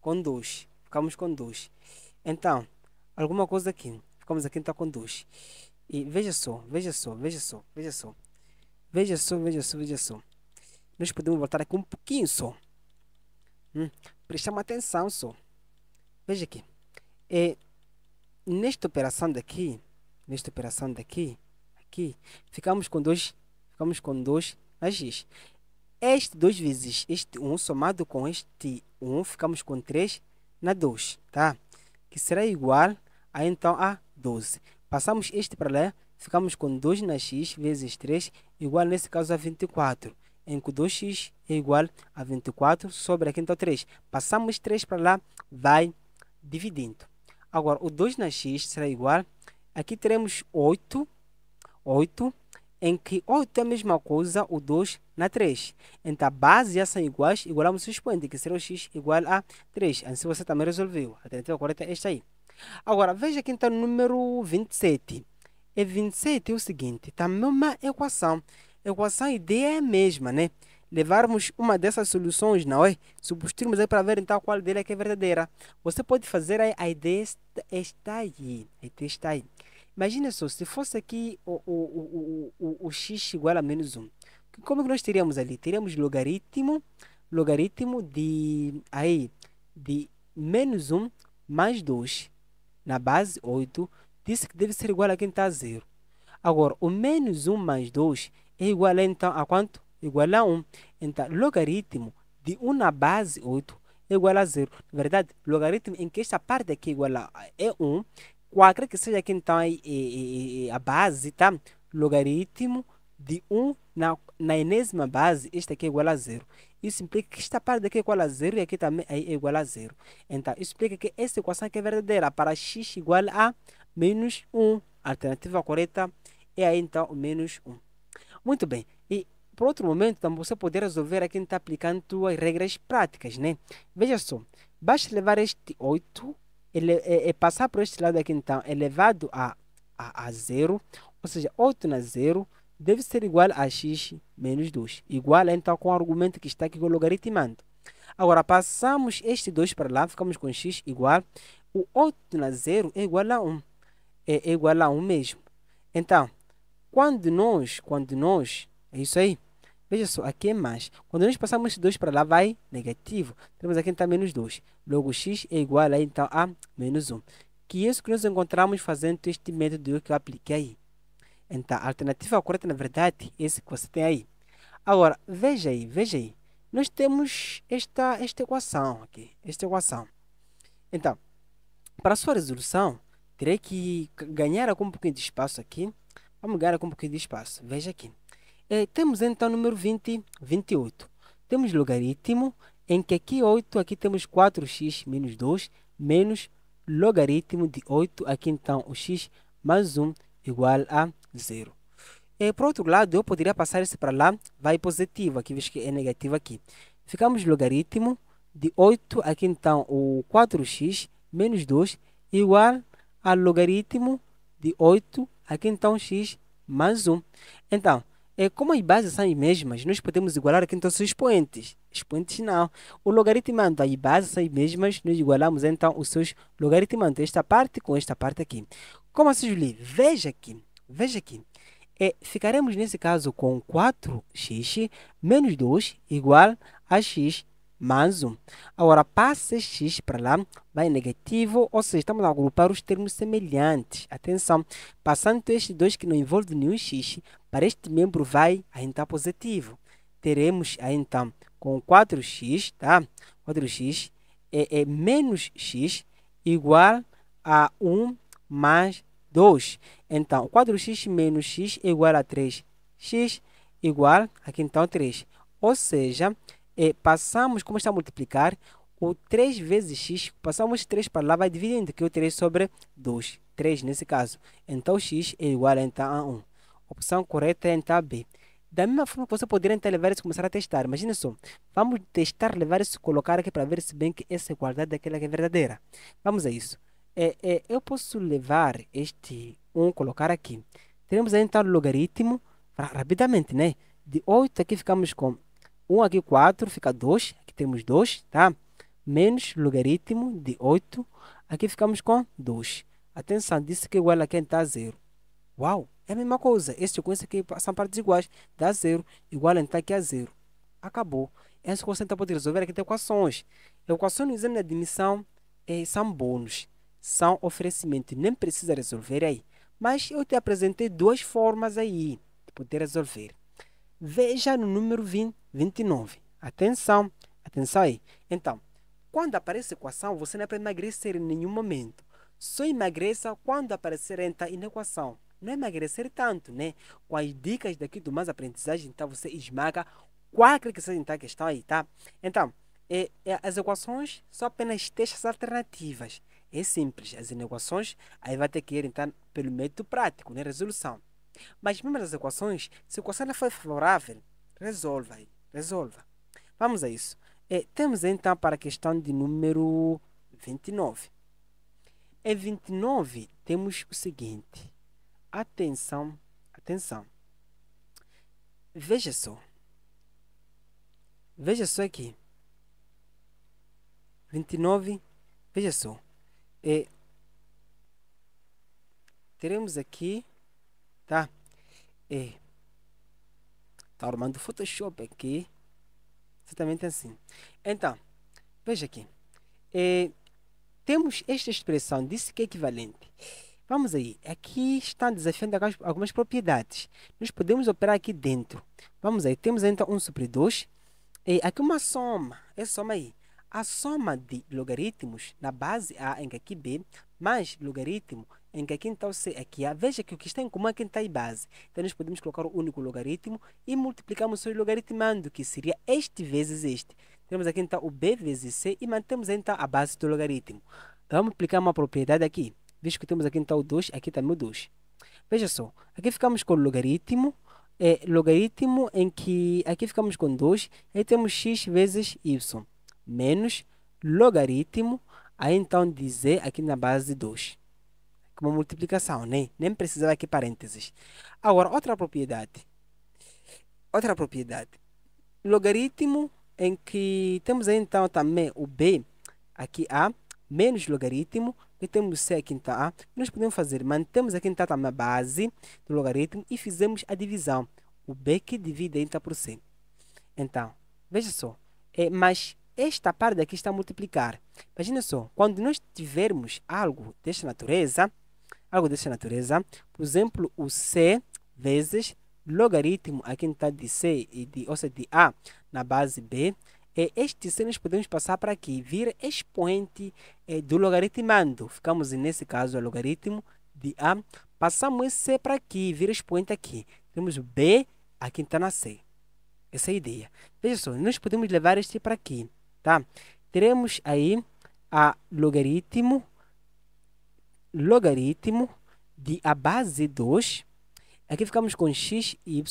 com 2. Ficamos com 2. Então, alguma coisa aqui. Ficamos aqui então com 2. E veja só, veja só, veja só, veja só. Veja só, veja só, veja só. Nós podemos voltar aqui um pouquinho só. Hum, prestamos atenção só. Veja aqui. É, nesta operação daqui, nesta operação daqui, aqui, ficamos com dois, ficamos com dois a x. Este 2 vezes este 1 um, somado com este 1, um, ficamos com 3 na 2, tá? Que será igual a, então, a 12. Passamos este para lá, ficamos com 2 na x vezes 3, igual nesse caso a 24 em que 2x é igual a 24 sobre aqui, então 3. Passamos 3 para lá, vai dividindo. Agora, o 2 na x será igual, aqui teremos 8, 8 em que ou tem a mesma coisa, o 2 na 3. Então, a bases já são iguais, igualamos o expoente, que será o x igual a 3. Assim você também resolveu. A alternativa correta é esta aí. Agora, veja aqui então o número 27. E 27 é o seguinte, está a mesma equação. A equação, a ideia é a mesma, né? levarmos uma dessas soluções, não é? Substituirmos aí para ver então qual dela é que é verdadeira. Você pode fazer aí, a ideia está aí. A ideia está aí. Imagina só, se fosse aqui o, o, o, o, o x igual a menos 1, como que nós teríamos ali? Teríamos logaritmo, logaritmo de, aí, de menos 1 mais 2 na base 8, disse que deve ser igual a quem está a zero. Agora, o menos 1 mais 2 é igual então a quanto? Igual a 1. Então, logaritmo de 1 na base 8 é igual a 0. Na verdade, logaritmo em que esta parte aqui é igual a é 1, qualquer que seja aqui então a base, tá? Logaritmo de 1 na, na enésima base, este aqui é igual a zero. Isso implica que esta parte aqui é igual a zero e aqui também é igual a zero. Então, isso implica que essa equação aqui é verdadeira para x igual a menos 1. alternativa correta é aí então o menos 1. Muito bem. E por outro momento, então, você pode resolver aqui então, aplicando as regras práticas, né? Veja só. Basta levar este 8 ele é, é, é passar para este lado aqui então, é elevado a, a, a zero, ou seja, 8 na zero deve ser igual a x menos 2. Igual então com o argumento que está aqui logaritmando. Agora, passamos este 2 para lá, ficamos com x igual. O 8 na zero é igual a 1. É, é igual a 1 mesmo. Então, quando nós, quando nós, é isso aí. Veja só, aqui é mais. Quando nós passamos esse 2 para lá, vai negativo. Temos aqui então menos 2. Logo, x é igual a, então, a menos 1. Que é isso que nós encontramos fazendo este método que eu apliquei aí. Então, a alternativa correta, na verdade, é esse que você tem aí. Agora, veja aí, veja aí. Nós temos esta, esta equação aqui, esta equação. Então, para sua resolução, terei que ganhar algum pouquinho de espaço aqui. Vamos ganhar algum pouquinho de espaço. Veja aqui. É, temos então o número 20, 28. Temos logaritmo, em que aqui 8, aqui temos 4x menos 2, menos logaritmo de 8, aqui então o x mais 1 igual a 0. E, eh, por outro lado, eu poderia passar isso para lá, vai positivo, aqui vejo que é negativo aqui. Ficamos logaritmo de 8, aqui então o 4x menos 2, igual a logaritmo de 8, aqui então x mais 1. Então, é, como as bases são as mesmas, nós podemos igualar aqui então os expoentes. Expoentes não. O logaritmando, as bases são as mesmas, nós igualamos então os seus logaritmandos. Esta parte com esta parte aqui. Como assim, Julie? Veja aqui. Veja aqui. É, ficaremos nesse caso com 4x menos 2 igual a x mais um. Agora, passa x para lá, vai negativo, ou seja, estamos a agrupar os termos semelhantes. Atenção, passando estes dois que não envolvem nenhum x, para este membro vai ainda positivo. Teremos aí então com 4x, tá? 4x é, é menos x igual a 1 mais 2. Então, 4x menos x igual a 3x igual aqui então 3. Ou seja, é, passamos, como está a multiplicar, o 3 vezes x, passamos 3 para lá, vai dividindo, que é o 3 sobre 2, 3 nesse caso. Então, x é igual então, a 1. Opção correta é então B. Da mesma forma que você poderia então levar isso e começar a testar. Imagina só, vamos testar, levar isso e colocar aqui para ver se bem que essa igualdade daquela é que é verdadeira. Vamos a isso. É, é, eu posso levar este 1, colocar aqui. Teremos então o logaritmo, rapidamente, né? De 8 aqui ficamos com 1 aqui 4 fica 2, aqui temos 2, tá? Menos logaritmo de 8, aqui ficamos com 2. Atenção, disse que igual a quem está a 0. Uau, é a mesma coisa. esse com esse aqui são partes iguais, dá 0, igual a quem está aqui a 0. Acabou. Essa Esse conceito pode resolver aqui tem equações. Equações no exame de admissão eh, são bônus, são oferecimento, nem precisa resolver aí. Mas eu te apresentei duas formas aí de poder resolver. Veja no número 20, 29. Atenção, atenção aí. Então, quando aparece a equação, você não é para emagrecer em nenhum momento. Só emagreça quando aparecer a inequação. Não é emagrecer tanto, né? Com as dicas daqui do Mais Aprendizagem, então você esmaga qualquer que seja então, a questão aí, tá? Então, é, é, as equações são apenas textos alternativas. É simples, as inequações aí vai ter que ir então pelo método prático, né? Resolução. Mas mesmo nas equações, se a equação for favorável, resolva aí, resolva. Vamos a isso. É, temos então para a questão de número 29. Em 29 temos o seguinte. Atenção, atenção. Veja só. Veja só aqui. 29, veja só. É, teremos aqui tá? É. Tá armando Photoshop aqui. Exatamente assim. Então, veja aqui. É, temos esta expressão, disse que é equivalente. Vamos aí. Aqui está desafiando algumas, algumas propriedades. Nós podemos operar aqui dentro. Vamos aí. Temos então 1 sobre 2. E é, aqui uma soma. É soma aí. A soma de logaritmos na base A em que aqui B, mais logaritmo em que a quintal então, C é que A. Veja que o que está em comum é a quintal e base. Então, nós podemos colocar o único logaritmo e multiplicamos o logaritmando, que seria este vezes este. Temos aqui então o B vezes C e mantemos então a base do logaritmo. Vamos aplicar uma propriedade aqui. Visto que temos aqui então o 2, aqui também o 2. Veja só, aqui ficamos com o logaritmo, é, logaritmo em que aqui ficamos com 2, aí temos x vezes y, menos logaritmo, aí então de z aqui na base de 2 como multiplicação, nem, nem precisava aqui parênteses. Agora, outra propriedade. Outra propriedade. Logaritmo em que temos aí, então também o b, aqui a, menos logaritmo, e temos c aqui então a. Nós podemos fazer, mantemos aqui então também a base do logaritmo e fizemos a divisão. O b que divide então por c. Então, veja só, é, mas esta parte aqui está a multiplicar. Imagina só, quando nós tivermos algo desta natureza, algo dessa natureza. Por exemplo, o C vezes logaritmo aqui está de C, e de, ou seja, de A na base B. E é este C nós podemos passar para aqui, vir expoente eh, do logaritmando. Ficamos, nesse caso, o logaritmo de A. Passamos esse C para aqui, vira expoente aqui. Temos B aqui está na C. Essa é a ideia. Veja só, nós podemos levar este para aqui, tá? Teremos aí a logaritmo logaritmo de a base 2. Aqui ficamos com x y.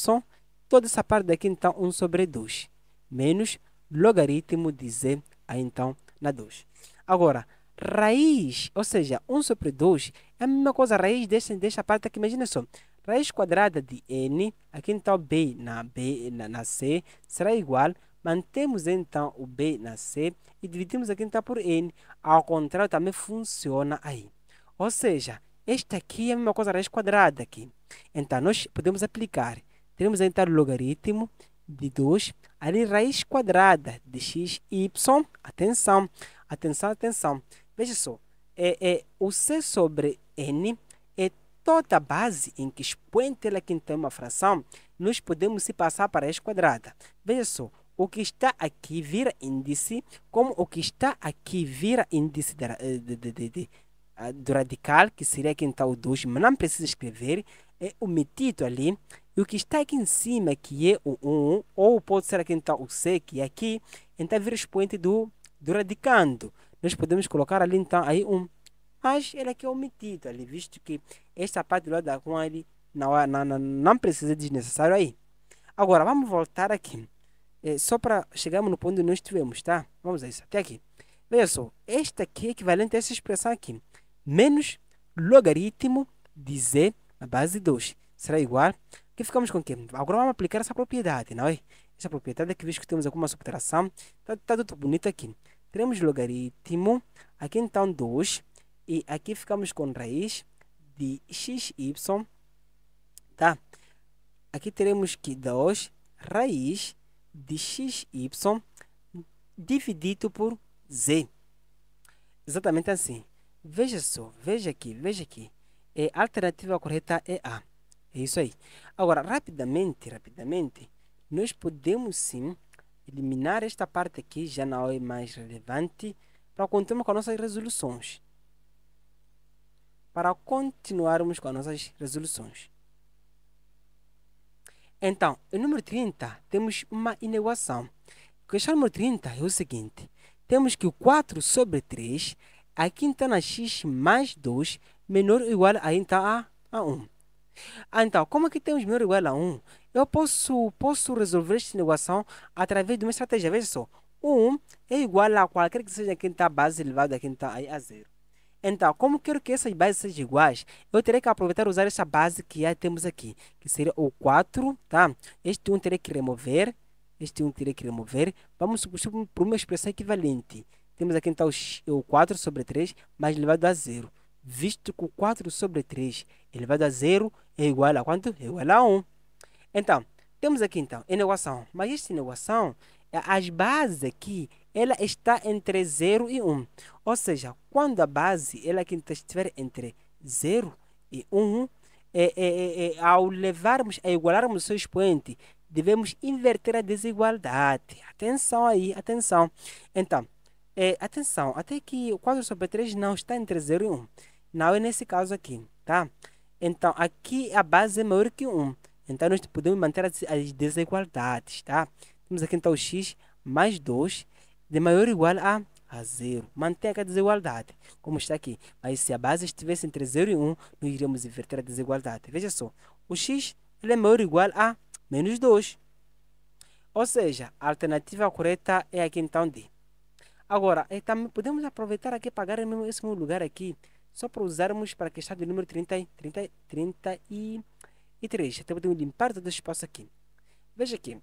Toda essa parte daqui, então, 1 sobre 2. Menos logaritmo de z, aí, então, na 2. Agora, raiz, ou seja, 1 sobre 2, é a mesma coisa, raiz desta, desta parte aqui. Imagina só, raiz quadrada de n, aqui então b na, b na, na c, será igual mantemos então o b na c e dividimos aqui então por n. Ao contrário, também funciona aí. Ou seja, esta aqui é a mesma coisa raiz quadrada aqui. Então, nós podemos aplicar. Teremos então o logaritmo de 2, ali raiz quadrada de x, y. Atenção, atenção, atenção. Veja só, é, é, o c sobre n é toda a base em que expoente ela que tem uma fração, nós podemos se passar para a raiz quadrada. Veja só, o que está aqui vira índice, como o que está aqui vira índice de, eh, de, de, de do radical, que seria quem está o 2, mas não precisa escrever, é o metido ali. E o que está aqui em cima, que é o 1, ou pode ser aqui então tá o C, que é aqui, então vira expoente do, do radicando. Nós podemos colocar ali então aí 1. Um. Mas ele aqui é omitido ali, visto que esta parte do lado da com ali não, não, não, não precisa desnecessário aí. Agora, vamos voltar aqui. É, só para chegarmos no ponto onde nós estivemos, tá? Vamos a isso, até aqui. Veja só, esta aqui é equivalente a essa expressão aqui menos logaritmo de z na base de 2. Será igual? Que ficamos com o quê? Agora vamos aplicar essa propriedade, não é? Essa propriedade aqui, é visto que temos alguma subtração, está tá tudo bonito aqui. Teremos logaritmo, aqui então 2, e aqui ficamos com raiz de xy, tá? Aqui teremos que 2 raiz de xy dividido por z. Exatamente assim. Veja só, veja aqui, veja aqui. É, a alternativa correta é A. É isso aí. Agora, rapidamente, rapidamente, nós podemos sim eliminar esta parte aqui, já não é mais relevante, para continuarmos com as nossas resoluções. Para continuarmos com as nossas resoluções. Então, o número 30, temos uma inequação. A questão número 30 é o seguinte. Temos que o 4 sobre 3 Aqui então na x mais 2 menor ou igual a, então, a, a 1. Ah, então, como é temos menor ou igual a 1? Eu posso, posso resolver esta negociação através de uma estratégia. Veja só, 1 é igual a qualquer que seja a está base elevada a quem está a zero. Então, como quero que essas bases sejam iguais, eu terei que aproveitar e usar essa base que já temos aqui, que seria o 4, tá? Este 1 terei que remover, este 1 terei que remover. Vamos substituir por uma expressão equivalente. Temos aqui então o 4 sobre 3 mais elevado a zero. Visto que o 4 sobre 3 elevado a zero é igual a quanto? É igual a 1. Então, temos aqui então a negação. Mas esta negação, é, as bases aqui, ela está entre 0 e 1. Ou seja, quando a base ela aqui estiver entre 0 e 1, é, é, é, é, ao levarmos, a igualarmos o seu expoente, devemos inverter a desigualdade. Atenção aí, atenção. Então, é, atenção, até que o 4 sobre 3 não está entre 0 e 1. Não é nesse caso aqui, tá? Então, aqui a base é maior que 1. Então, nós podemos manter as desigualdades, tá? Temos aqui, então, o x mais 2 de maior ou igual a, a zero. Mantenha a desigualdade, como está aqui. Mas se a base estivesse entre 0 e 1, nós iríamos inverter a desigualdade. Veja só, o x ele é maior ou igual a menos 2. Ou seja, a alternativa correta é aqui, então, D. Agora, eh, também tá, podemos aproveitar aqui pagar mesmo esse mesmo lugar aqui, só para usarmos para a questão do número 30, 30, 33. Então, podemos limpar todo o espaço aqui. Veja aqui.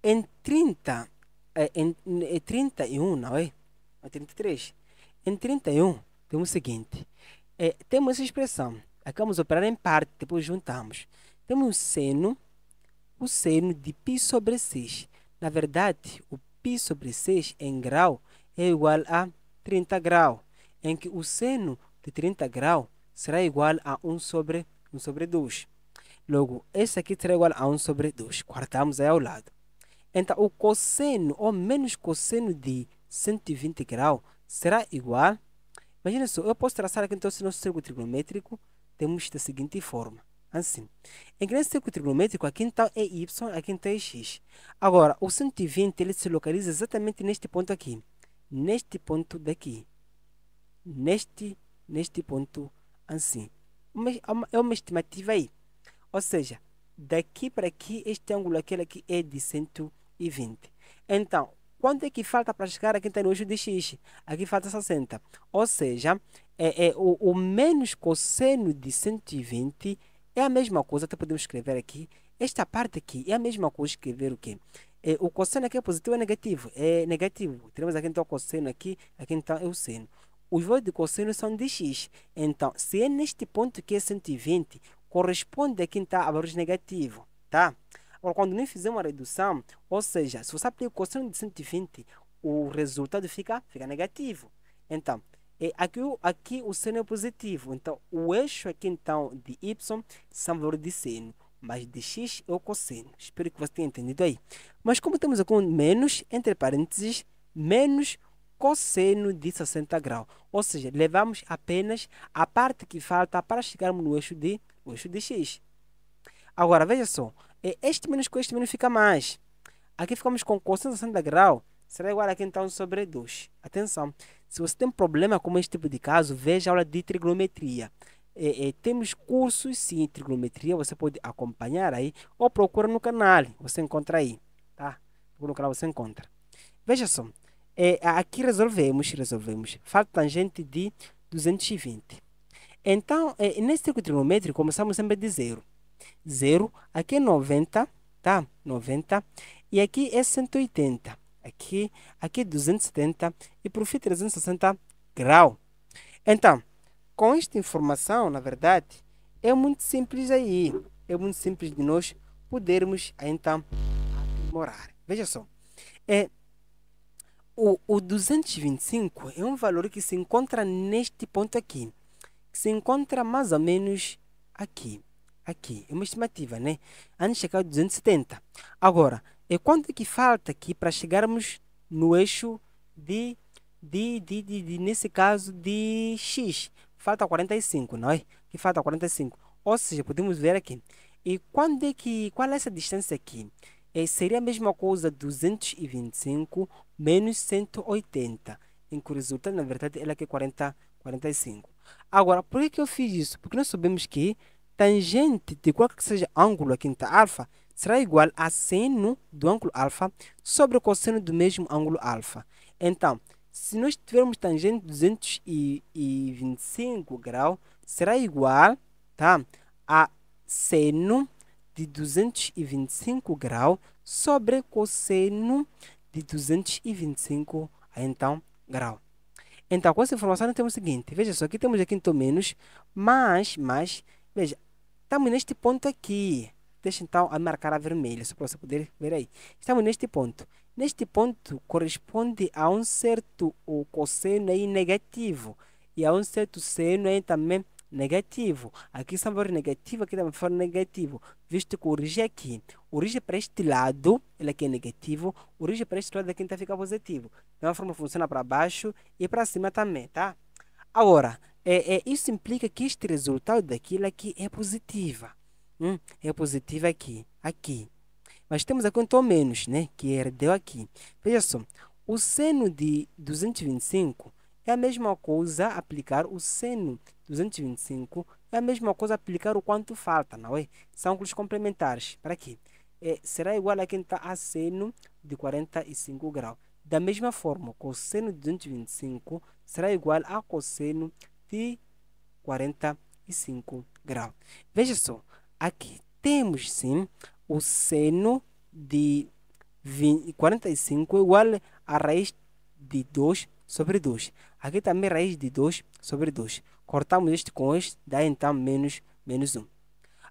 Em 30, eh, em, em 31, não é? é em 33. Em 31, temos o seguinte. É, temos essa expressão. Aqui vamos operar em parte, depois juntamos. Temos o seno, o seno de π sobre 6. Na verdade, o π sobre 6 em grau é igual a 30 grau, em que o seno de 30 grau será igual a 1 sobre, 1 sobre 2. Logo, esse aqui será igual a 1 sobre 2. Cortamos aí ao lado. Então, o cosseno, ou menos cosseno de 120 graus, será igual... Imagina só, eu posso traçar aqui então o nosso círculo trigonométrico. Temos da seguinte forma assim. Em círculo trigonométrico, aqui então é y, aqui então é x. Agora, o 120 ele se localiza exatamente neste ponto aqui. Neste ponto daqui. Neste, neste ponto assim. É, é uma estimativa aí. Ou seja, daqui para aqui, este ângulo aquele aqui é de 120. Então, quanto é que falta para chegar aqui então no eixo de x? Aqui falta 60. Ou seja, é, é o, o menos cosseno de 120 é a mesma coisa, até podemos escrever aqui. Esta parte aqui é a mesma coisa escrever o quê? É, o cosseno aqui é positivo é negativo? É negativo. Teremos aqui então o cosseno aqui, aqui então é o seno. Os valores de cosseno são de x. Então, se é neste ponto que é 120, corresponde aqui então a valores negativos, tá? Agora, quando nem fizer uma redução, ou seja, se você aplica o cosseno de 120, o resultado fica, fica negativo. Então, é aqui, aqui o seno é positivo, então o eixo aqui então de y são valores de seno, mas de x é o cosseno. Espero que você tenha entendido aí. Mas como temos aqui um menos, entre parênteses, menos cosseno de 60 graus. Ou seja, levamos apenas a parte que falta para chegarmos no eixo de, no eixo de x. Agora, veja só, é, este menos com este menos fica mais. Aqui ficamos com cosseno de 60 graus será igual a aqui então sobre 2. Atenção, se você tem problema com este tipo de caso, veja a aula de trigonometria. É, é, temos cursos sim em trigonometria, você pode acompanhar aí ou procura no canal, você encontra aí, tá? No canal você encontra. Veja só, é, aqui resolvemos, resolvemos, falta tangente de 220. Então, é, nesse círculo tipo trigonométrico, começamos sempre de zero. Zero, aqui é 90, tá? 90, e aqui é 180 aqui, aqui 270 e perfil 360 grau. Então, com esta informação, na verdade, é muito simples aí, é muito simples de nós podermos então aprimorar. Veja só, é, o, o 225 é um valor que se encontra neste ponto aqui, que se encontra mais ou menos aqui, aqui, é uma estimativa, né? Antes de chegar a 270. Agora, e quanto é que falta aqui para chegarmos no eixo de, de, de, de, de nesse caso, de x? Falta 45, não é? Que falta 45. Ou seja, podemos ver aqui. E quando é que, qual é essa distância aqui? É, seria a mesma coisa 225 menos 180, em que o resultado, na verdade, ela é que 40, 45. Agora, por que eu fiz isso? Porque nós sabemos que tangente de qualquer que seja ângulo aqui entre alfa será igual a seno do ângulo alfa sobre o cosseno do mesmo ângulo alfa. Então, se nós tivermos tangente de 225 graus, será igual tá, a seno de 225 graus sobre cosseno de 225 então, grau. Então, com essa informação, nós temos o seguinte. Veja só, aqui temos aqui então menos, mais, mais. Veja, estamos neste ponto aqui deixa então a marcar a vermelha, só para você poder ver aí. Estamos neste ponto. Neste ponto corresponde a um certo o cosseno aí negativo e a um certo seno aí também negativo. Aqui são valores negativos, aqui também foram negativo. Visto que o origem é aqui, origem para este lado, ele aqui é negativo, origem para este lado aqui então fica positivo. Então a forma funciona para baixo e para cima também, tá? Agora, é, é, isso implica que este resultado daquilo aqui é positiva. Hum, é positivo aqui, aqui. Mas temos aqui um tom menos, né? Que herdeu aqui. Veja só, o seno de 225 é a mesma coisa aplicar o seno 225, é a mesma coisa aplicar o quanto falta, não é? São ângulos complementares. Para quê? É, será igual a quem está a seno de 45 graus. Da mesma forma, cosseno de 225 será igual a cosseno de 45 graus. Veja só, Aqui temos sim o seno de 20, 45 igual a raiz de 2 sobre 2. Aqui também raiz de 2 sobre 2. Cortamos este com este, dá então menos, menos 1.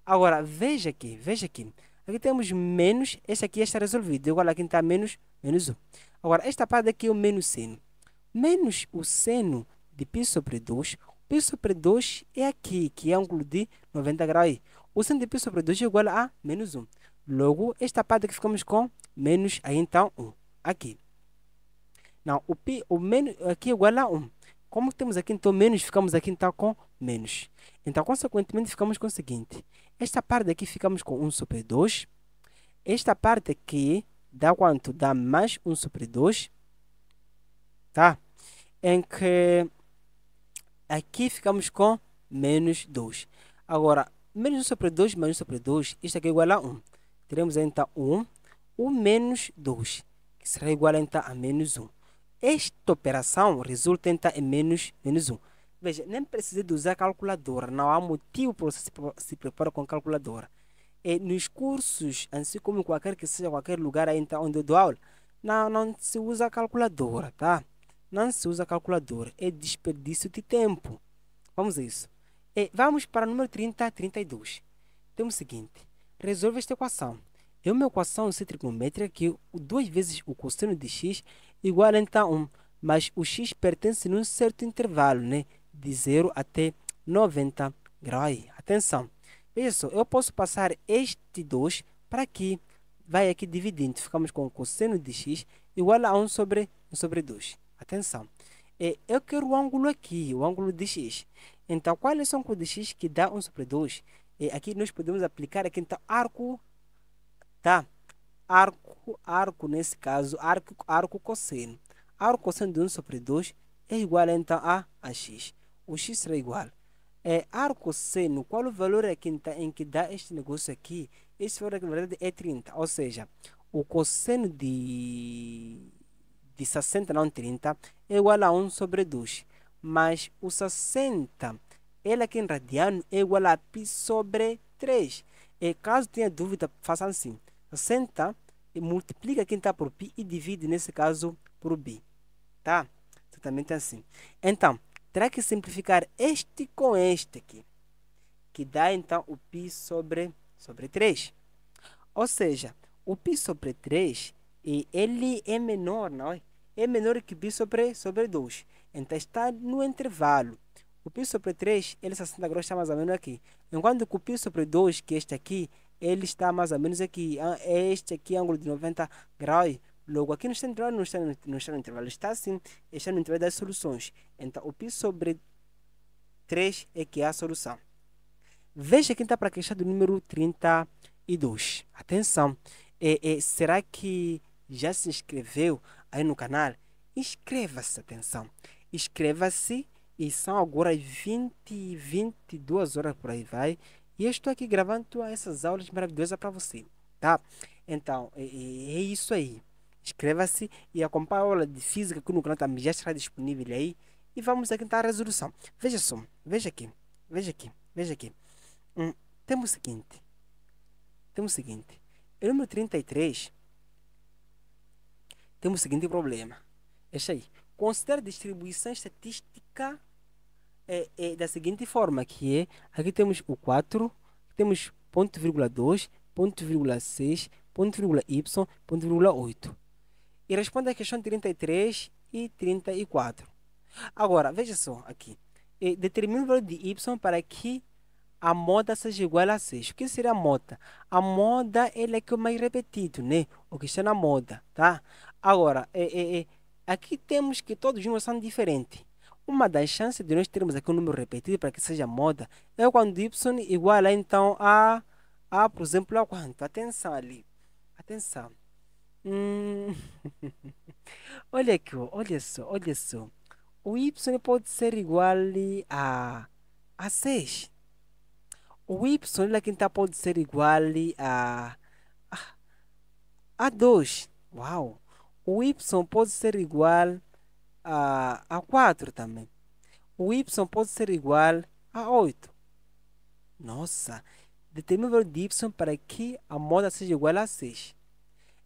Agora, veja aqui, veja aqui. Aqui temos menos, este aqui está resolvido, igual a quem está menos, menos 1. Agora, esta parte aqui é o menos seno. Menos o seno de π sobre 2. π sobre 2 é aqui, que é ângulo de 90 graus o centro de pi sobre 2 é igual a menos 1. Logo, esta parte que ficamos com menos, aí então 1. Aqui. Não, o pi, o menos, aqui é igual a 1. Como temos aqui então menos, ficamos aqui então com menos. Então, consequentemente, ficamos com o seguinte. Esta parte aqui ficamos com 1 sobre 2. Esta parte aqui dá quanto? Dá mais 1 sobre 2. Tá? Em que aqui ficamos com menos 2. Agora, menos 1 sobre 2 mais 1 sobre 2, isto aqui é, é igual a 1. Teremos então 1, 1 menos 2, que será igual então a menos 1. Esta operação resulta então em menos, menos 1. Veja, nem precisa de usar calculadora, não há motivo para você se preparar com calculadora. E nos cursos, assim como em qualquer que seja, qualquer lugar aí, então, onde eu dou aula, não, não se usa calculadora, tá? Não se usa calculadora, é desperdício de tempo. Vamos a isso. E eh, vamos para o número 30, 32. Temos o seguinte. Resolve esta equação. É uma equação trigonométrica que duas vezes o cosseno de x igual então a então 1. Mas o x pertence num certo intervalo, né? De 0 até 90 graus. Atenção. Isso, eu posso passar este 2 para aqui. Vai aqui dividindo. Ficamos com o cosseno de x igual a 1 sobre, 1 sobre 2. Atenção. Eh, eu quero o ângulo aqui, o ângulo de x. Então, quais são os x que dá 1 sobre 2? E aqui nós podemos aplicar aqui, então, arco, tá? Arco, arco nesse caso, arco, arco cosseno. Arco cosseno de 1 sobre 2 é igual, então, a, a x. O x será igual. É arco cosseno, qual o valor aqui, é então, em que dá este negócio aqui? Esse valor, aqui, na verdade, é 30. Ou seja, o cosseno de, de 60, não 30, é igual a 1 sobre 2 mas o 60. Ele aqui em radiano é igual a pi sobre 3. E caso tenha dúvida, faça assim. 60 e multiplica quem está por pi e divide, nesse caso, por b. Tá? Exatamente assim. Então, terá que simplificar este com este aqui. Que dá, então, o pi sobre, sobre 3. Ou seja, o pi sobre 3, e ele é menor, não é? É menor que pi sobre, sobre 2. Então está no intervalo. O pi sobre 3, ele 60 graus está mais ou menos aqui. Enquanto que o pi sobre 2, que é este aqui, ele está mais ou menos aqui. Ah, é Este aqui, ângulo de 90 graus. Logo, aqui no central não está, não está no intervalo, está sim, está no intervalo das soluções. Então, o pi sobre 3 é que é a solução. Veja quem está para a questão do número 32. Atenção, é, é, será que já se inscreveu aí no canal? Inscreva-se, atenção. Inscreva-se e são agora 20, 22 horas por aí vai. E eu estou aqui gravando essas aulas maravilhosas para você, tá? Então, é, é, é isso aí. Inscreva-se e acompanhe a aula de física que no canal também já estará disponível aí. E vamos aqui tentar a resolução. Veja só, veja aqui, veja aqui, veja aqui. Hum, temos o seguinte. Temos o seguinte. O é número 33 temos o seguinte problema. esse aí. Considere distribuição estatística é, é, da seguinte forma, que é, aqui temos o 4, temos ponto vírgula 2, ponto vírgula 6, ponto vírgula y, ponto vírgula 8. E responde a questão 33 e 34. Agora, veja só aqui. É, determine o valor de y para que a moda seja igual a 6. O que seria a moda? A moda ela é que é o mais repetido, né? O que está na moda, tá? Agora, é, é, é Aqui temos que todos números são diferentes. Uma das chances de nós termos aqui um número repetido para que seja moda é quando y igual a então a, a por exemplo, a quanto? Atenção ali. Atenção. Hum. olha aqui, olha só, olha só. O y pode ser igual a, a 6. O y lá é quinta tá, pode ser igual a, a, a 2. Uau! o y pode ser igual a, a 4 também. O y pode ser igual a 8. Nossa, determina o valor de y para que a moda seja igual a 6.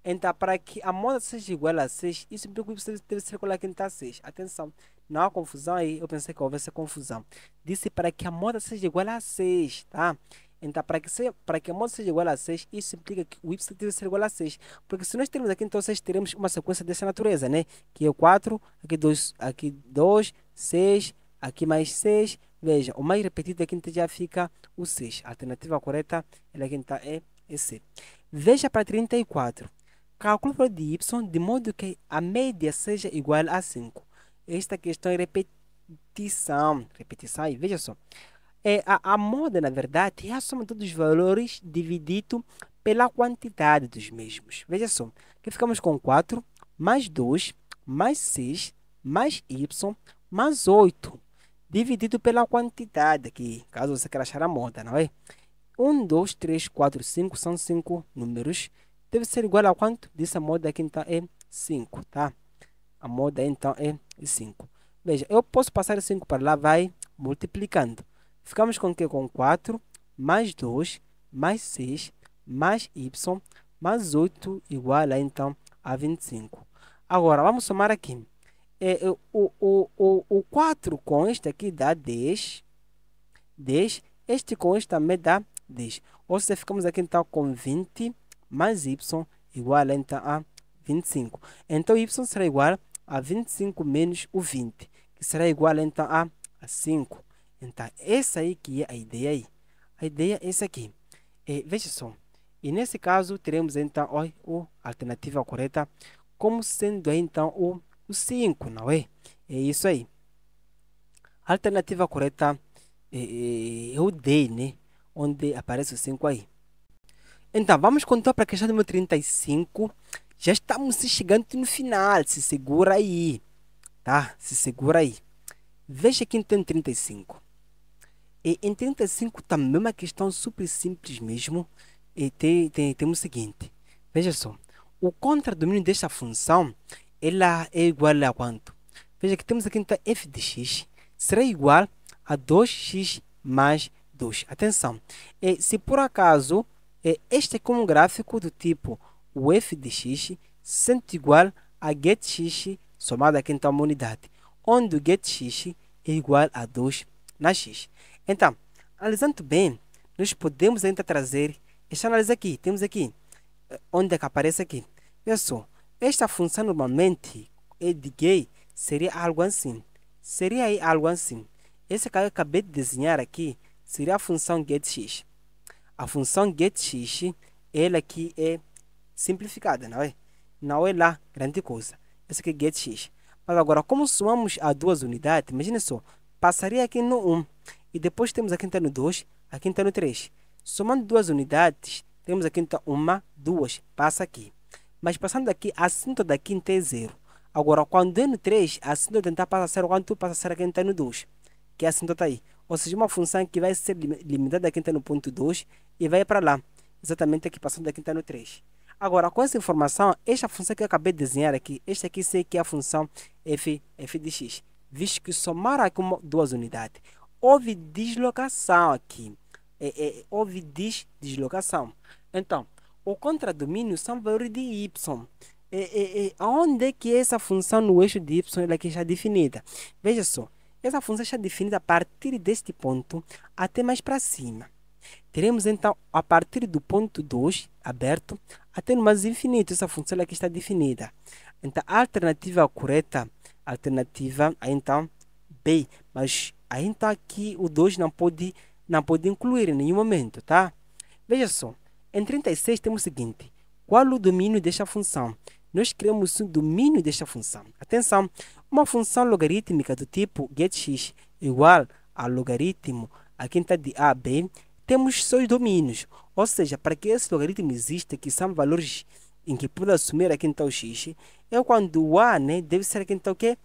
Então, para que a moda seja igual a 6, isso implica que você deve circular quem está 6. Atenção, não há confusão aí, eu pensei que houvesse confusão. Disse para que a moda seja igual a 6, tá? Então, para que, se, para que a moto seja igual a 6, isso implica que o y deve ser igual a 6. Porque se nós temos aqui, então 6, teremos uma sequência dessa natureza, né? Que é 4, aqui 2, aqui 2, 6, aqui mais 6. Veja, o mais repetido aqui então já fica o 6. A alternativa correta ela aqui, então, é, é C. Veja para 34. Calcule o valor de y de modo que a média seja igual a 5. Esta questão é repetição. Repetição, e veja só. É, a, a moda, na verdade, é a soma de todos os valores dividido pela quantidade dos mesmos. Veja só, que ficamos com 4, mais 2, mais 6, mais y, mais 8, dividido pela quantidade aqui, caso você queira achar a moda, não é? 1, 2, 3, 4, 5 são 5 números. Deve ser igual a quanto? Dessa moda aqui, então, é 5, tá? A moda, então, é 5. Veja, eu posso passar 5 para lá, vai multiplicando. Ficamos com o que? Com 4, mais 2, mais 6, mais y, mais 8, igual a, então, a 25. Agora, vamos somar aqui. É, o, o, o, o 4 com este aqui dá 10. 10. Este com este também dá 10. Ou seja, ficamos aqui então com 20 mais y igual a, então, a 25. Então, y será igual a 25 menos o 20, que será igual então a 5. Então, essa aí que é a ideia aí. A ideia é essa aqui. É, veja só. E nesse caso, teremos então ó, a alternativa correta como sendo então o, o 5, não é? É isso aí. A alternativa correta é, é, é o D, né? Onde aparece o 5 aí. Então, vamos contar então para a questão número 35. Já estamos chegando no final. Se segura aí. Tá? Se segura aí. Veja quem tem 35. E em 35 também é uma questão super simples mesmo. E tem, tem, temos o seguinte. Veja só. O contradomínio desta função ela é igual a quanto? Veja que temos aqui então f de x será igual a 2x mais 2. Atenção. E se por acaso este é como um gráfico do tipo o f de x sendo igual a get x somado aqui então a unidade, onde o get x é igual a 2 na x. Então, analisando bem, nós podemos ainda trazer, esta análise aqui, temos aqui, eh, onde é que aparece aqui. Olha só, esta função normalmente é de gay, seria algo assim. Seria aí algo assim. Esse que eu acabei de desenhar aqui seria a função getX. A função getX, ela aqui é simplificada, não é? Não é lá grande coisa. Esse aqui é getX. Mas agora, como somamos a duas unidades, imagine só, passaria aqui no 1. E depois temos aqui no 2, aqui no 3. Somando duas unidades, temos aqui então uma, duas, passa aqui. Mas passando aqui, a assíntota daqui é zero. Agora, quando é no 3, a assíntota tentar passar zero quanto quando tu passa a ser aqui então é no 2, que é a assíntota tá aí. Ou seja, uma função que vai ser limitada aqui então no ponto 2 e vai para lá, exatamente aqui passando aqui então no 3. Agora, com essa informação, esta função que eu acabei de desenhar aqui, esta aqui sei que é a função f, f de x, visto que somar aqui uma, duas unidades houve deslocação aqui. É, é, houve des deslocação. Então, o contradomínio são valores de y. É, é, é onde é que essa função no eixo de y ela é que está definida? Veja só, essa função está definida a partir deste ponto até mais para cima. Teremos então, a partir do ponto 2, aberto, até no mais infinito, essa função ela é que está definida. Então, a alternativa correta, a alternativa, então, bem, mas ainda aqui o 2 não pode, não pode incluir em nenhum momento, tá? Veja só, em 36 temos o seguinte, qual o domínio desta função? Nós criamos um domínio desta função. Atenção, uma função logarítmica do tipo getx igual a logaritmo a quinta de a, b, temos seus domínios, ou seja, para que esse logaritmo exista, que são valores em que pode assumir a quinta o x, é quando o a né, deve ser a quinta o quê?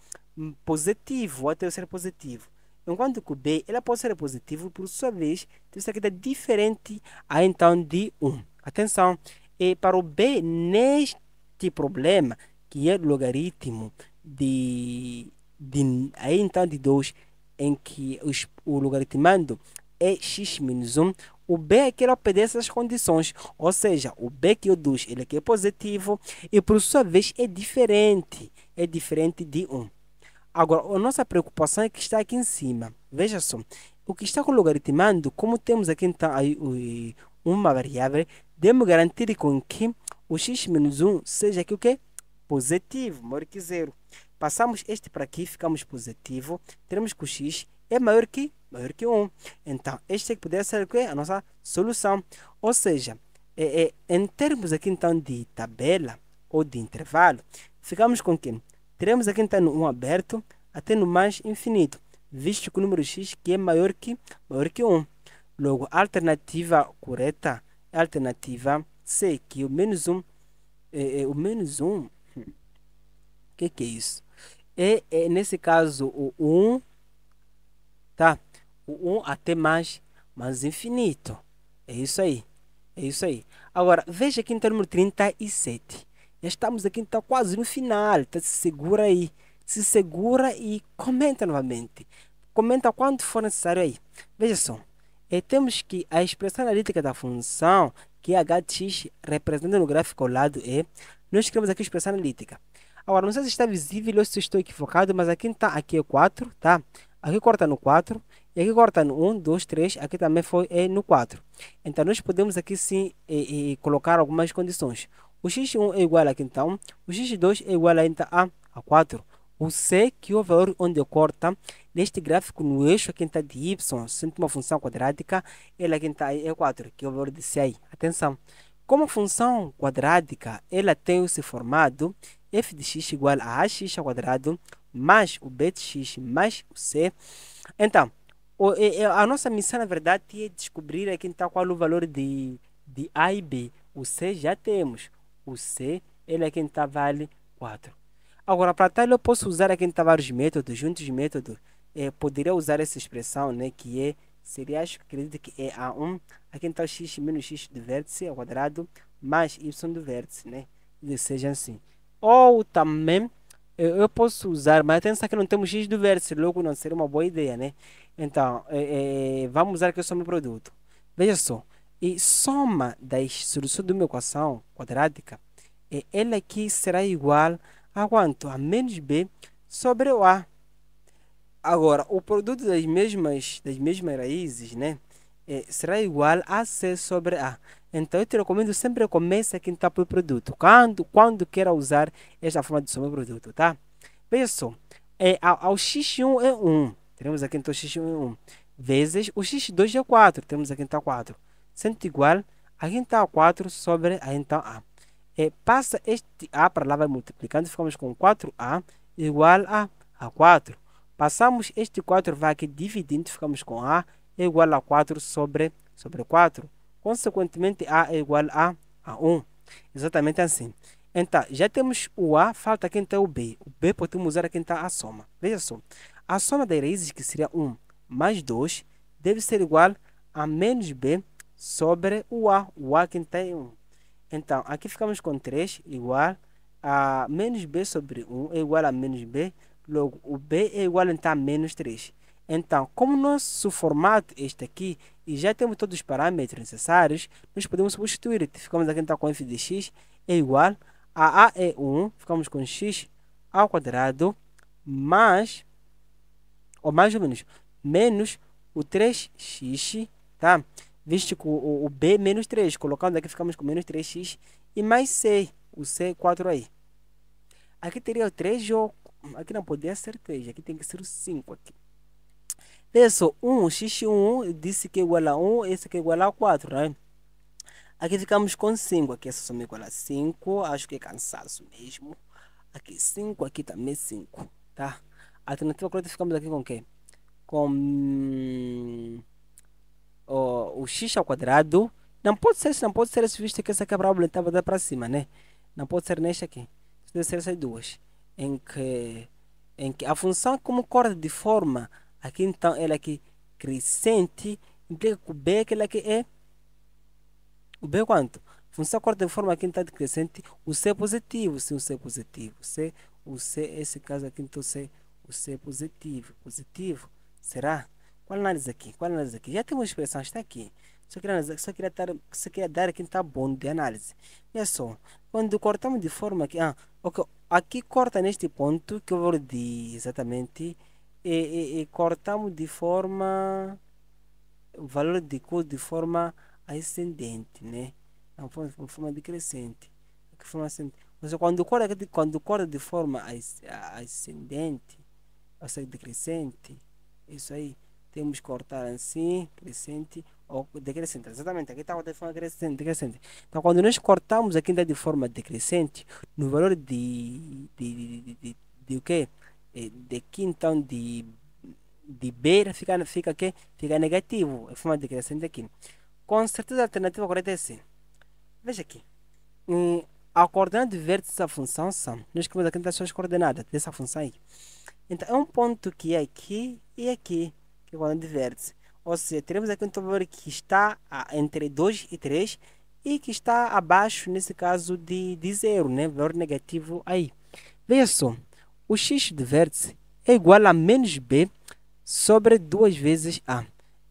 positivo, até ser positivo. Enquanto que o B ela pode ser positivo, por sua vez, tem essa queda diferente a então de 1. Atenção, e para o B, neste problema, que é logaritmo de, de então de 2, em que os, o logaritmando é x menos 1, o B é que ele obedece essas condições, ou seja, o B que eu é ele aqui é, é positivo e por sua vez é diferente, é diferente de 1. Agora, a nossa preocupação é que está aqui em cima. Veja só, o que está com o logaritmando, como temos aqui então uma variável, devemos garantir com que o x menos 1 seja aqui o que? Positivo, maior que zero. Passamos este para aqui, ficamos positivo, teremos que o x é maior que maior que 1. Então, este é que poderia ser o que? A nossa solução. Ou seja, é, é, em termos aqui então de tabela ou de intervalo, ficamos com quê? teremos aqui então um aberto até no mais infinito, visto que o número x que é maior que, maior que 1. Logo, a alternativa correta é a alternativa C, que é o menos 1, é, é o menos 1, o hum, que, que é isso? É, é nesse caso o 1, tá? O 1 até mais, mais infinito. É isso aí, é isso aí. Agora, veja aqui então o número 37. Já estamos aqui, então, quase no final. Então, se segura aí. Se segura e comenta novamente. Comenta quanto for necessário aí. Veja só. E eh, temos que a expressão analítica da função, que é hx, representa no gráfico ao lado E, é, nós escrevemos aqui a expressão analítica. Agora, não sei se está visível ou se estou equivocado, mas aqui está, aqui é 4, tá? Aqui corta no 4, e aqui corta no 1, 2, 3, aqui também foi é, no 4. Então, nós podemos aqui sim e eh, colocar algumas condições. O x1 é igual a então, o x2 é igual a, então, a, a 4. O C, que é o valor onde corta, neste gráfico no eixo aqui está então, de y, sendo uma função quadrática, ela aqui está então, é 4, que é o valor de C aí. Atenção, como a função quadrática ela tem esse formado f de x igual a ax ao quadrado, mais o b de x, mais o c. Então, a nossa missão, na verdade, é descobrir aqui então qual o valor de, de a e b. O c já temos o C, ele é quem está vale 4. Agora, para tal, eu posso usar aqui está vários métodos, juntos de método É, poderia usar essa expressão, né, que é, seria, acho, que acredito que é A1, aqui está x menos x do vértice ao quadrado, mais y do vértice, né, e seja assim. Ou também, eu, posso usar, mas atenção que não temos x do vértice, logo não seria uma boa ideia, né? Então, é, é, vamos usar aqui o sobre produto. Veja só, e soma da solução de uma equação quadrática é ela aqui será igual a quanto? A menos b sobre o a. Agora, o produto das mesmas, das mesmas raízes né, é, será igual a c sobre a. Então, eu te recomendo sempre começa quem está por produto, quando, quando queira usar esta forma de somar produto, tá? Veja só, é, ao, ao x1 é 1, teremos aqui então x1 é 1, vezes o x2 é 4, temos aqui então 4 sendo igual a então 4 sobre a então A. E passa este A para lá, vai multiplicando, ficamos com 4A igual a, a 4. Passamos este 4, vai aqui dividindo, ficamos com A igual a 4 sobre, sobre 4. Consequentemente, A é igual a, a 1. Exatamente assim. Então, já temos o A, falta aqui então o B. O B podemos usar aqui então tá a soma. Veja só, a soma das raízes, que seria 1 mais 2, deve ser igual a menos B sobre o A, o A que tem 1. Então, aqui ficamos com 3 igual a menos B sobre 1 é igual a menos B, logo o B é igual então, a menos 3. Então, como nosso formato é este aqui, e já temos todos os parâmetros necessários, nós podemos substituir. Ficamos aqui então com f de x é igual a a é 1, ficamos com x ao quadrado, mais, ou mais ou menos, menos o 3x, tá? visto tipo, que o, o B menos 3, colocando aqui ficamos com menos 3x e mais C, o C4 aí. Aqui teria o 3 ou... Aqui não poderia ser 3, aqui tem que ser o 5 aqui. Veja só, 1, x1 disse que é igual a 1, esse aqui é igual a 4, né? Aqui ficamos com 5, aqui essa soma é igual a 5, acho que é cansaço mesmo. Aqui 5, aqui também 5, é tá? Alternativa correta ficamos aqui com o quê? Com o, x ao quadrado, não pode ser, não pode ser esse visto que essa quebrável estava da para cima, né? Não pode ser neste aqui. Deve ser essas duas. Em que, em que a função como corda de forma, aqui então ela aqui é crescente, implica que o b é aquela aqui é o b é quanto? Função corda de forma aqui então crescente, o c é positivo, sim, o c é positivo. C, o c, esse caso aqui então c, o c é positivo, positivo, será? Qual análise aqui? Qual análise aqui? Já uma expressão, está aqui. Só queria, analisar, só queria, dar, só queria dar aqui um tá bom de análise. Olha só, quando cortamos de forma que... Ah, okay, aqui corta neste ponto que eu vou dizer exatamente. E, e, e cortamos de forma... O valor de cor de forma ascendente, né? É uma forma, uma forma decrescente. Forma ascendente. Ou seja, quando corta, quando corta de forma ascendente, ou seja, decrescente, isso aí temos que cortar assim, crescente ou decrescente. Exatamente, aqui estava de forma crescente, decrescente. Então, quando nós cortamos aqui ainda de forma decrescente, no valor de, de, de, de, de o quê? Eh, então de, de beira fica, fica, quê? fica negativo, a é forma decrescente aqui. Com certeza a alternativa correta é assim. Veja aqui. Hum, a coordenada de vértice da função são. Nós escrevemos aqui as suas coordenadas dessa função aí. Então é um ponto que é aqui e aqui que é quando diverte-se. Ou seja, teremos aqui um trabalhador que está ah, entre 2 e 3 e que está abaixo, nesse caso, de, de zero, né? valor negativo aí. Veja só, o x de vértice é igual a menos b sobre 2 vezes a,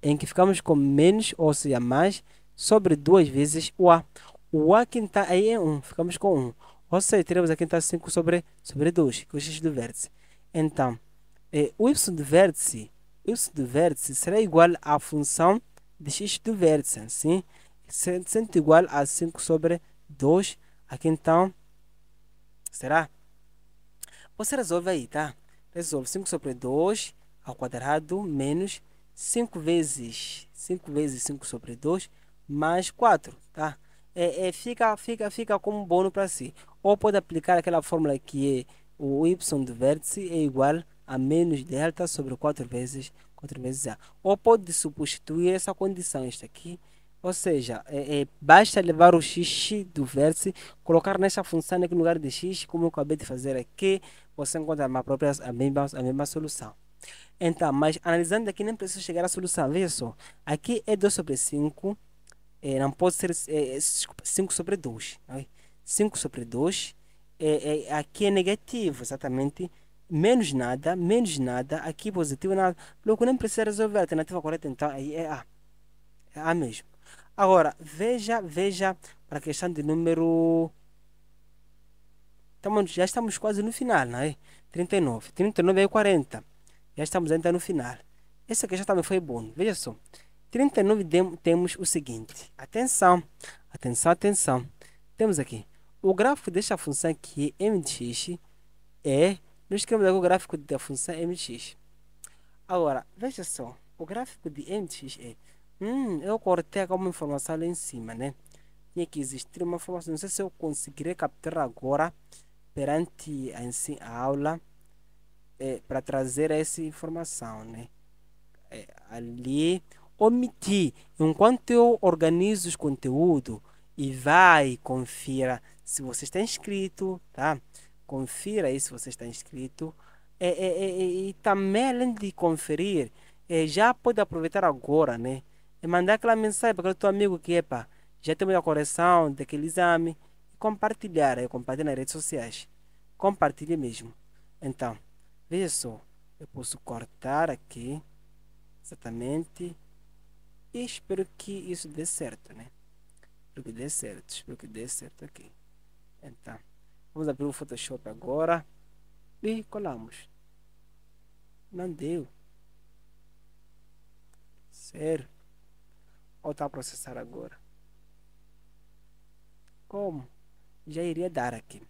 em que ficamos com menos, ou seja, mais, sobre 2 vezes o a. O a que está aí é 1, um, ficamos com 1. Um. Ou seja, teremos aqui então 5 sobre, sobre 2, que é o x de vértice. Então, é, o y de vértice isso do vértice será igual à função de x do vértice, assim, sendo igual a 5 sobre 2. Aqui então, será? Você resolve aí, tá? Resolve 5 sobre 2 ao quadrado menos 5 vezes 5 vezes 5 sobre 2 mais 4, tá? É, é, fica, fica, fica como bônus para si. Ou pode aplicar aquela fórmula que é o y do vértice é igual a a menos delta sobre 4 vezes, 4 vezes A. Ou pode substituir essa condição, esta aqui, ou seja, é, é, basta levar o x do vértice, colocar nessa função aqui no lugar de x, como eu acabei de fazer aqui, você encontra a, própria, a, mesma, a mesma solução. Então, mas analisando aqui, nem preciso chegar à solução. Veja só, aqui é 2 sobre 5, é, não pode ser é, 5 é, sobre 2. Né? 5 sobre 2, é, é, aqui é negativo, exatamente menos nada, menos nada, aqui positivo nada, logo nem precisa resolver a alternativa correta, então aí é A. É A mesmo. Agora, veja, veja para a questão de número. Estamos, já estamos quase no final, não né? é? 39. 39 é 40. Já estamos ainda no final. Essa questão também foi boa. Veja só. 39 de, temos o seguinte. Atenção, atenção, atenção. Temos aqui. O gráfico desta função que é mx é no esquema do gráfico da função mx. Agora, veja só, o gráfico de mx é... Hum, eu cortei alguma informação lá em cima, né? Tinha que existir uma informação, não sei se eu conseguirei captar agora perante a, ensino, a aula é, para trazer essa informação, né? É, ali, omiti enquanto eu organizo os conteúdos e vai, confira se você está inscrito, tá? confira aí se você está inscrito. É, é, é, é e também, tá além de conferir, é, já pode aproveitar agora, né? E mandar aquela mensagem para o teu amigo que, epa, já temos a correção daquele exame. E compartilhar, é, compartilhar nas redes sociais. Compartilhe mesmo. Então, veja só. Eu posso cortar aqui. Exatamente. E espero que isso dê certo, né? Espero que dê certo. Espero que dê certo aqui. Então. Vamos abrir o Photoshop agora. E colamos. Não deu. Sério. Voltar tá a processar agora. Como? Já iria dar aqui.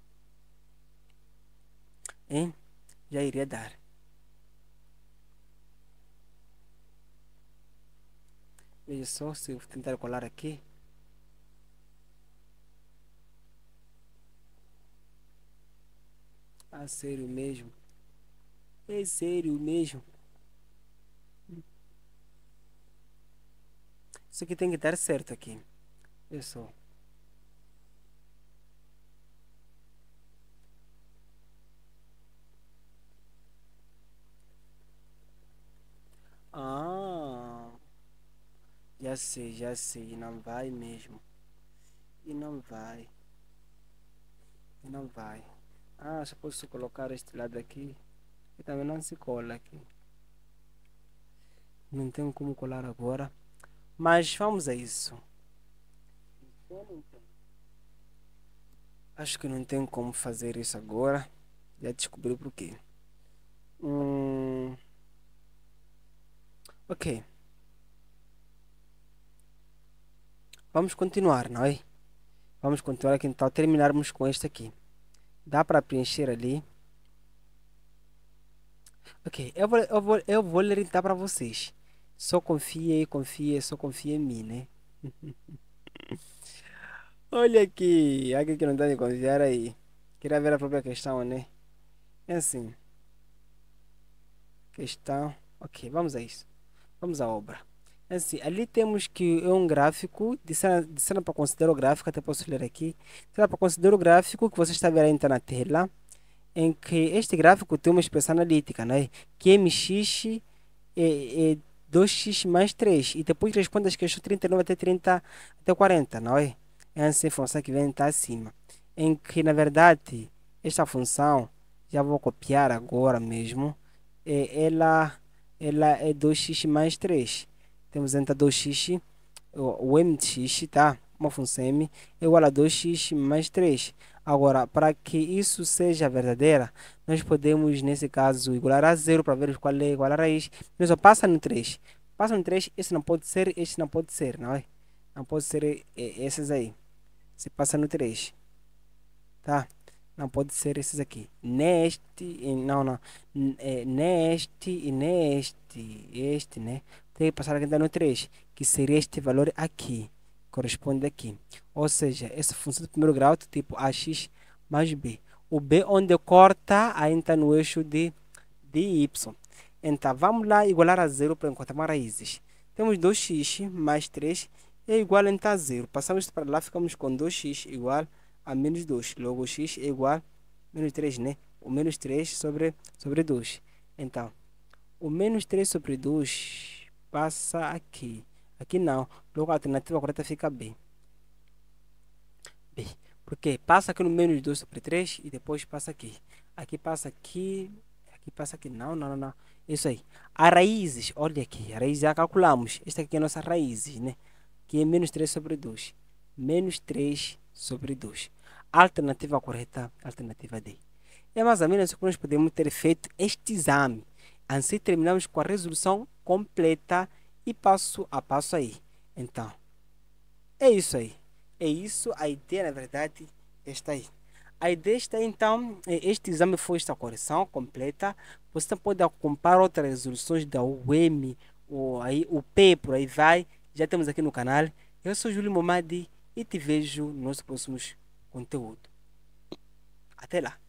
Hein? Já iria dar. Veja só se eu tentar colar aqui. Ah, sério mesmo? É sério mesmo? Isso aqui tem que dar certo aqui. Eu sou. Ah, já sei, já sei. Não vai mesmo. E não vai. E não vai. Ah, se posso colocar este lado aqui. E também não se cola aqui. Não tenho como colar agora. Mas vamos a isso. Acho que não tem como fazer isso agora. Já descobri por quê. Hum... Ok. Vamos continuar, não é? Vamos continuar aqui então, terminarmos com este aqui. Dá para preencher ali. Ok, eu vou, eu vou, eu vou então para vocês. Só confia, confia, só confia em mim, né? Olha aqui, aqui que não dá tá de confiar aí. Queria ver a própria questão, né? É assim. Questão. Ok, vamos a isso. Vamos à obra. Assim, ali temos que é um gráfico, de cena, de cena para considerar o gráfico, até posso ler aqui. Cena para considerar o gráfico que você está vendo tá na tela, em que este gráfico tem uma expressão analítica, né? que é mx é, é 2x mais 3, e depois responde as questões 39 até 30 até 40, não é? é essa função que vem estar tá acima. Em que, na verdade, esta função, já vou copiar agora mesmo, é, ela, ela é 2x mais 3. Temos dentador-x, o m x, tá? Uma função m igual a 2x mais 3. Agora, para que isso seja verdadeira, nós podemos, nesse caso, igualar a zero para ver qual é igual a raiz. Mas só passa no 3. Passa no 3, esse não pode ser, esse não pode ser, não é? Não pode ser é, esses aí. Se passa no 3. Tá? Não pode ser esses aqui. Neste, não, não. É, neste e neste. Este, né? tem que passar ainda no 3, que seria este valor aqui, corresponde aqui. Ou seja, essa função do primeiro grau, tipo ax mais b. O b onde corta, ainda está no eixo de, de y. Então, vamos lá igualar a zero para encontrar raízes. Temos 2x mais 3 é igual então a zero. Passamos isso para lá, ficamos com 2x igual a menos 2. Logo, x é igual a menos 3, né? O menos 3 sobre, sobre 2. Então, o menos 3 sobre 2 passa aqui. Aqui não. Logo a alternativa correta fica B. B. Porque passa aqui no menos 2 sobre 3 e depois passa aqui. Aqui passa aqui. Aqui passa aqui. Não, não, não, não. Isso aí. A raízes, olha aqui. A raiz já calculamos. Esta aqui é a nossa raízes, né? Que é menos 3 sobre 2. Menos 3 sobre 2. Alternativa correta, alternativa D. É mais ou menos o que nós podemos ter feito este exame. Assim terminamos com a resolução completa e passo a passo aí. Então, é isso aí. É isso a ideia, na verdade, está aí. A ideia está então, é, este exame foi esta correção completa. Você pode comparar outras resoluções da UM, ou aí, o P, por aí vai. Já temos aqui no canal. Eu sou Júlio Momadi e te vejo no nosso próximo conteúdo. Até lá!